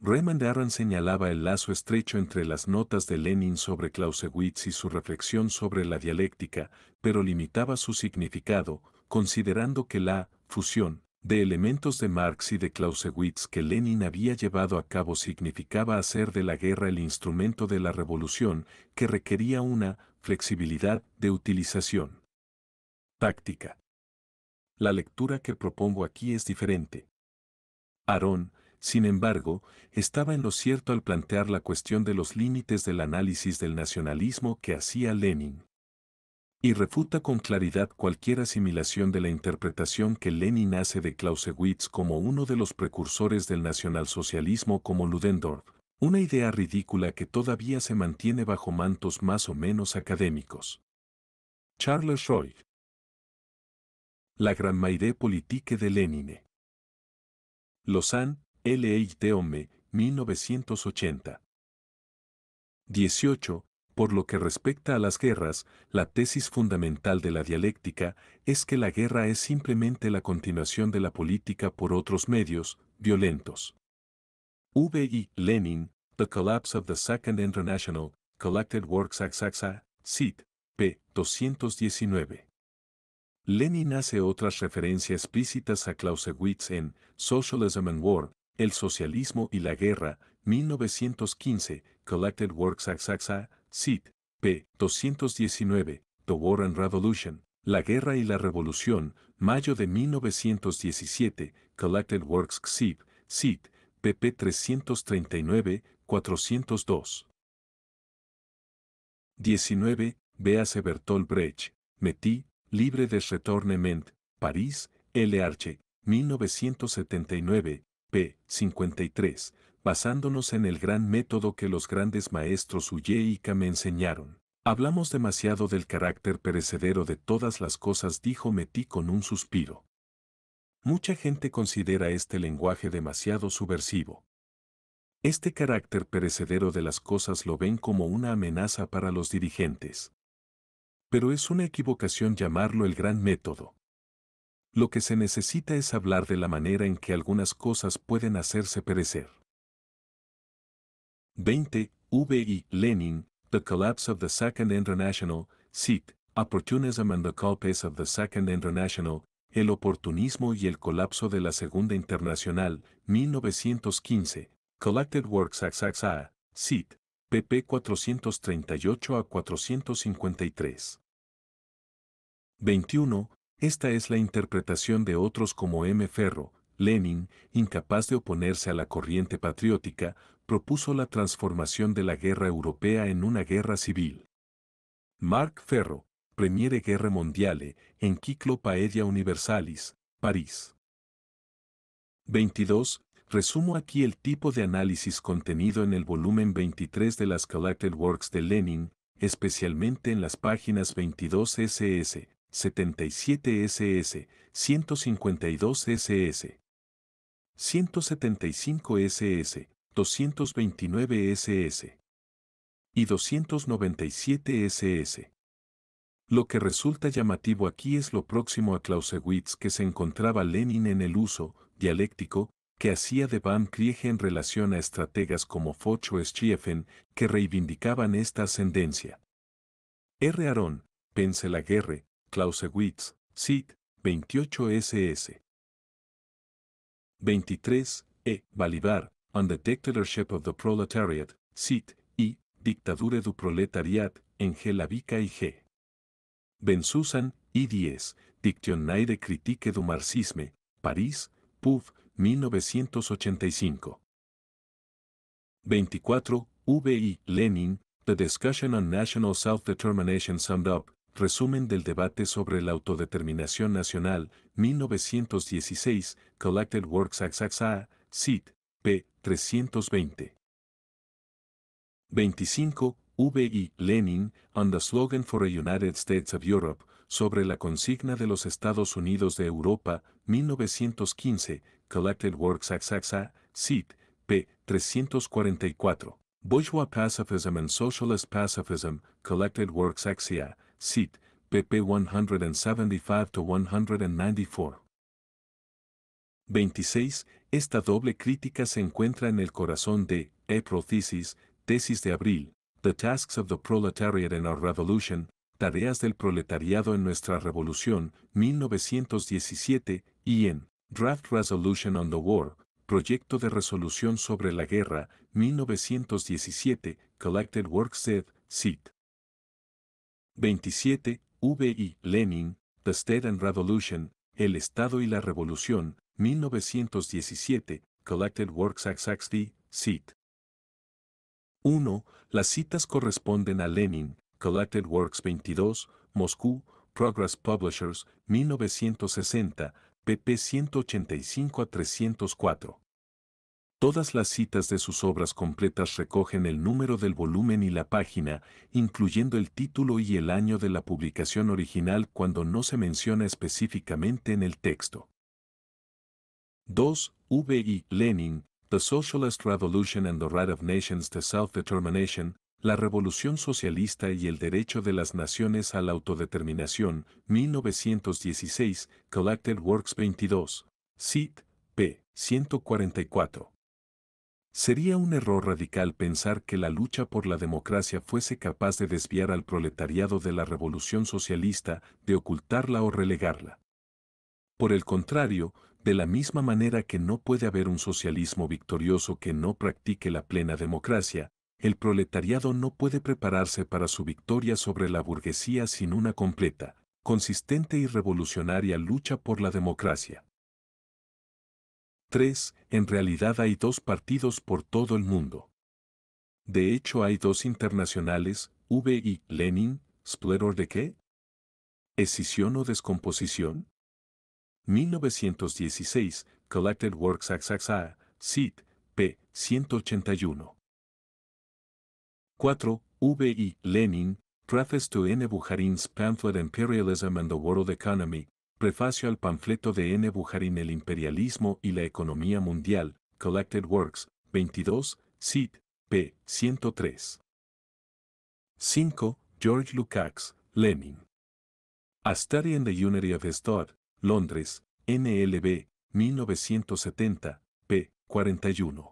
Raymond Aron señalaba el lazo estrecho entre las notas de Lenin sobre Clausewitz y su reflexión sobre la dialéctica, pero limitaba su significado, considerando que la fusión de elementos de Marx y de Clausewitz que Lenin había llevado a cabo significaba hacer de la guerra el instrumento de la revolución que requería una flexibilidad de utilización. Táctica. La lectura que propongo aquí es diferente. Aron, sin embargo, estaba en lo cierto al plantear la cuestión de los límites del análisis del nacionalismo que hacía Lenin. Y refuta con claridad cualquier asimilación de la interpretación que Lenin hace de Clausewitz como uno de los precursores del nacionalsocialismo como Ludendorff, una idea ridícula que todavía se mantiene bajo mantos más o menos académicos. Charles Roy La Gran Politique de Lenin. Lausanne, L.A.T.O.M., 1980. 18. Por lo que respecta a las guerras, la tesis fundamental de la dialéctica es que la guerra es simplemente la continuación de la política por otros medios, violentos. V. Lenin, The Collapse of the Second International, Collected Works Axaxa, cit. p. 219. Lenin hace otras referencias explícitas a Clausewitz en Socialism and War, el socialismo y la guerra, 1915, Collected Works Axaxa, Cit. p. 219, The War and Revolution, La guerra y la revolución, mayo de 1917, Collected Works Xip, Cit. pp. 339, 402. 19. Véase Bertolt Brecht, Metis, Libre des Retornement, París, L. 1979, p. 53, basándonos en el gran método que los grandes maestros Uye y me enseñaron. Hablamos demasiado del carácter perecedero de todas las cosas, dijo Metí con un suspiro. Mucha gente considera este lenguaje demasiado subversivo. Este carácter perecedero de las cosas lo ven como una amenaza para los dirigentes. Pero es una equivocación llamarlo el gran método. Lo que se necesita es hablar de la manera en que algunas cosas pueden hacerse perecer. 20. V.I. Lenin, The Collapse of the Second International, CIT, Opportunism and the Collapse of the Second International, El oportunismo y el colapso de la Segunda Internacional, 1915, Collected Works XXA, CIT, pp 438 a 453. 21. Esta es la interpretación de otros como M. Ferro. Lenin, incapaz de oponerse a la corriente patriótica, propuso la transformación de la guerra europea en una guerra civil. Mark Ferro, Premiere Guerre Mondiale, en Paedia Universalis, París. 22. Resumo aquí el tipo de análisis contenido en el volumen 23 de las Collected Works de Lenin, especialmente en las páginas 22 SS, 77 SS, 152 SS, 175 SS, 229 SS y 297 SS. Lo que resulta llamativo aquí es lo próximo a Clausewitz que se encontraba Lenin en el uso dialéctico que hacía de Van Kriege en relación a estrategas como Foch o Schieffen, que reivindicaban esta ascendencia. R. Aarón, Pense la guerra, Clausewitz, CIT, 28SS. 23. E. Balibar, on the dictatorship of the proletariat, CIT, y Dictadura du proletariat, en G. Lavica y G. Susan, I. 10, Dictionnaire critique du marxisme, París, Puf, 1985. 24. V. Lenin, The Discussion on National Self-Determination summed up, Resumen del debate sobre la autodeterminación nacional, 1916, Collected Works AXAXA, CIT, p. 320. 25. V.I. Lenin, On the Slogan for a United States of Europe, sobre la consigna de los Estados Unidos de Europa, 1915, Collected Works AXAXA, CIT, p. 344. Bourgeois Pacifism and Socialist Pacifism, Collected Works Axia, Seat, pp 175 194. 26. Esta doble crítica se encuentra en el corazón de April e Thesis, Tesis de Abril, The Tasks of the Proletariat in Our Revolution, Tareas del Proletariado en Nuestra Revolución, 1917, y en Draft Resolution on the War, Proyecto de Resolución sobre la Guerra, 1917, Collected Works Ed, CIT. 27, V.I. Lenin, The State and Revolution, El Estado y la Revolución, 1917, Collected Works Axaxd, Cit. 1. Las citas corresponden a Lenin, Collected Works 22, Moscú, Progress Publishers, 1960, pp. 185 a 304. Todas las citas de sus obras completas recogen el número del volumen y la página, incluyendo el título y el año de la publicación original cuando no se menciona específicamente en el texto. 2. V. I. Lenin, The Socialist Revolution and the Right of Nations to Self-Determination, La Revolución Socialista y el Derecho de las Naciones a la Autodeterminación, 1916, Collected Works 22, CIT, p. 144. Sería un error radical pensar que la lucha por la democracia fuese capaz de desviar al proletariado de la revolución socialista, de ocultarla o relegarla. Por el contrario, de la misma manera que no puede haber un socialismo victorioso que no practique la plena democracia, el proletariado no puede prepararse para su victoria sobre la burguesía sin una completa, consistente y revolucionaria lucha por la democracia. 3. En realidad hay dos partidos por todo el mundo. De hecho hay dos internacionales, V Lenin, ¿splendor de qué? ¿Escisión o descomposición? 1916, Collected Works XXA, CIT, p. 181. 4. V. Lenin, Preface to N. Bukharin's Pamphlet Imperialism and the World Economy, Prefacio al panfleto de N. Bujarín El imperialismo y la economía mundial, Collected Works, 22, Cit, p. 103. 5. George Lukács, Lenin. A Study in the Unity of His Londres, NLB, 1970, p. 41.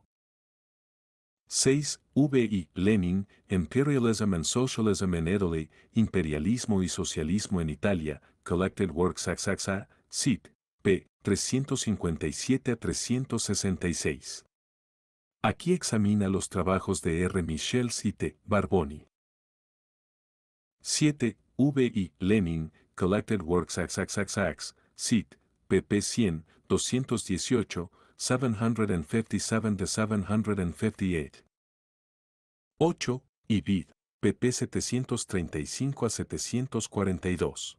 6. V.I. Lenin, Imperialism and Socialism in Italy, Imperialismo y Socialismo en Italia, Collected Works AXAXA, CIT, p. 357 a 366. Aquí examina los trabajos de R. Michel y Barboni. 7. V. I. Lenin, Collected Works XXXX, CIT, pp 100, 218, 757 758. 8. IBID, pp 735 a 742.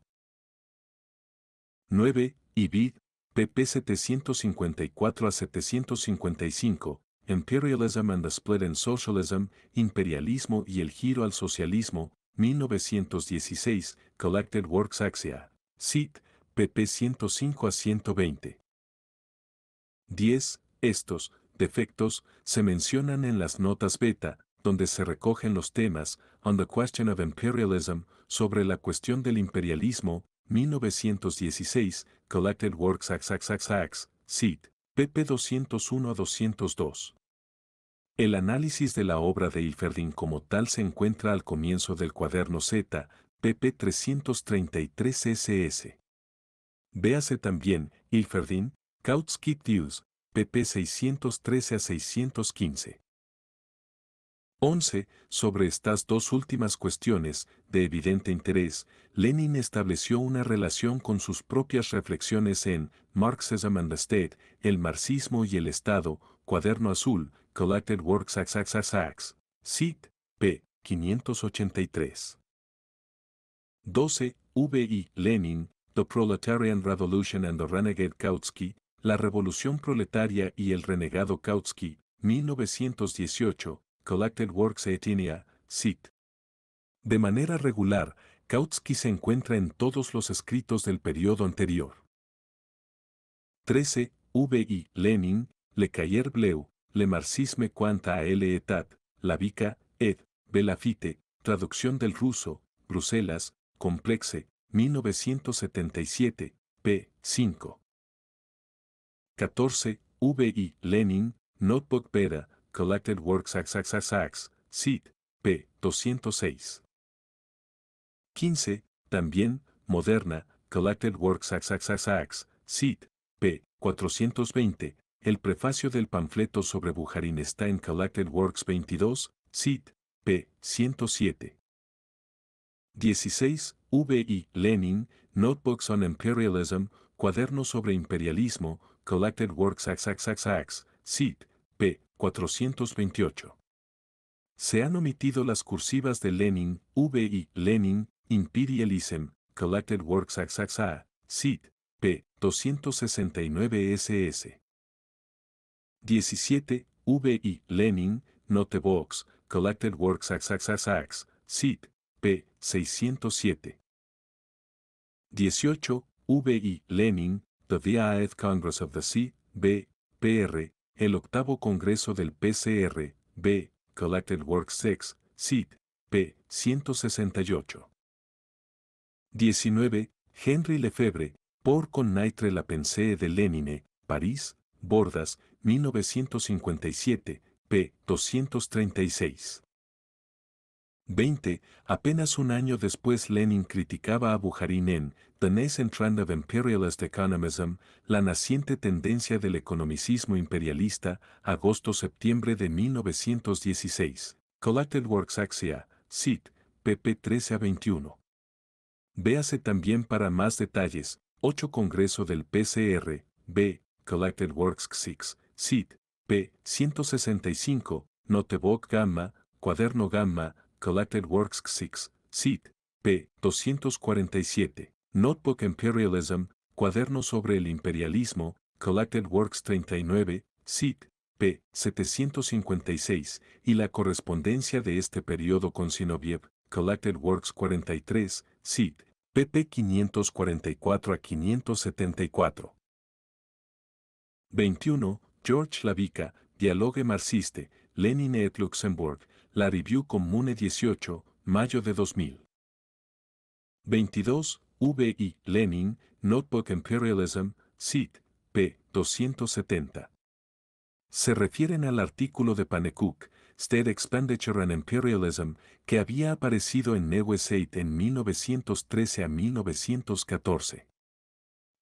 9, y pp 754 a 755, Imperialism and the Split in Socialism, Imperialismo y el Giro al Socialismo, 1916, Collected Works Axia, CIT, pp 105 a 120. 10. Estos, defectos, se mencionan en las notas beta, donde se recogen los temas, on the question of imperialism, sobre la cuestión del imperialismo, 1916, Collected Works XXXX, CIT, pp 201 a 202. El análisis de la obra de Ilferdin como tal se encuentra al comienzo del cuaderno Z, pp 333 SS. Véase también Ilferdin, Kautsky pp 613 a 615. 11. Sobre estas dos últimas cuestiones, de evidente interés, Lenin estableció una relación con sus propias reflexiones en Marxism and the State, El Marxismo y el Estado, Cuaderno Azul, Collected Works XXXX, cit. p. 583. 12. V. I. Lenin, The Proletarian Revolution and the Renegade Kautsky, La Revolución Proletaria y el Renegado Kautsky, 1918, Collected Works Etinia, SIT. De manera regular, Kautsky se encuentra en todos los escritos del periodo anterior. 13. VI. Lenin, Le Cayer Bleu, Le Marxisme quant a l'Etat, La Vica, ed. Belafite, traducción del ruso, Bruselas, Complexe, 1977, p. 5. 14. VI. Lenin, Notebook Vera, Collected Works XXX, CIT, p. 206. 15. También, Moderna, Collected Works XXX, CIT, p. 420. El prefacio del panfleto sobre Bujarín está en Collected Works 22, CIT, p. 107. 16. V.I. Lenin, Notebooks on Imperialism, Cuaderno sobre Imperialismo, Collected Works XXX, cit. 428. Se han omitido las cursivas de Lenin, V.I. Lenin, Imperialism, Collected Works AXAXA, CIT, p. 269 SS. 17. V.I. Lenin, Notebooks, Collected Works XX, CIT, p. 607. 18. V.I. Lenin, The VIF Congress of the C, B, PR, el octavo Congreso del PCR, B, Collected Works 6, CIT, P. 168. 19. Henry Lefebvre, por con Naitre la pensée de Lénine, París, Bordas, 1957, p. 236. 20. Apenas un año después Lenin criticaba a Bujarin en The Nascent Trend of Imperialist Economism, la naciente tendencia del economicismo imperialista, agosto-septiembre de 1916. Collected Works Axia, CIT, pp 13 a 21. Véase también para más detalles, 8 Congreso del PCR, B, Collected Works 6, CIT, p. 165, Notebook Gamma, Cuaderno Gamma, Collected Works 6, CIT, p. 247. Notebook Imperialism, Cuaderno sobre el Imperialismo, Collected Works 39, CIT, p. 756, y la correspondencia de este periodo con Sinoviev, Collected Works 43, CIT, pp. 544 a 574. 21. George Lavica, Dialogue Marxiste, Lenin et Luxembourg, la Review Comune 18, mayo de 2000. 22. V.I. Lenin, Notebook Imperialism, CIT, p. 270. Se refieren al artículo de Panekuk, State Expenditure and Imperialism, que había aparecido en Zeit en 1913 a 1914.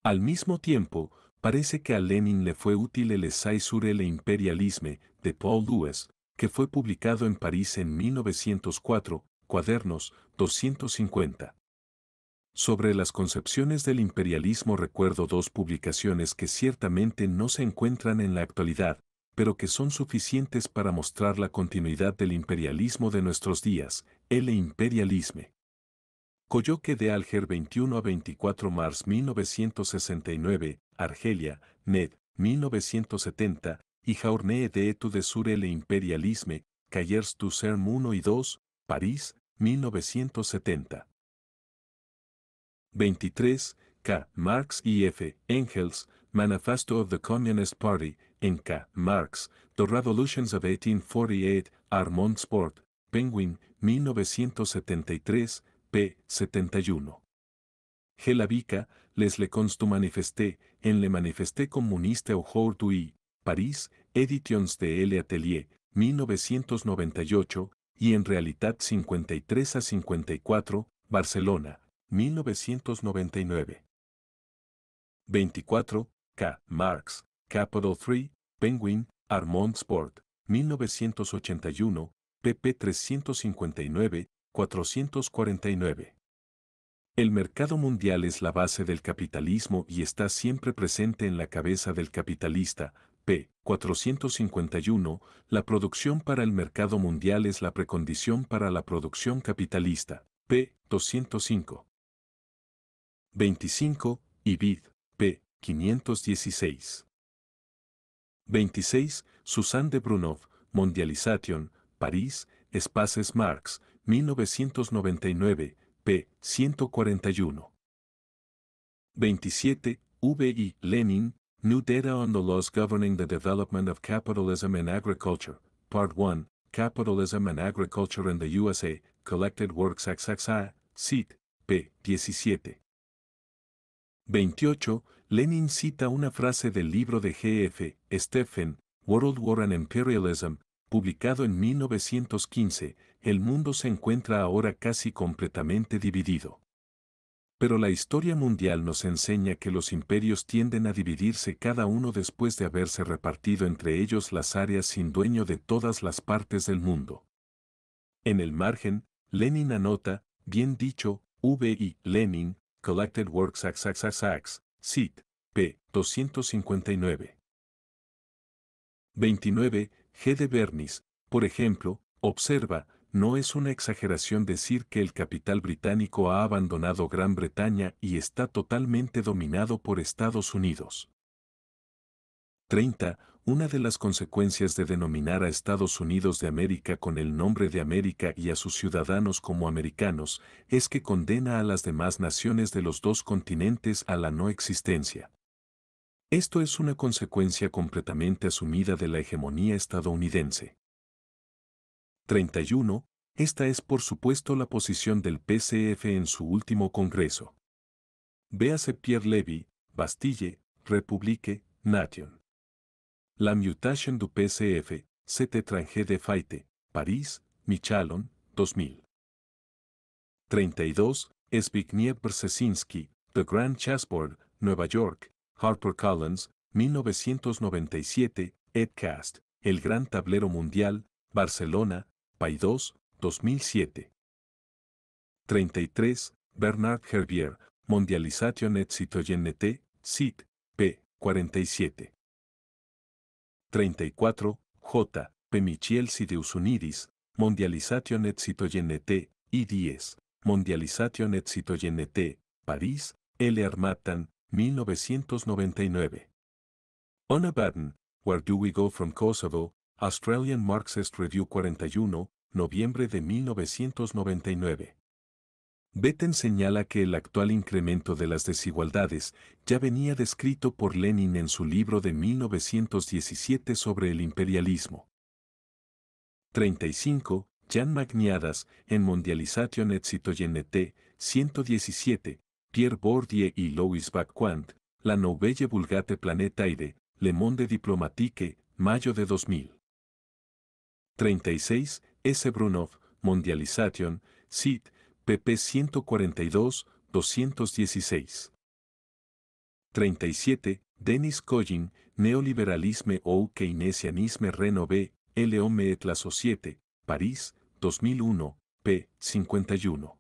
Al mismo tiempo, parece que a Lenin le fue útil el Essai sur el imperialisme de Paul Lewis, que fue publicado en París en 1904, cuadernos 250. Sobre las concepciones del imperialismo recuerdo dos publicaciones que ciertamente no se encuentran en la actualidad, pero que son suficientes para mostrar la continuidad del imperialismo de nuestros días, el imperialisme. Colloque de Alger 21 a 24 marzo 1969, Argelia, NED, 1970, y jaurne de de sur le Imperialisme, Callers du CERN 1 y 2, París, 1970. 23. K. Marx y F. Engels, Manifesto of the Communist Party, en K. Marx, The Revolutions of 1848, Armand Sport, Penguin, 1973, p. 71. Gelavica, Les le constu manifesté, en le manifesté communiste au y, París, Editions de L. Atelier, 1998, y en realidad 53 a 54, Barcelona, 1999. 24, K. Marx, Capital 3, Penguin, Armand Sport, 1981, pp 359-449. El mercado mundial es la base del capitalismo y está siempre presente en la cabeza del capitalista, p. 451, la producción para el mercado mundial es la precondición para la producción capitalista, p. 205. 25, Ibid, p. 516. 26, Susan de Brunov, Mondialization, París, Espaces Marx, 1999, p. 141. 27, V. I. Lenin, New Data on the Laws Governing the Development of Capitalism in Agriculture, Part 1, Capitalism and Agriculture in the USA, Collected Works XXI, CIT, p. 17. 28. Lenin cita una frase del libro de G.F. Stephen, World War and Imperialism, publicado en 1915, el mundo se encuentra ahora casi completamente dividido pero la historia mundial nos enseña que los imperios tienden a dividirse cada uno después de haberse repartido entre ellos las áreas sin dueño de todas las partes del mundo. En el margen, Lenin anota, bien dicho, V. Lenin, Collected Works XXXX, SIT, p. 259. 29. G. de Bernis, por ejemplo, observa, no es una exageración decir que el capital británico ha abandonado Gran Bretaña y está totalmente dominado por Estados Unidos. 30. Una de las consecuencias de denominar a Estados Unidos de América con el nombre de América y a sus ciudadanos como americanos es que condena a las demás naciones de los dos continentes a la no existencia. Esto es una consecuencia completamente asumida de la hegemonía estadounidense. 31, esta es por supuesto la posición del PCF en su último congreso. Véase Pierre Levy, Bastille, Republique, Nation. La mutation du PCF, c'est étranger de faite, París, Michalon, 2000. 32. Zbigniew Brzezinski, The Grand Chessboard, Nueva York, HarperCollins, 1997, Edcast, El Gran Tablero Mundial, Barcelona, 2, 2007. 33. Bernard Hervier, Mondialisation et Citoyenneté, CIT, p. 47. 34. J. P. Michiel Usuniris. Mondialisation et Citoyenneté, I10, Mondialisation et Citoyenneté, París, L. Armatan, 1999. a Baden, Where Do We Go From Kosovo, Australian Marxist Review 41, noviembre de 1999. Betten señala que el actual incremento de las desigualdades ya venía descrito por Lenin en su libro de 1917 sobre el imperialismo. 35. Jan Magniadas, en Mondialisation et Citoyenneté, 117, Pierre Bordier y Louis Bacquant, La Nouvelle Vulgate Planetaide, Le Monde Diplomatique, mayo de 2000. 36, S. Brunov, Mundialization, CIT, pp 142, 216. 37. Denis Collin, Neoliberalisme ou Keynesianisme Renové, L. E et 7, París, 2001, p. 51.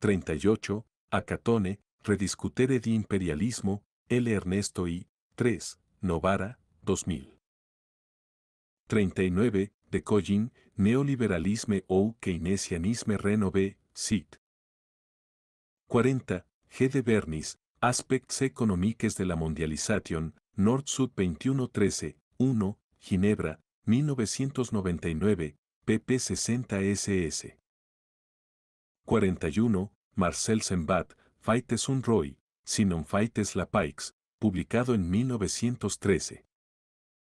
38. Acatone, Rediscutere di Imperialismo, L. Ernesto I. 3, Novara, 2000. 39, de Collin, Neoliberalisme ou Keynesianisme Renové, Cit. 40, G. de Bernis, Aspects Economiques de la Mondialization, Nord-Sud 21-13, 1, Ginebra, 1999, pp 60ss. 41, Marcel Sembat, Faites un Roy, Sinon Faites la Paix, publicado en 1913.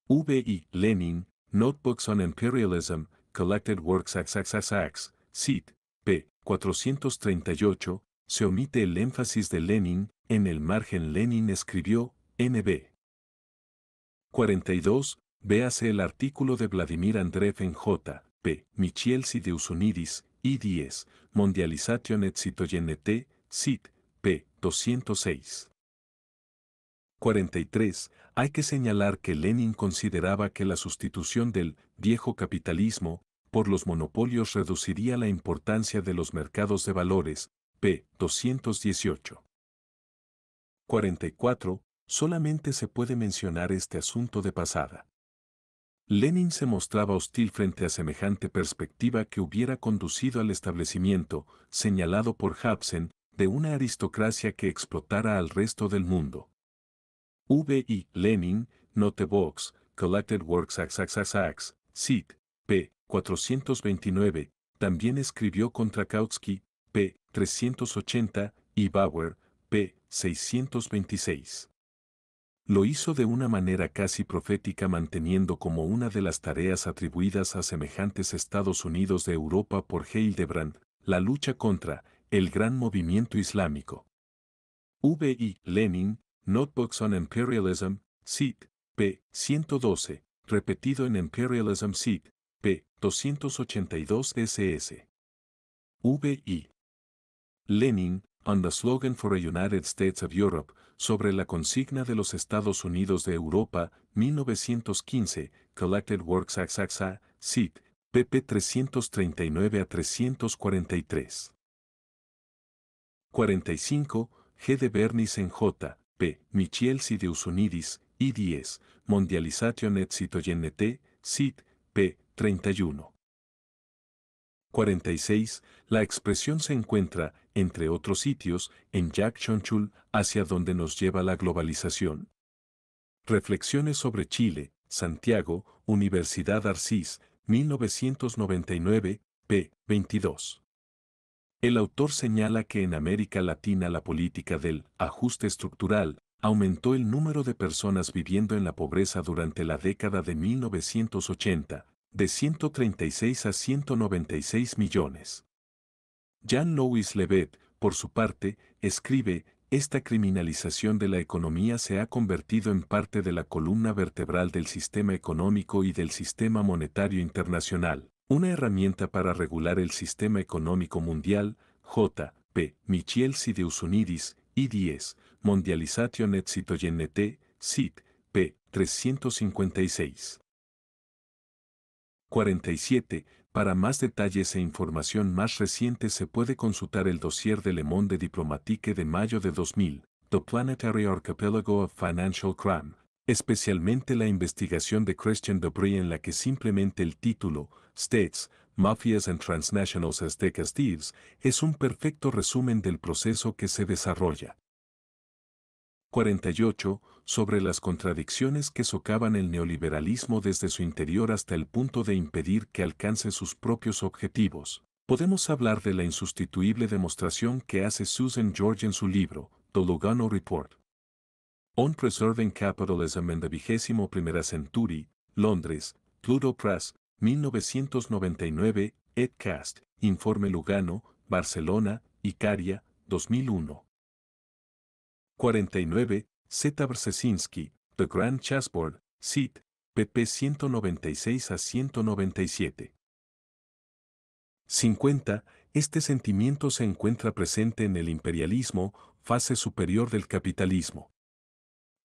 V. I. Lenin, Notebooks on Imperialism, Collected Works XXXX, CIT, p. 438, se omite el énfasis de Lenin, en el margen Lenin escribió, NB. 42, véase el artículo de Vladimir Andreev en J. P. Michielsi de Usunidis, I10, Mondialization et Citoyenneté, CIT, p. 206. 43. Hay que señalar que Lenin consideraba que la sustitución del viejo capitalismo por los monopolios reduciría la importancia de los mercados de valores, p. 218. 44. Solamente se puede mencionar este asunto de pasada. Lenin se mostraba hostil frente a semejante perspectiva que hubiera conducido al establecimiento, señalado por Hobson, de una aristocracia que explotara al resto del mundo. I. Lenin, Notebooks, Collected Works XXXX, SID, p. 429. También escribió contra Kautsky, p. 380, y Bauer, p. 626. Lo hizo de una manera casi profética manteniendo como una de las tareas atribuidas a semejantes Estados Unidos de Europa por Heildebrandt la lucha contra el gran movimiento islámico. V. I. Lenin, Notebooks on Imperialism, SIT, p. 112, repetido en Imperialism SIT, p. 282 SS. V.I. Lenin, on the slogan for a United States of Europe, sobre la consigna de los Estados Unidos de Europa, 1915, Collected Works AXAXA, SIT, pp. 339 a 343. 45. G. de Bernis en J p. Michiel Sideusonidis, I10, Mondialization et Citoyenneté, CIT, p. 31. 46. La expresión se encuentra, entre otros sitios, en Jack Chonchul, hacia donde nos lleva la globalización. Reflexiones sobre Chile, Santiago, Universidad Arcis, 1999, p. 22. El autor señala que en América Latina la política del ajuste estructural aumentó el número de personas viviendo en la pobreza durante la década de 1980, de 136 a 196 millones. Jean-Louis Levet, por su parte, escribe, esta criminalización de la economía se ha convertido en parte de la columna vertebral del sistema económico y del sistema monetario internacional. Una herramienta para regular el sistema económico mundial, J.P. P. Michiel Unidis, I10, Mondialization ynt SIT, P. 356. 47. Para más detalles e información más reciente se puede consultar el dossier de Le Monde Diplomatique de mayo de 2000, The Planetary Archipelago of Financial Crime especialmente la investigación de Christian Debris, en la que simplemente el título, States, Mafias and Transnational Aztecas Thieves, es un perfecto resumen del proceso que se desarrolla. 48. Sobre las contradicciones que socavan el neoliberalismo desde su interior hasta el punto de impedir que alcance sus propios objetivos. Podemos hablar de la insustituible demostración que hace Susan George en su libro, The Lugano Report, On Preserving Capitalism in the 21 Century, Londres, Pluto Press, 1999, ed Informe Lugano, Barcelona, Icaria, 2001. 49. Z. Brzezinski, The Grand Chessboard, cit. pp. 196 a 197. 50. Este sentimiento se encuentra presente en el imperialismo, fase superior del capitalismo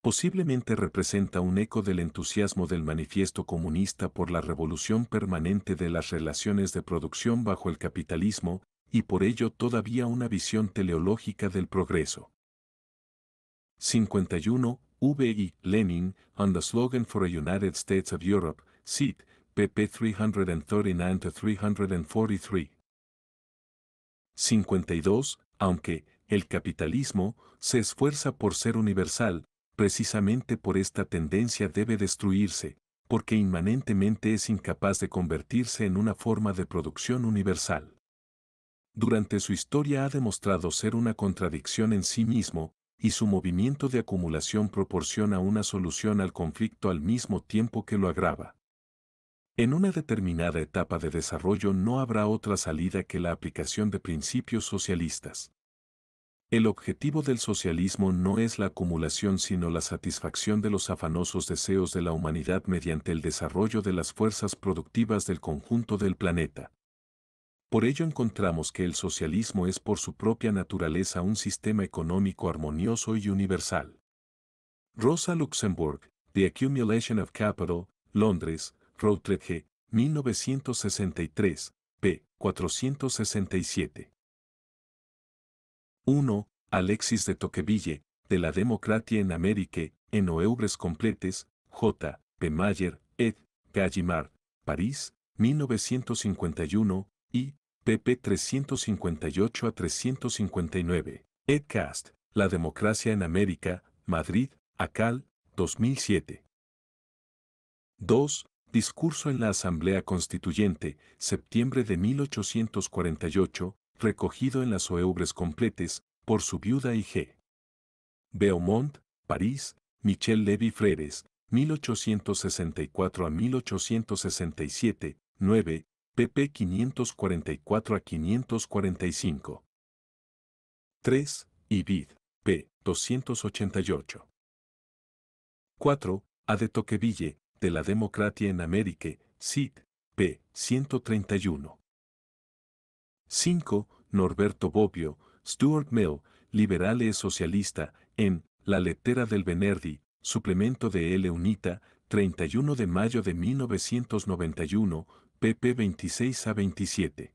posiblemente representa un eco del entusiasmo del manifiesto comunista por la revolución permanente de las relaciones de producción bajo el capitalismo, y por ello todavía una visión teleológica del progreso. 51. V.I. Lenin, On the Slogan for a United States of Europe, cit. pp 339-343. 52. Aunque el capitalismo se esfuerza por ser universal, precisamente por esta tendencia debe destruirse, porque inmanentemente es incapaz de convertirse en una forma de producción universal. Durante su historia ha demostrado ser una contradicción en sí mismo, y su movimiento de acumulación proporciona una solución al conflicto al mismo tiempo que lo agrava. En una determinada etapa de desarrollo no habrá otra salida que la aplicación de principios socialistas. El objetivo del socialismo no es la acumulación sino la satisfacción de los afanosos deseos de la humanidad mediante el desarrollo de las fuerzas productivas del conjunto del planeta. Por ello encontramos que el socialismo es por su propia naturaleza un sistema económico armonioso y universal. Rosa Luxemburg, The Accumulation of Capital, Londres, Routledge, 1963, p. 467. 1. Alexis de Toqueville, de la Democracia en América, en Oeuvres Completes, J. P. Mayer, ed. Gallimard, París, 1951, y pp 358 a 359. Ed Cast, La Democracia en América, Madrid, ACAL, 2007. 2. Discurso en la Asamblea Constituyente, septiembre de 1848, recogido en las Oeubres completes, por su viuda y G. Beaumont, París, Michel Levy Freres, 1864 a 1867, 9, pp. 544 a 545. 3. Ibid. p. 288. 4. A de Toqueville, de la Democracia en América, Cid. p. 131. 5. Norberto Bobbio, Stuart Mill, liberal e socialista, en La lettera del Venerdi, suplemento de L. Unita, 31 de mayo de 1991, pp 26 a 27.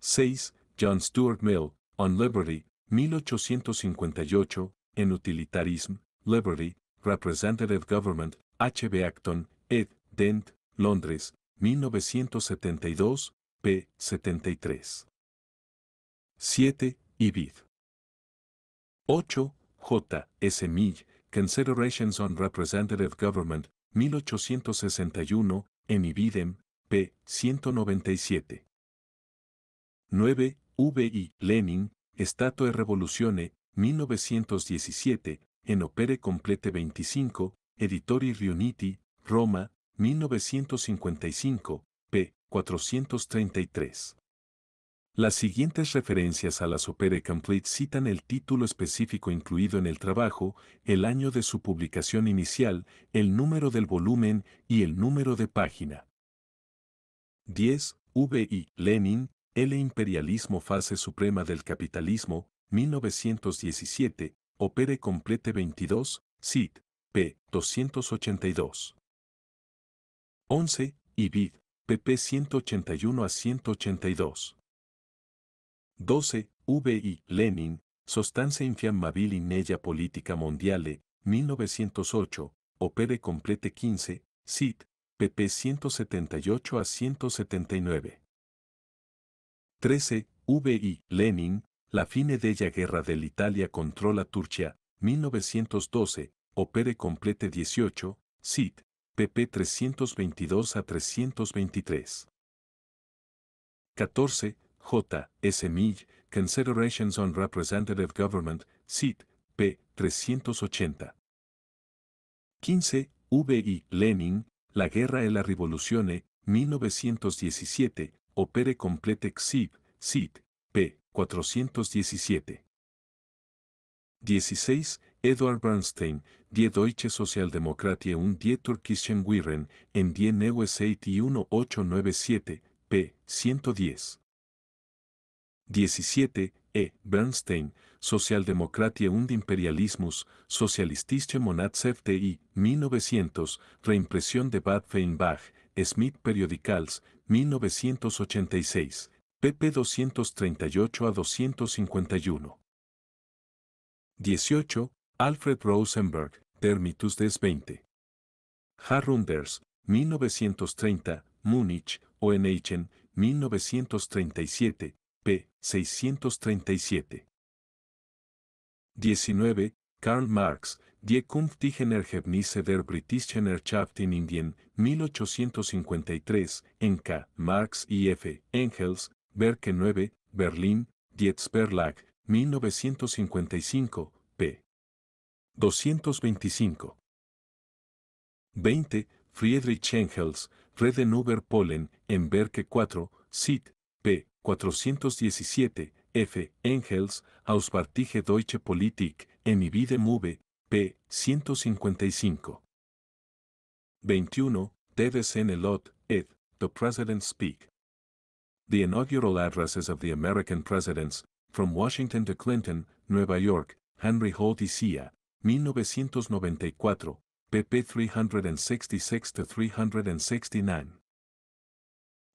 6. John Stuart Mill, On Liberty, 1858, en Utilitarism, Liberty, Representative Government, H. B. Acton, ed. Dent, Londres, 1972, p. 73. 7. Ibid. 8. J. S. Mill, Considerations on Representative Government, 1861, en Ibidem, p. 197. 9. V. I. Lenin, Statue Revolucione, 1917, en Opere Complete 25, Editori Riuniti, Roma, 1955, 433. Las siguientes referencias a las Opere Complete citan el título específico incluido en el trabajo, el año de su publicación inicial, el número del volumen y el número de página. 10. V. I. Lenin, L. imperialismo fase suprema del capitalismo, 1917, Opere Complete 22, CIT, p. 282. 11. Ibid, pp 181 a 182. 12. V.I. Lenin, Sostanza infiammabil in ella politica mondiale, 1908, opere complete 15, cit, pp 178 a 179. 13. V.I. Lenin, La fine della guerra dell'Italia contro la Turchia, 1912, opere complete 18, cit, pp 322 a 323. 14. J. S. Mill, Considerations on Representative Government, CIT, p. 380. 15. V. I. Lenin, La Guerra e la Rivoluzione, 1917, Opere Complete Exib, CIT, p. 417. 16. Edward Bernstein, Die Deutsche Sozialdemokratie und die Türkischen Wirren, en die Neue Zeit 1897, p. 110. 17. E. Bernstein, Sozialdemokratie und Imperialismus, Sozialistische Monatshefte, y 1900, reimpresión de Bad Feinbach, Smith Periodicals, 1986, pp. 238 a 251. 18. Alfred Rosenberg, Dermitus des 20. Harunders, 1930, Múnich, Oenichen, 1937, p. 637. 19. Karl Marx, Die Kunftigenergebnisse der Britischen Erschaften in Indien, 1853, en K. Marx y F. Engels, Berke 9, Berlín, Verlag, 1955, 225. 20. Friedrich Engels, Reden über Polen, en Berke 4, Sit, p. 417, F. Engels, Auspartige Deutsche Politik, Emibide Mube. p. 155. 21. TDSN Lot, ed. The President Speak. The inaugural addresses of the American presidents, from Washington to Clinton, Nueva York, Henry Holt y Cia. 1994, pp 366-369.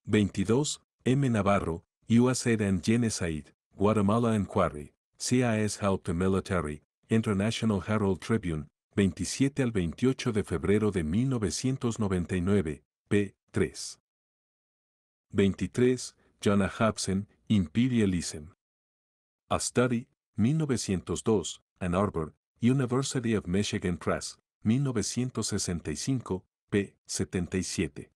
22. M. Navarro, USAID and Genocide, Guatemala Inquiry, CIS Help the Military, International Herald Tribune, 27 al 28 de febrero de 1999, p. 3. 23. Jana Hobson, Imperialism. A Study, 1902, Ann Arbor, University of Michigan Press, 1965, p. 77.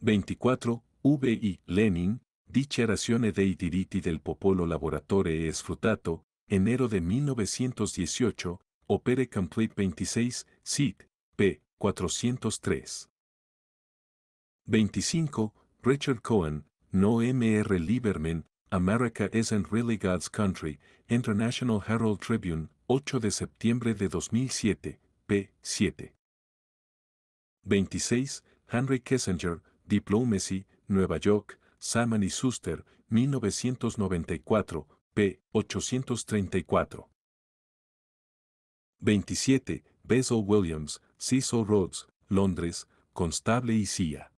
24. V. I. Lenin, Dichiarazione dei diritti del popolo laboratore e sfruttato, enero de 1918, opere complete 26, cit. p. 403. 25. Richard Cohen, No M. R. Lieberman, America Isn't Really God's Country, International Herald Tribune, 8 de septiembre de 2007, p. 7. 26. Henry Kissinger, Diplomacy, Nueva York, Salmon y Suster, 1994, p. 834. 27. Basil Williams, Cecil Rhodes, Londres, Constable y CIA.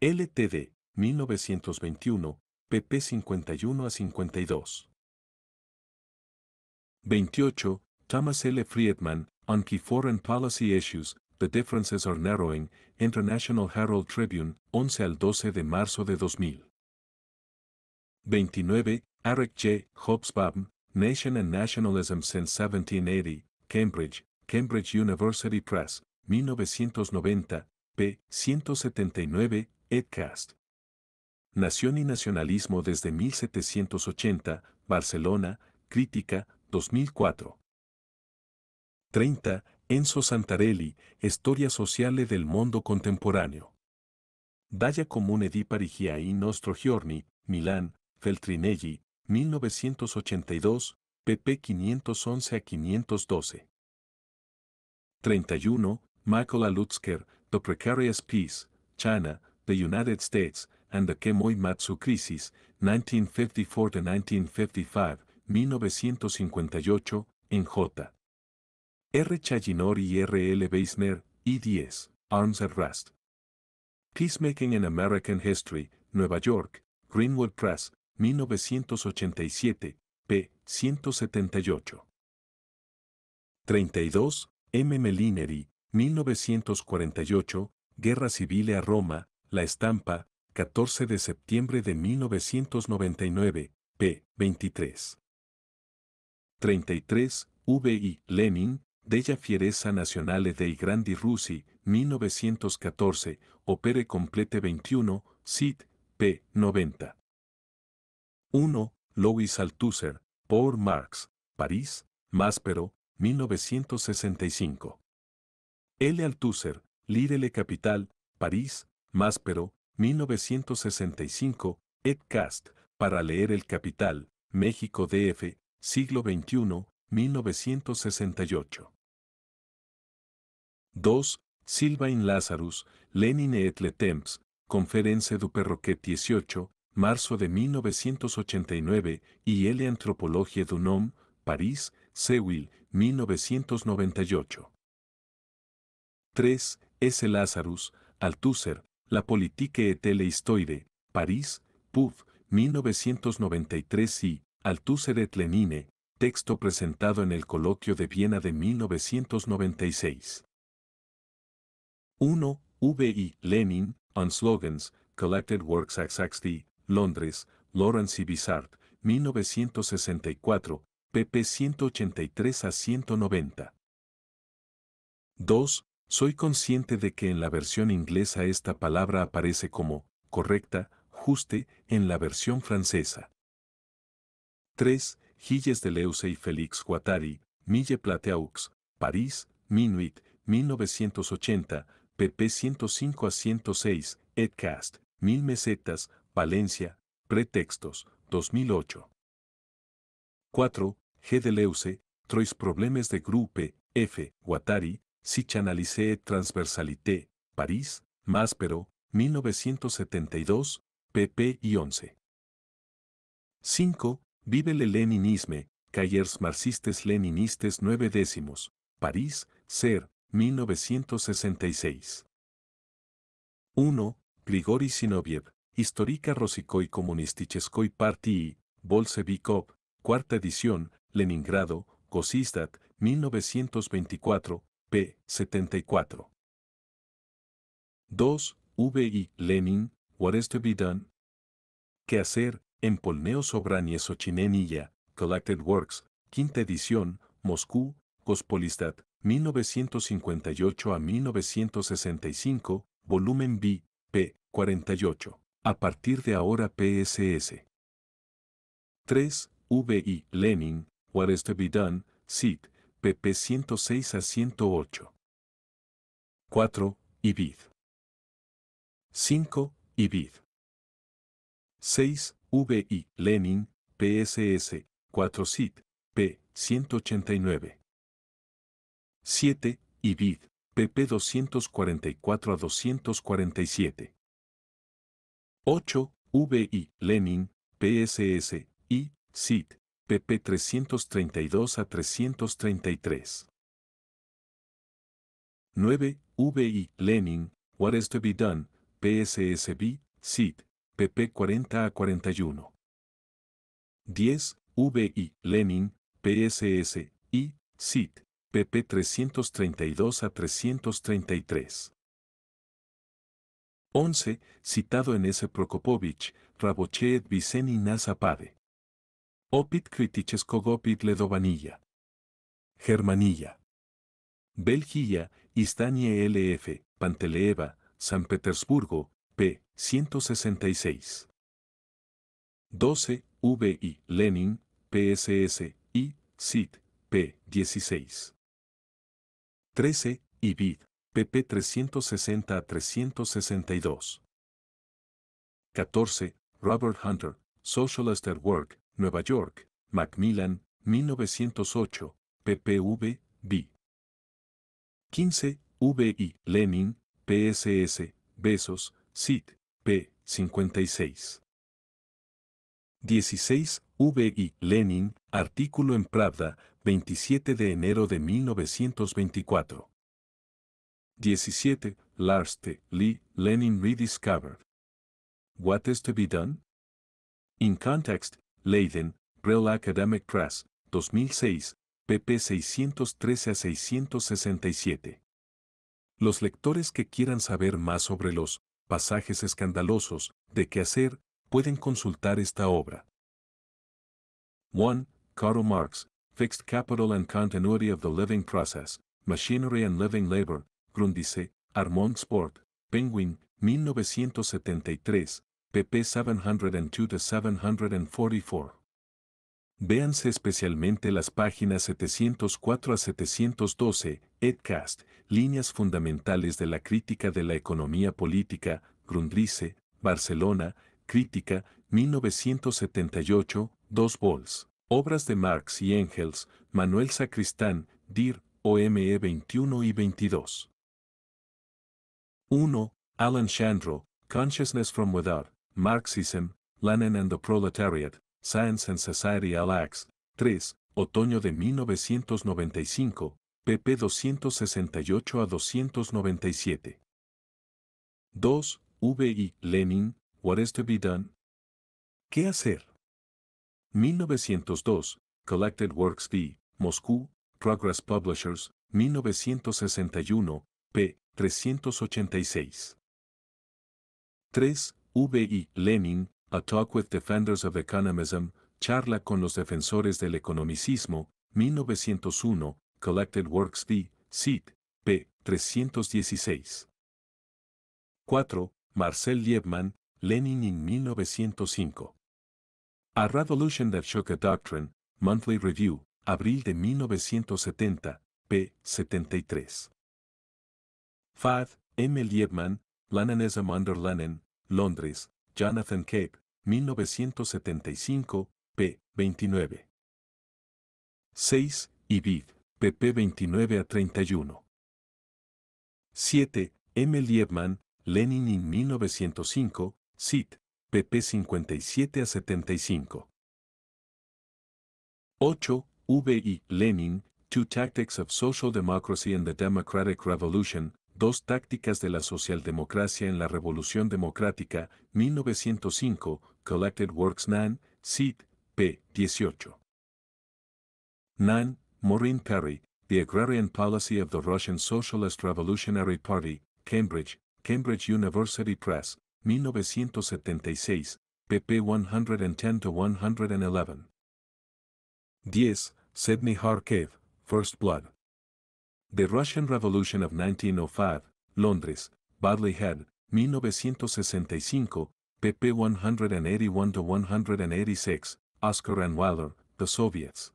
LTD, 1921, pp 51 a 52. 28. Thomas L. Friedman, On Key Foreign Policy Issues, The Differences Are Narrowing, International Herald Tribune, 11 al 12 de marzo de 2000. 29. Eric J. Hobsbawm, Nation and Nationalism Since 1780, Cambridge, Cambridge University Press, 1990, p. 179, edcast. Nación y Nacionalismo desde 1780, Barcelona, Crítica, 2004. 30. Enzo Santarelli, Historia sociale del mundo contemporáneo. Dalla Comune di Parigia e Nostro Giorni, Milán, Feltrinelli, 1982, pp. 511 a 512. 31. Michael Lutzker, The Precarious Peace, China, The United States, and the Kemoi-Matsu Crisis, 1954-1955, 1958, en J. R. Chaginori y R. L. Beisner, E10, Arms at Rust. Peacemaking in American History, Nueva York, Greenwood Press, 1987, p. 178. 32. M. Melinery, 1948, Guerra Civil a Roma, La Estampa, 14 de septiembre de 1999, p. 23. 33, V.I. Lenin, Della nacional Nazionale dei Grandi Russi, 1914, opere complete 21, SIT, p. 90. 1. Louis Althusser, Paul Marx, París, Máspero, 1965. L. Althusser, Lirele Capital, París, Máspero, 1965, Ed Cast, para leer El Capital, México DF, siglo XXI, 1968. 2. Silvain Lazarus, Lenin et le Temps, Conference du Perroquet 18, marzo de 1989, y L. Antropologie du Nom, París, Sewil, 1998. 3. S. Lazarus, Althusser, la Politique et l'Histoire, París, Puf, 1993 y Althusser et Lenine, texto presentado en el Coloquio de Viena de 1996. 1. V.I. Lenin, On Slogans, Collected Works Saxty, Londres, Lawrence y Bizard, 1964, pp. 183 a 190. 2. Soy consciente de que en la versión inglesa esta palabra aparece como correcta, juste, en la versión francesa. 3. Gilles Deleuze y Félix Guattari, Mille Plateaux, París, Minuit, 1980, pp 105 a 106, Edcast, Mil Mesetas, Valencia, Pretextos, 2008. 4. G. Deleuze, Trois Problemes de Groupe, F. Guattari, si Transversalité, París, Máspero, 1972, pp. y 11. 5. Vive le Leninisme, Callers Marxistes Leninistes 9 décimos, París, Ser, 1966. 1. Grigori Sinoviev, Histórica Rosicoi Comunisticheskoi Partii, Bolshevikov, cuarta edición, Leningrado, Gosistat, 1924, p. 74. 2. V. I. Lenin, What is to be done? ¿Qué hacer? En Polneo Sobranie Sochinenilla, Collected Works, quinta edición, Moscú, Kospolistat, 1958 a 1965, volumen B, p. 48. A partir de ahora PSS. 3. V. I. Lenin, What is to be done? Sit, pp 106 a 108. 4. Ibid. 5. Ibid. 6. VI. Lenin, PSS, 4 CIT, p. 189. 7. Ibid, pp 244 a 247. 8. VI. Lenin, PSS, I, CIT, pp 332 a 333. 9. VI Lenin, What is to be done, PSSB, SID, pp 40 a 41. 10. VI Lenin, PSS, I, SID, pp 332 a 333. 11. Citado en S. Prokopovich, Raboche Viceni Nazapade. Opit critiches cogopit ledovanilla. Germanilla. Belgia, Istanie LF, Panteleeva, San Petersburgo, p. 166. 12, VI, Lenin, PSS, I, Sid p. 16. 13, IBID, pp. 360 a 362. 14, Robert Hunter, Social at Work, Nueva York, Macmillan, 1908, ppv, b. 15, VI, Lenin, PSS, Besos, CIT, p. 56. 16, VI, Lenin, artículo en Pravda, 27 de enero de 1924. 17, Lars T. Lee, Lenin Rediscovered. What is to be done? In Context, Leiden, Real Academic Press, 2006, pp 613 a 667. Los lectores que quieran saber más sobre los pasajes escandalosos de qué hacer pueden consultar esta obra. 1. Karl Marx, Fixed Capital and Continuity of the Living Process, Machinery and Living Labor, Grundice, Armand Sport, Penguin, 1973, pp 702-744. Véanse especialmente las páginas 704 a 712, Edcast, Líneas Fundamentales de la Crítica de la Economía Política, Grundrisse, Barcelona, Crítica, 1978, 2 vols. Obras de Marx y Engels, Manuel Sacristán, DIR, OME 21 y 22. 1. Alan Shandro, Consciousness from Without, Marxism, Lenin and the Proletariat, Science and Society Alax, 3, otoño de 1995, pp 268 a 297. 2. V.I. Lenin, What is to be done? ¿Qué hacer? 1902, Collected Works v. Moscú, Progress Publishers, 1961, p. 386. 3. V.I. Lenin, A Talk with Defenders of Economism, Charla con los defensores del economicismo, 1901, Collected Works v. cit., p. 316. 4. Marcel Liebman, Lenin in 1905. A Revolution That Shook a Doctrine, Monthly Review, abril de 1970, p. 73. FAD. M. Liebman, Leninism under Lenin, Londres, Jonathan Cape, 1975, p. 29. 6. Ibid, pp. 29 a 31. 7. M. Liebman, Lenin in 1905, cit, pp. 57 a 75. 8. V. I. Lenin, Two Tactics of Social Democracy and the Democratic Revolution, Dos tácticas de la socialdemocracia en la Revolución Democrática, 1905, Collected Works Nan, Sid, p. 18. Nan, Maureen Perry, The Agrarian Policy of the Russian Socialist Revolutionary Party, Cambridge, Cambridge University Press, 1976, pp. 110-111. 10. Sidney Harkev, First Blood. The Russian Revolution of 1905, Londres, Barley Head, 1965, pp. 181-186, Oscar and Waller, The Soviets.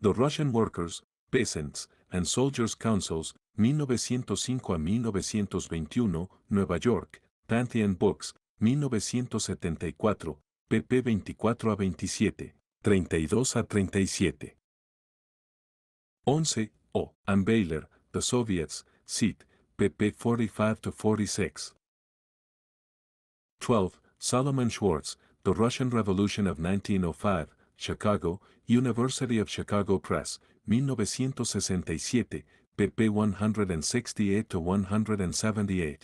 The Russian Workers, Peasants, and Soldiers' Councils, 1905 a 1921, Nueva York, Pantheon Books, 1974, pp. 24 a 27, 32 a 37. 11. O. Oh, and Baylor, The Soviets, Seat, pp. 45-46. 12. Solomon Schwartz, The Russian Revolution of 1905, Chicago, University of Chicago Press, 1967, pp. 168-178.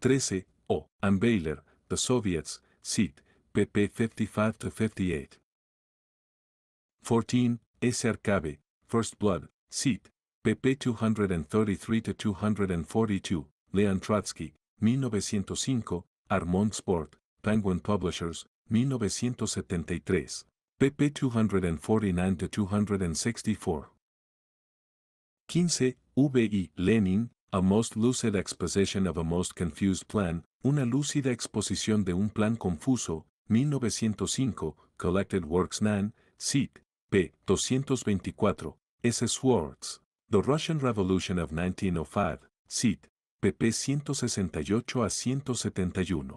13. O. and Baylor, The Soviets, Seat, pp. 55-58. 14. Eser Kabe, First Blood, CIT, pp. 233-242, Leon Trotsky, 1905, Armand Sport, Penguin Publishers, 1973, pp. 249-264. 15. V.I. Lenin, A Most Lucid Exposition of a Most Confused Plan, Una lúcida exposición de un plan confuso, 1905, Collected Works Nan, CIT, p. 224, S. Swartz, The Russian Revolution of 1905, Cit. pp. 168 a 171.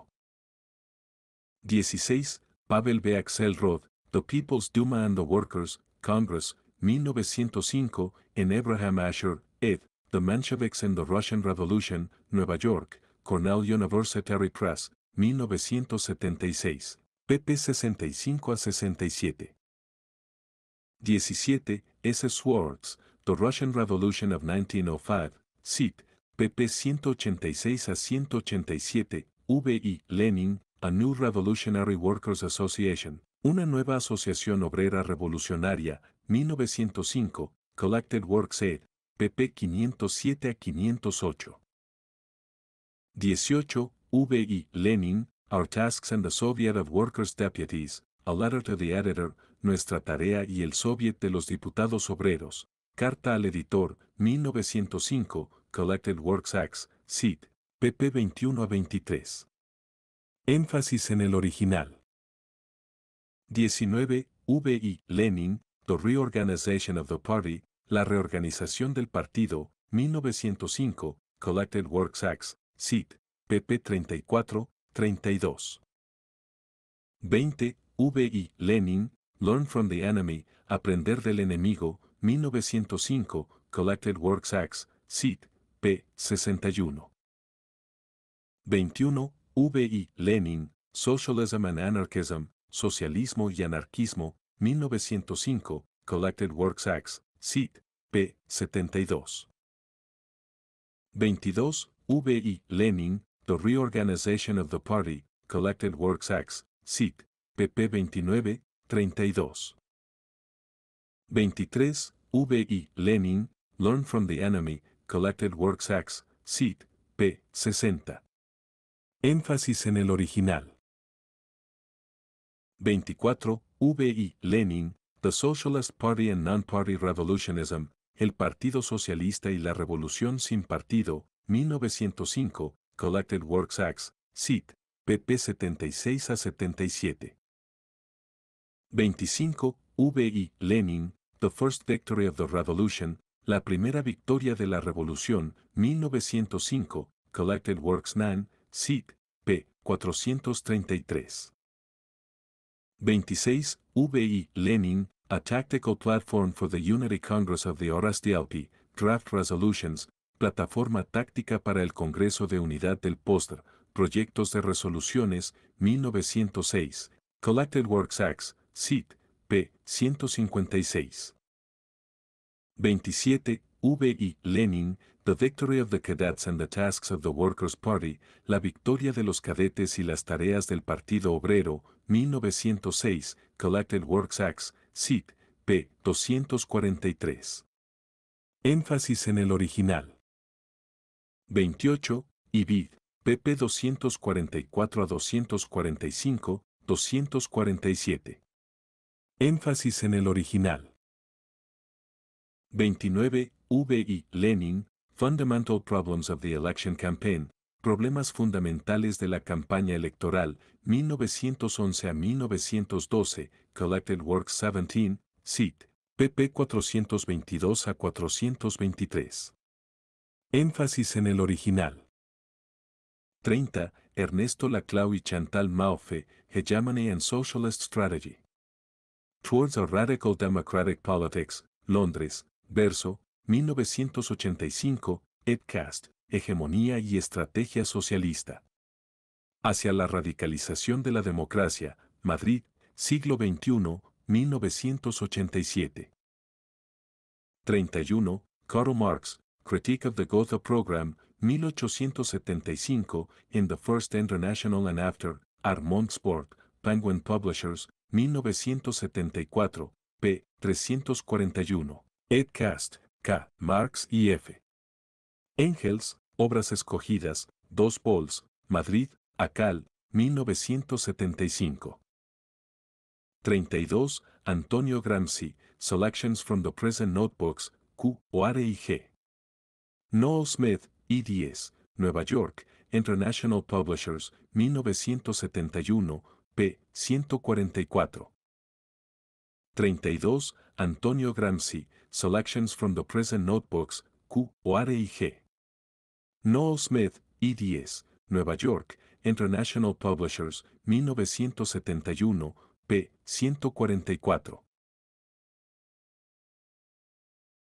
16. Pavel B. Axelrod, The People's Duma and the Workers, Congress, 1905, en Abraham Asher, ed. The Mensheviks and the Russian Revolution, Nueva York, Cornell University Press, 1976, pp. 65 a 67. 17. S. Swartz, The Russian Revolution of 1905, SIT, pp. 186 a 187, VI, Lenin, A New Revolutionary Workers Association, Una Nueva Asociación Obrera Revolucionaria, 1905, Collected Works Ed, pp. 507 a 508. 18. VI, Lenin, Our Tasks and the Soviet of Workers' Deputies, A Letter to the Editor, nuestra tarea y el Soviet de los Diputados Obreros. Carta al editor, 1905, Collected Works Acts, SID, pp 21 a 23. Énfasis en el original. 19. V.I. Lenin, The Reorganization of the Party, La Reorganización del Partido, 1905, Collected Works Acts, SID, pp 34, 32. 20. V.I. Lenin, Learn from the Enemy, Aprender del Enemigo, 1905, Collected Works Acts, SIT, p. 61. 21. V. I. Lenin, Socialism and Anarchism, Socialismo y Anarquismo, 1905, Collected Works Acts, SIT, p. 72. 22. V. I. Lenin, The Reorganization of the Party, Collected Works Acts, SIT, pp. 29, 32. 23. V.I. Lenin, Learn from the Enemy, Collected Works Acts, CIT, p. 60. Énfasis en el original. 24. V.I. Lenin, The Socialist Party and Non-Party Revolutionism, El Partido Socialista y la Revolución sin Partido, 1905, Collected Works Acts, SIT, pp. 76 a 77. 25, V.I. Lenin, The First Victory of the Revolution, La Primera Victoria de la Revolución, 1905, Collected Works 9, SIT, p. 433. 26, V.I. Lenin, A Tactical Platform for the Unity Congress of the RSDLP, Draft Resolutions, Plataforma Táctica para el Congreso de Unidad del póster Proyectos de Resoluciones, 1906, Collected Works Acts, CIT, p. 156. 27. V.I. Lenin, The Victory of the Cadets and the Tasks of the Workers' Party, La Victoria de los Cadetes y las Tareas del Partido Obrero, 1906, Collected Works Acts, CIT, p. 243. Énfasis en el original. 28. IBID, pp. 244 a 245, 247. Énfasis en el original. 29. V.I. Lenin, Fundamental Problems of the Election Campaign, Problemas Fundamentales de la Campaña Electoral, 1911 a 1912, Collected Works 17, CIT, pp 422 a 423. Énfasis en el original. 30. Ernesto Laclau y Chantal Maufe, Hegemony and Socialist Strategy. Towards a Radical Democratic Politics, Londres, Verso, 1985, ed Hegemonía y Estrategia Socialista. Hacia la radicalización de la democracia, Madrid, siglo XXI, 1987. 31. Karl Marx, Critique of the Gotha Program, 1875, in the First International and After, Armand Sport, Penguin Publishers, 1974, p. 341. Ed Cast, K. Marx y F. Engels, Obras Escogidas, 2 Vols, Madrid, Acal, 1975. 32. Antonio Gramsci, Selections from the Present Notebooks, Q. O. R y G. Noel Smith, E10, Nueva York, International Publishers, 1971, p. 144. 32. Antonio Gramsci, Selections from the Present Notebooks, Q. r y G. Noel Smith, E10, Nueva York, International Publishers, 1971, p. 144.